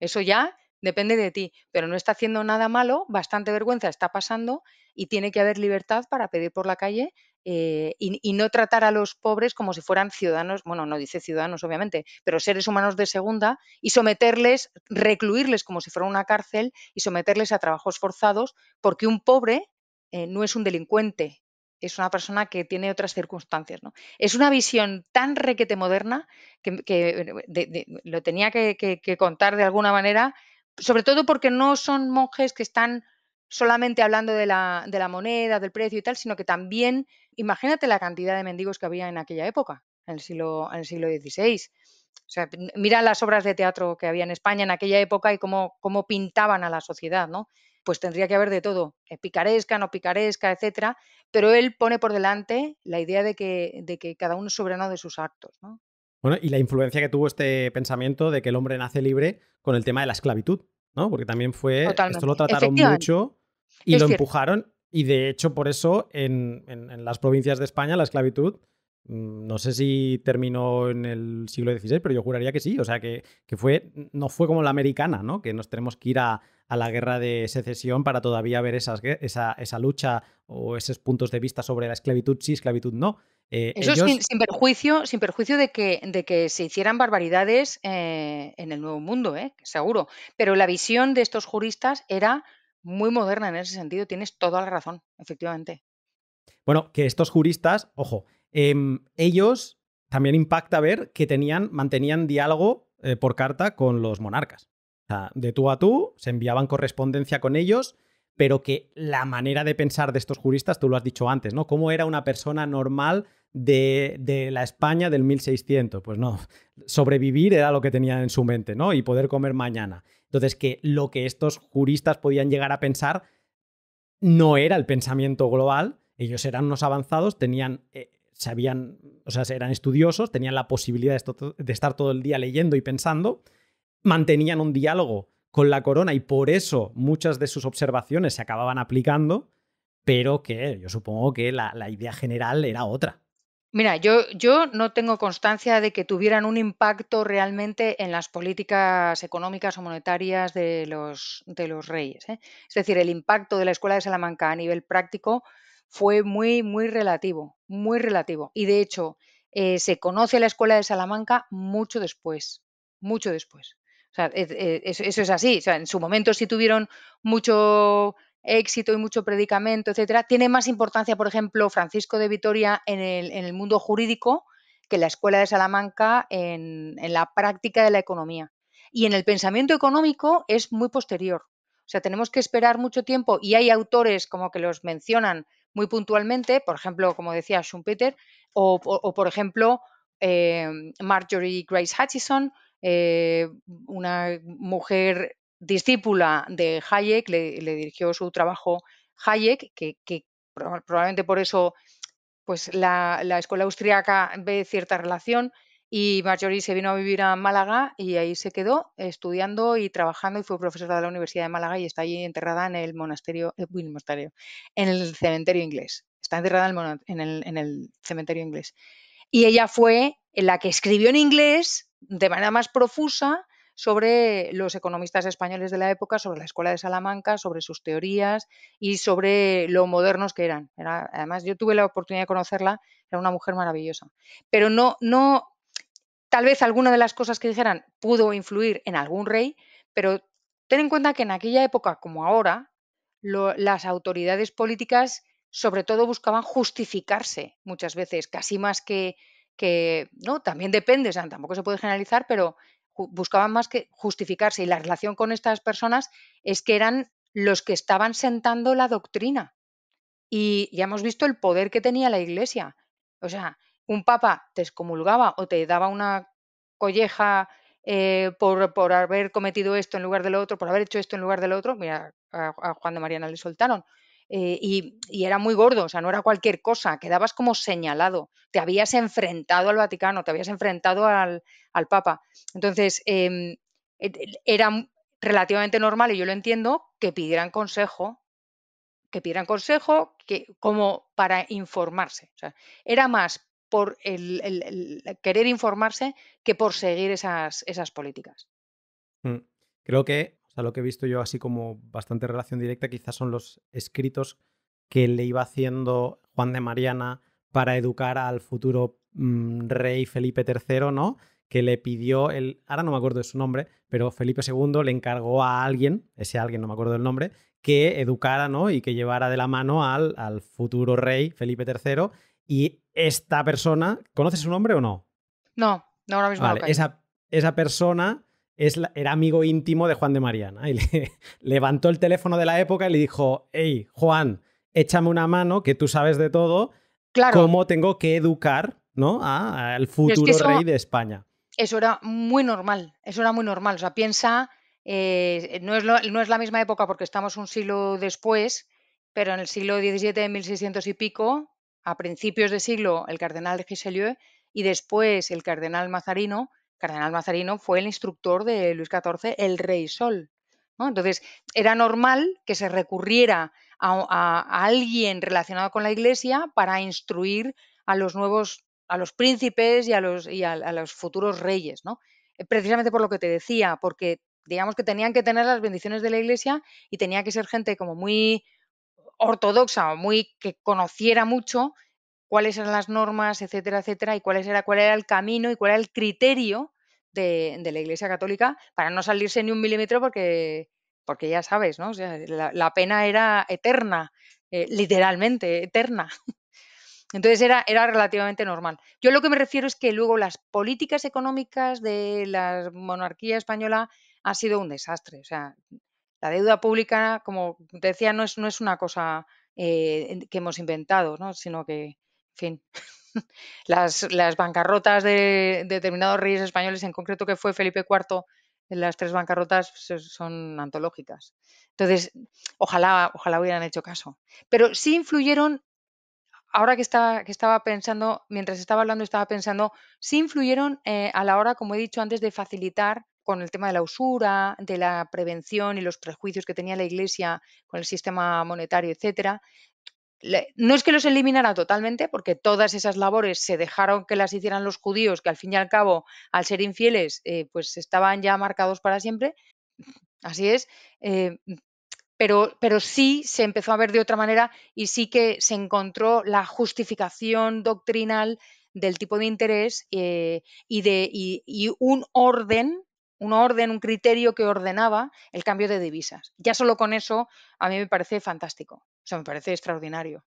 Eso ya depende de ti, pero no está haciendo nada malo, bastante vergüenza está pasando y tiene que haber libertad para pedir por la calle eh, y, no tratar a los pobres como si fueran ciudadanos, bueno, no dice ciudadanos obviamente, pero seres humanos de segunda y someterles, recluirles como si fuera una cárcel y someterles a trabajos forzados porque un pobre eh, no es un delincuente, es una persona que tiene otras circunstancias. ¿no? Es una visión tan requete moderna que, eh, lo tenía que, contar de alguna manera, sobre todo porque no son monjes que están solamente hablando de la, moneda, del precio y tal, sino que también, imagínate la cantidad de mendigos que había en aquella época, en el siglo, en el siglo XVI. O sea, mira las obras de teatro que había en España en aquella época y cómo, cómo pintaban a la sociedad, ¿no? pues tendría que haber de todo, eh, picaresca, no picaresca, etcétera, pero él pone por delante la idea de que, de que cada uno es soberano de sus actos. Bueno, y la influencia que tuvo este pensamiento de que el hombre nace libre con el tema de la esclavitud, ¿no? Porque también fue, esto lo trataron mucho y lo empujaron y de hecho por eso en las provincias de España la esclavitud Mm, no sé si terminó en el siglo XVI, pero yo juraría que sí. O sea, que, fue, no fue como la americana, ¿no? Que nos tenemos que ir a, la guerra de secesión para todavía ver esas, esa, lucha o esos puntos de vista sobre la esclavitud sí, esclavitud no. Eh, Eso sin, perjuicio, sin perjuicio de que, de que se hicieran barbaridades eh, en el Nuevo Mundo, ¿eh? seguro. Pero la visión de estos juristas era muy moderna en ese sentido. Tienes toda la razón, efectivamente. Bueno, que estos juristas, ojo, Em, ellos también impacta ver que tenían, mantenían diálogo eh, por carta con los monarcas. de tú a tú, se enviaban correspondencia con ellos, pero que la manera de pensar de estos juristas, tú lo has dicho antes, ¿no? ¿Cómo era una persona normal de, la España del 1600? Pues no, sobrevivir era lo que tenían en su mente, ¿no? Y poder comer mañana. Entonces, que lo que estos juristas podían llegar a pensar no era el pensamiento global, ellos eran unos avanzados, tenían... Eh, sabían, o sea, eran estudiosos, tenían la posibilidad de, estar todo el día leyendo y pensando, mantenían un diálogo con la corona y por eso muchas de sus observaciones se acababan aplicando, pero que yo supongo que la, idea general era otra. Mira, yo, yo, no tengo constancia de que tuvieran un impacto realmente en las políticas económicas o monetarias de los, de los reyes. ¿eh? Es decir, el impacto de la Escuela de Salamanca a nivel práctico fue muy, muy relativo, muy relativo. Y de hecho, eh, se conoce la escuela de Salamanca mucho después, mucho después. O sea, e, e, eso, es así. en su momento sí tuvieron mucho éxito y mucho predicamento, etcétera. Tiene más importancia, por ejemplo, Francisco de Vitoria en el, mundo jurídico que la escuela de Salamanca en, en la práctica de la economía. Y en el pensamiento económico es muy posterior. O sea, tenemos que esperar mucho tiempo y hay autores como que los mencionan muy puntualmente, por ejemplo, como decía Schumpeter, o, o, por ejemplo, em, Marjorie Grace Hutchison, eh, una mujer discípula de Hayek, le, dirigió su trabajo Hayek, que, probablemente por eso pues la, la escuela austriaca ve cierta relación y Marjorie se vino a vivir a Málaga y ahí se quedó estudiando y trabajando y fue profesora de la Universidad de Málaga y está allí enterrada en el eh, monasterio, en el cementerio inglés. Está enterrada en el, cementerio inglés. Y ella fue la que escribió en inglés de manera más profusa sobre los economistas españoles de la época, sobre la escuela de Salamanca, sobre sus teorías y sobre lo modernos que eran. además, yo tuve la oportunidad de conocerla, era una mujer maravillosa. Pero no, no, Tal vez alguna de las cosas que dijeran pudo influir en algún rey, pero ten en cuenta que en aquella época como ahora, las autoridades políticas sobre todo buscaban justificarse muchas veces, casi más que, que no, también depende, tampoco se puede generalizar, pero buscaban más que justificarse y la relación con estas personas es que eran los que estaban sentando la doctrina. Y ya hemos visto el poder que tenía la Iglesia. O sea, un papa te excomulgaba o te daba una colleja eh, por, haber cometido esto en lugar del otro, por haber hecho esto en lugar del otro, mira, a, Juan de Mariana le soltaron. Eh, y, era muy gordo, o sea, no era cualquier cosa, quedabas como señalado, te habías enfrentado al Vaticano, te habías enfrentado al, Papa. Entonces, em, era relativamente normal, y yo lo entiendo, que pidieran consejo, que pidieran consejo que, como para informarse. era más por el, querer informarse que por seguir esas, esas políticas. Mm, creo que, o sea, lo que he visto yo así como bastante relación directa quizás son los escritos que le iba haciendo Juan de Mariana para educar al futuro mm, rey Felipe III, ¿no? que le pidió el, ahora no me acuerdo de su nombre, pero Felipe II le encargó a alguien, ese alguien no me acuerdo del nombre, que educara, ¿no? Y que llevara de la mano al, al futuro rey Felipe III y esta persona, ¿conoces su nombre o no? No, no ahora mismo. Vale, esa, esa, persona es era amigo íntimo de Juan de Mariana y levantó el teléfono de la época y le dijo, hey, Juan, échame una mano, que tú sabes de todo, claro. cómo tengo que educar ¿no? al futuro rey de España. Eso era muy normal, eso era muy normal. O sea, piensa, eh, no, es no es la misma época porque estamos un siglo después, pero en el siglo XVII, 1600 y pico, a principios de siglo el cardenal de Richelieu y después el cardenal Mazarino. Cardenal Mazarino fue el instructor de Luis XIV, el Rey Sol. Entonces, era normal que se recurriera a, alguien relacionado con la Iglesia para instruir a los nuevos, a los príncipes y a los, y a, los futuros reyes. ¿no? Eh, precisamente por lo que te decía, porque digamos que tenían que tener las bendiciones de la Iglesia y tenía que ser gente como muy ortodoxa o muy que conociera mucho cuáles eran las normas, etcétera, etcétera, y cuáles era, cuál era el camino y cuál era el criterio de, la Iglesia Católica para no salirse ni un milímetro porque, porque ya sabes, ¿no? sea, la, pena era eterna, eh, literalmente eterna. Entonces era, era relativamente normal. Yo lo que me refiero es que luego las políticas económicas de la monarquía española ha sido un desastre. O sea, la deuda pública, como decía, no es, no es una cosa eh, que hemos inventado, ¿no? sino que, en fin, las, las, bancarrotas de, determinados reyes españoles, en concreto que fue Felipe IV, las tres bancarrotas pues, son antológicas. Entonces, ojalá, ojalá hubieran hecho caso. Pero sí influyeron, ahora que, estaba que estaba pensando, mientras estaba hablando, estaba pensando, sí influyeron eh, a la hora, como he dicho antes, de facilitar con el tema de la usura, de la prevención y los prejuicios que tenía la Iglesia con el sistema monetario, etcétera. No es que los eliminara totalmente, porque todas esas labores se dejaron que las hicieran los judíos, que al fin y al cabo, al ser infieles, eh, pues estaban ya marcados para siempre. Así es. Eh, pero, pero, sí se empezó a ver de otra manera y sí que se encontró la justificación doctrinal del tipo de interés eh, y, de, y un orden un orden, un criterio que ordenaba el cambio de divisas. Ya solo con eso a mí me parece fantástico, o sea, me parece extraordinario.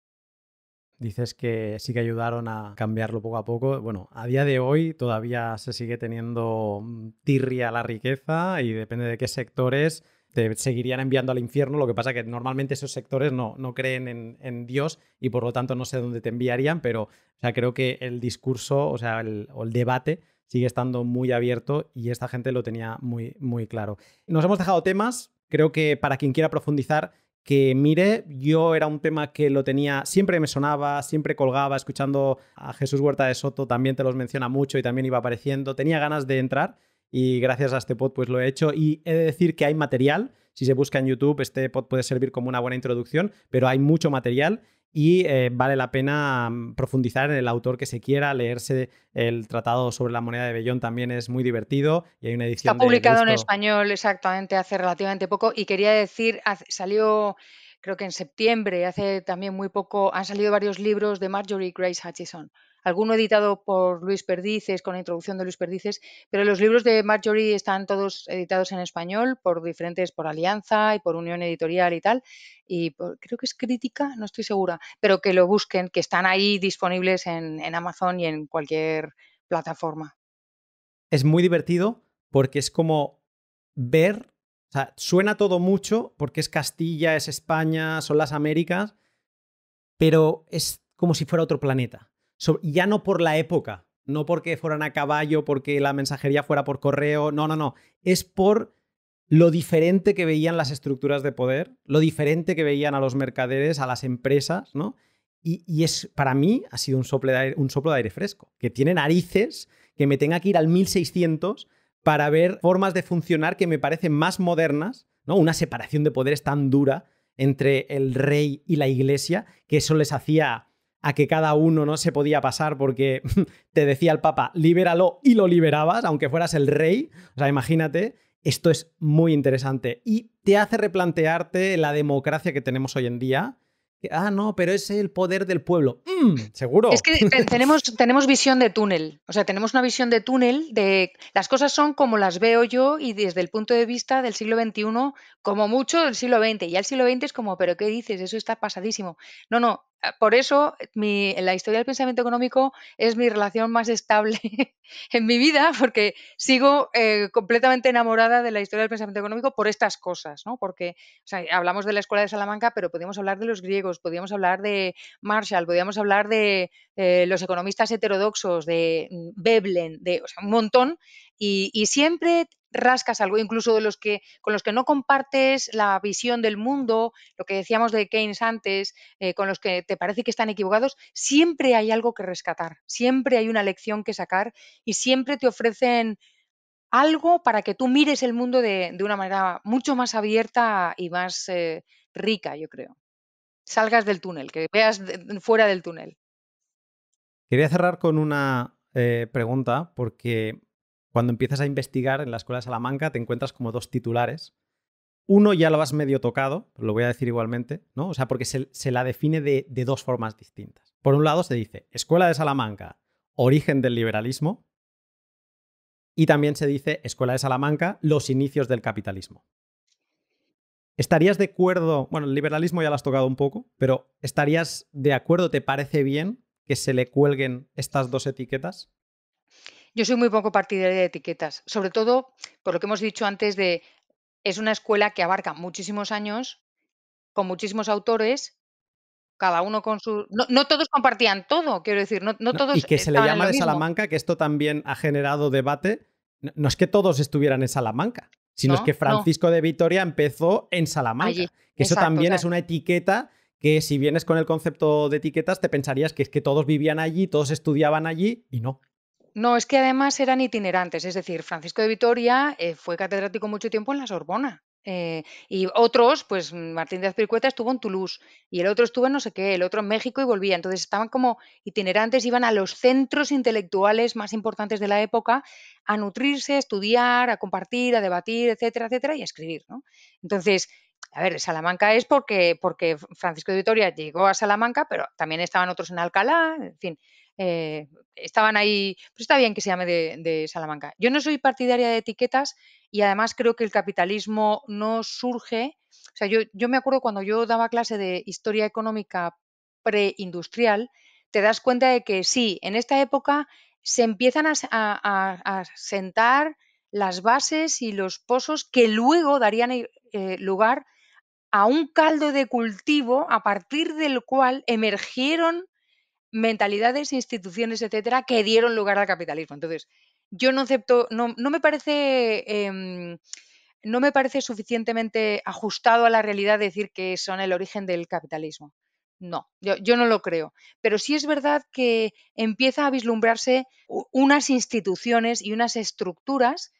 Dices que sí que ayudaron a cambiarlo poco a poco. Bueno, a día de hoy todavía se sigue teniendo mm, tirria la riqueza y depende de qué sectores te seguirían enviando al infierno. Lo que pasa que normalmente esos sectores no, no creen en, Dios y por lo tanto no sé dónde te enviarían, pero o creo que el discurso o, sea, el, o el debate sigue estando muy abierto y esta gente lo tenía muy, muy claro. Nos hemos dejado temas, creo que para quien quiera profundizar, que mire, yo era un tema que lo tenía, siempre me sonaba, siempre colgaba, escuchando a Jesús Huerta de Soto, también te los menciona mucho y también iba apareciendo, tenía ganas de entrar y gracias a este pod pues lo he hecho y he de decir que hay material, si se busca en YouTube este pod puede servir como una buena introducción, pero hay mucho material y eh, vale la pena mm, profundizar en el autor que se quiera, leerse el tratado sobre la moneda de Bellón también es muy divertido y hay una edición. Está publicado en español exactamente hace relativamente poco y quería decir, salió creo que en septiembre, hace también muy poco, han salido varios libros de Marjorie Grace Hutchison alguno editado por Luis Perdices, con la introducción de Luis Perdices, pero los libros de Marjorie están todos editados en español por diferentes, por Alianza y por Unión Editorial y tal, y creo que es Crítica, no estoy segura, pero que lo busquen, que están ahí disponibles en, en Amazon y en cualquier plataforma. Es muy divertido porque es como ver, o sea, suena todo mucho porque es Castilla, es España, son las Américas, pero es como si fuera otro planeta ya no por la época, no porque fueran a caballo, porque la mensajería fuera por correo, no, no, no, es por lo diferente que veían las estructuras de poder, lo diferente que veían a los mercaderes, a las empresas, ¿no? Y, es, para mí ha sido un, un soplo de aire fresco, que tiene narices, que me tenga que ir al 1600 para ver formas de funcionar que me parecen más modernas, ¿no? Una separación de poderes tan dura entre el rey y la iglesia, que eso les hacía a que cada uno no se podía pasar porque te decía el Papa, libéralo y lo liberabas, aunque fueras el rey. O sea, imagínate, esto es muy interesante y te hace replantearte la democracia que tenemos hoy en día. Ah, no, pero es el poder del pueblo. Mm, seguro. Es que tenemos, tenemos visión de túnel. O sea, tenemos una visión de túnel de las cosas son como las veo yo y desde el punto de vista del siglo XXI, como mucho del siglo XX. Y al siglo XX es como, pero ¿qué dices? Eso está pasadísimo. No, no, eh, por eso eh, la historia del pensamiento económico es mi relación más estable en mi vida, porque sigo eh, completamente enamorada de la historia del pensamiento económico por estas cosas, ¿no? Porque hablamos de la escuela de Salamanca, pero podíamos hablar de los griegos, podíamos hablar de Marshall, podíamos hablar de los economistas heterodoxos, de mm, Veblen, de un montón, y siempre rascas algo, incluso de los que con los que no compartes la visión del mundo, lo que decíamos de Keynes antes, eh, con los que te parece que están equivocados, siempre hay algo que rescatar, siempre hay una lección que sacar y siempre te ofrecen algo para que tú mires el mundo de, una manera mucho más abierta y más eh, rica, yo creo. Salgas del túnel, que veas fuera del túnel. Quería cerrar con una eh, pregunta porque cuando empiezas a investigar en la Escuela de Salamanca, te encuentras como dos titulares. Uno ya lo has medio tocado, lo voy a decir igualmente, ¿no? O sea, porque se, la define de, de, dos formas distintas. Por un lado se dice Escuela de Salamanca, origen del liberalismo, y también se dice Escuela de Salamanca, los inicios del capitalismo. ¿Estarías de acuerdo? Bueno, el liberalismo ya lo has tocado un poco, pero ¿estarías de acuerdo? ¿Te parece bien que se le cuelguen estas dos etiquetas? Yo soy muy poco partidaria de etiquetas, sobre todo por lo que hemos dicho antes de es una escuela que abarca muchísimos años, con muchísimos autores, cada uno con su... No, todos compartían todo, quiero decir, no, no todos... Y que se le llama de Salamanca, que esto también ha generado debate. No, es que todos estuvieran en Salamanca, sino es que Francisco de Vitoria empezó en Salamanca. Que eso también es una etiqueta que si vienes con el concepto de etiquetas, te pensarías que es que todos vivían allí, todos estudiaban allí, y no. No, es que además eran itinerantes, es decir, Francisco de Vitoria eh, fue catedrático mucho tiempo en la Sorbona. Eh, y otros, pues Martín de Azpilcueta estuvo en Toulouse y el otro estuvo en no sé qué, el otro en México y volvía. Entonces estaban como itinerantes, iban a los centros intelectuales más importantes de la época a nutrirse, a estudiar, a compartir, a debatir, etcétera, etcétera, y a escribir. ¿no? Entonces, a ver, Salamanca es porque, porque Francisco de Vitoria llegó a Salamanca, pero también estaban otros en Alcalá, en fin. Eh, estaban ahí, pues está bien que se llame de, Salamanca. Yo no soy partidaria de etiquetas y además creo que el capitalismo no surge, o sea, yo, yo me acuerdo cuando yo daba clase de historia económica preindustrial, te das cuenta de que sí, en esta época se empiezan a, sentar las bases y los pozos que luego darían eh, lugar a un caldo de cultivo a partir del cual emergieron mentalidades, instituciones, etcétera, que dieron lugar al capitalismo. Entonces, yo no acepto, no, me parece. Em, no me parece suficientemente ajustado a la realidad decir que son el origen del capitalismo. No, yo, yo, no lo creo. Pero sí es verdad que empieza a vislumbrarse unas instituciones y unas estructuras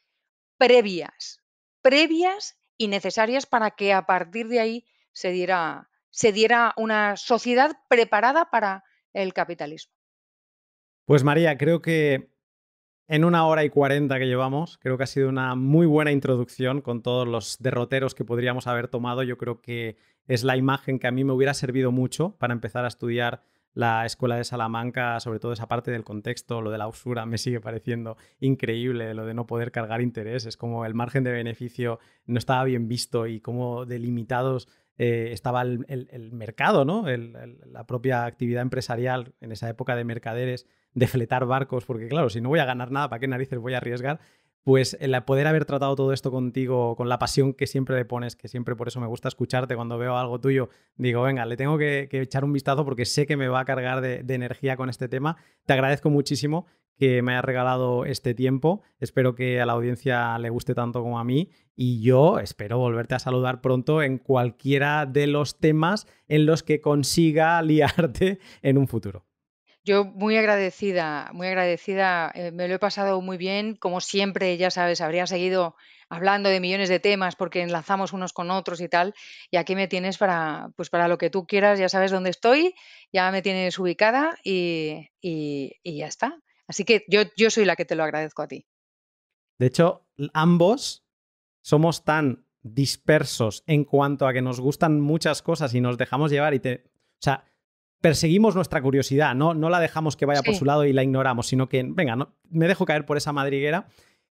previas, previas y necesarias para que a partir de ahí se diera, se diera una sociedad preparada para el capitalismo. Pues María, creo que en una hora y cuarenta que llevamos, creo que ha sido una muy buena introducción con todos los derroteros que podríamos haber tomado. Yo creo que es la imagen que a mí me hubiera servido mucho para empezar a estudiar la Escuela de Salamanca, sobre todo esa parte del contexto, lo de la usura me sigue pareciendo increíble, lo de no poder cargar intereses, como el margen de beneficio no estaba bien visto y como delimitados eh, estaba el, mercado, ¿no? la propia actividad empresarial en esa época de mercaderes, de fletar barcos, porque claro, si no voy a ganar nada, ¿para qué narices voy a arriesgar? Pues el eh, poder haber tratado todo esto contigo, con la pasión que siempre le pones, que siempre por eso me gusta escucharte cuando veo algo tuyo, digo, venga, le tengo que, echar un vistazo porque sé que me va a cargar de energía con este tema. Te agradezco muchísimo que me ha regalado este tiempo. Espero que a la audiencia le guste tanto como a mí y yo espero volverte a saludar pronto en cualquiera de los temas en los que consiga liarte en un futuro. Yo muy agradecida, muy agradecida, eh, me lo he pasado muy bien, como siempre, ya sabes, habría seguido hablando de millones de temas porque enlazamos unos con otros y tal, y aquí me tienes para, pues para lo que tú quieras, ya sabes dónde estoy, ya me tienes ubicada y, y ya está. Así que yo, soy la que te lo agradezco a ti. De hecho, ambos somos tan dispersos en cuanto a que nos gustan muchas cosas y nos dejamos llevar y te... O sea, perseguimos nuestra curiosidad, no, no la dejamos que vaya por su lado y la ignoramos, sino que, venga, no, me dejo caer por esa madriguera,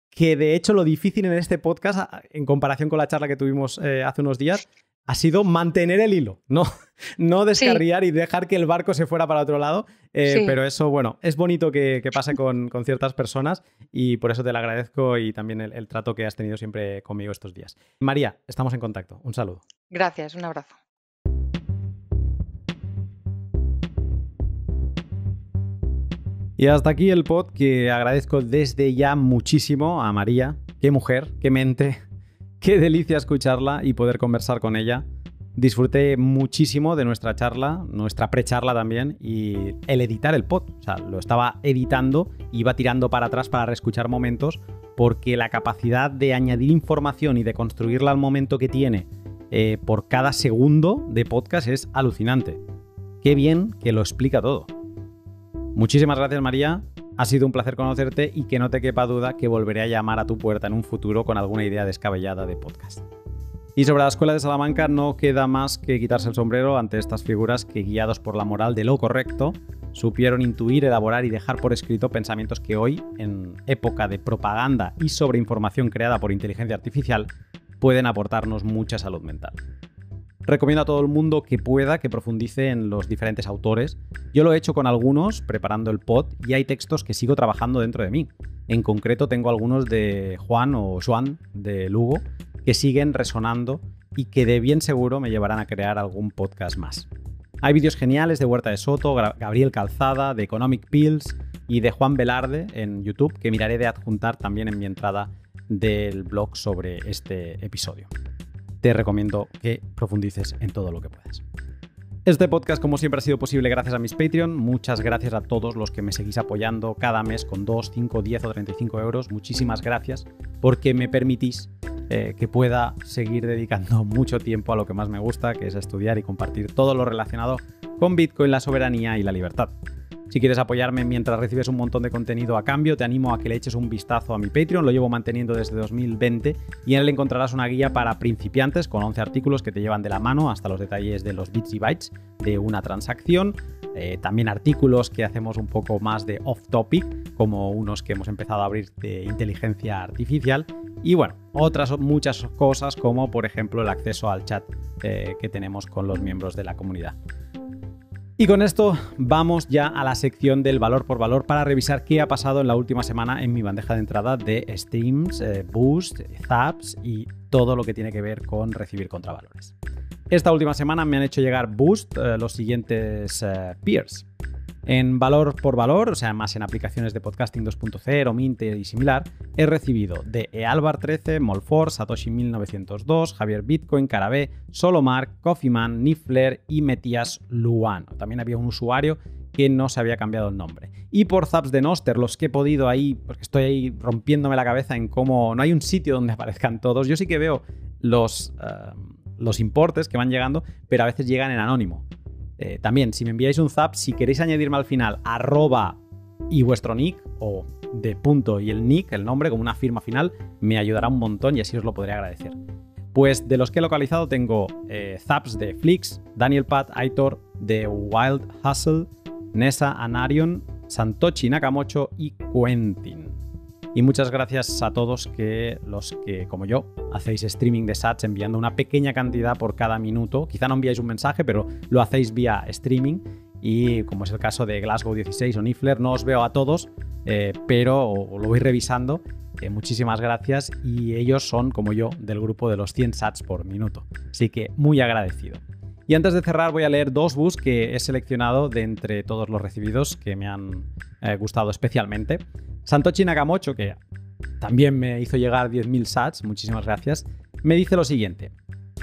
que de hecho lo difícil en este podcast, en comparación con la charla que tuvimos eh, hace unos días, ha sido mantener el hilo, no, no descarriar y dejar que el barco se fuera para otro lado. Eh, pero eso, bueno, es bonito que, pase con, ciertas personas y por eso te lo agradezco y también el, el trato que has tenido siempre conmigo estos días. María, estamos en contacto. Un saludo. Gracias, un abrazo. Y hasta aquí el pod que agradezco desde ya muchísimo a María. Qué mujer, qué mente, Qué delicia escucharla y poder conversar con ella. Disfruté muchísimo de nuestra charla, nuestra precharla también, y el editar el pod. O sea, lo estaba editando, iba tirando para atrás para reescuchar momentos, porque la capacidad de añadir información y de construirla al momento que tiene eh, por cada segundo de podcast es alucinante. Qué bien que lo explica todo. Muchísimas gracias, María ha sido un placer conocerte y que no te quepa duda que volveré a llamar a tu puerta en un futuro con alguna idea descabellada de podcast. Y sobre la Escuela de Salamanca no queda más que quitarse el sombrero ante estas figuras que, guiados por la moral de lo correcto, supieron intuir, elaborar y dejar por escrito pensamientos que hoy, en época de propaganda y sobreinformación creada por inteligencia artificial, pueden aportarnos mucha salud mental recomiendo a todo el mundo que pueda que profundice en los diferentes autores. Yo lo he hecho con algunos preparando el pod y hay textos que sigo trabajando dentro de mí. En concreto tengo algunos de Juan o Juan de Lugo que siguen resonando y que de bien seguro me llevarán a crear algún podcast más. Hay vídeos geniales de Huerta de Soto, Gabriel Calzada, de Economic Pills y de Juan Velarde en YouTube que miraré de adjuntar también en mi entrada del blog sobre este episodio te recomiendo que profundices en todo lo que puedas. Este podcast, como siempre, ha sido posible gracias a mis Patreon. Muchas gracias a todos los que me seguís apoyando cada mes con 2, 5, 10 o 35 euros. Muchísimas gracias porque me permitís eh, que pueda seguir dedicando mucho tiempo a lo que más me gusta, que es estudiar y compartir todo lo relacionado con Bitcoin, la soberanía y la libertad. Si quieres apoyarme mientras recibes un montón de contenido a cambio, te animo a que le eches un vistazo a mi Patreon, lo llevo manteniendo desde 2020 y en él encontrarás una guía para principiantes con 11 artículos que te llevan de la mano hasta los detalles de los bits y bytes de una transacción, eh, también artículos que hacemos un poco más de off topic, como unos que hemos empezado a abrir de inteligencia artificial y bueno, otras muchas cosas como por ejemplo el acceso al chat eh, que tenemos con los miembros de la comunidad. Y con esto vamos ya a la sección del valor por valor para revisar qué ha pasado en la última semana en mi bandeja de entrada de Steams, eh, Boost, Zaps y todo lo que tiene que ver con recibir contravalores. Esta última semana me han hecho llegar Boost eh, los siguientes eh, peers. En valor por valor, o sea, más en aplicaciones de podcasting 2.0, Minte y similar, he recibido de Ealbar 13, Molfor, Satoshi 1902, Javier Bitcoin, Carabé, Solomar, Coffeeman, Nifler y Metías Luano. También había un usuario que no se había cambiado el nombre. Y por Zaps de Noster, los que he podido ahí, porque estoy ahí rompiéndome la cabeza en cómo no hay un sitio donde aparezcan todos. Yo sí que veo los, eh, los importes que van llegando, pero a veces llegan en anónimo. Eh, también, si me enviáis un zap, si queréis añadirme al final arroba y vuestro nick o de punto y el nick, el nombre, como una firma final, me ayudará un montón y así os lo podré agradecer. Pues de los que he localizado tengo eh, zaps de Flix, Daniel Pat, Aitor, The Wild Hustle, Nessa Anarion, Santochi Nakamocho y Quentin. Y muchas gracias a todos que los que, como yo, hacéis streaming de sats enviando una pequeña cantidad por cada minuto. Quizá no enviáis un mensaje, pero lo hacéis vía streaming. Y como es el caso de Glasgow 16 o Nifler, no os veo a todos, eh, pero lo voy revisando. Eh, muchísimas gracias. Y ellos son, como yo, del grupo de los 100 sats por minuto. Así que muy agradecido. Y antes de cerrar voy a leer dos bus que he seleccionado de entre todos los recibidos que me han eh, gustado especialmente. Santochi Nakamocho, que también me hizo llegar 10.000 sats, muchísimas gracias, me dice lo siguiente.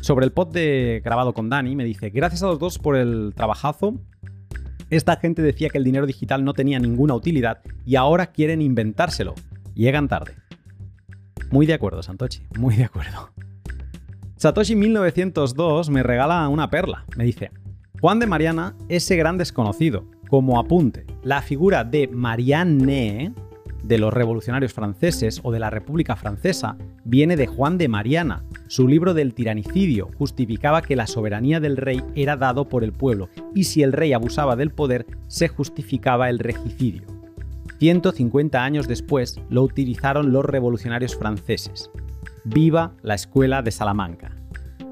Sobre el pod de grabado con Dani, me dice, gracias a los dos por el trabajazo. Esta gente decía que el dinero digital no tenía ninguna utilidad y ahora quieren inventárselo. Llegan tarde. Muy de acuerdo, Santochi, muy de acuerdo. Satoshi 1902 me regala una perla. Me dice, Juan de Mariana, ese gran desconocido. Como apunte, la figura de Marianne de los revolucionarios franceses o de la República Francesa viene de Juan de Mariana. Su libro del tiranicidio justificaba que la soberanía del rey era dado por el pueblo y si el rey abusaba del poder se justificaba el regicidio. 150 años después lo utilizaron los revolucionarios franceses. Viva la escuela de Salamanca.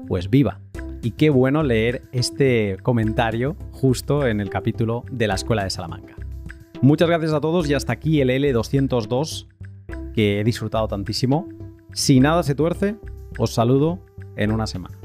Pues viva. Y qué bueno leer este comentario justo en el capítulo de la escuela de Salamanca. Muchas gracias a todos y hasta aquí el L202 que he disfrutado tantísimo. Si nada se tuerce, os saludo en una semana.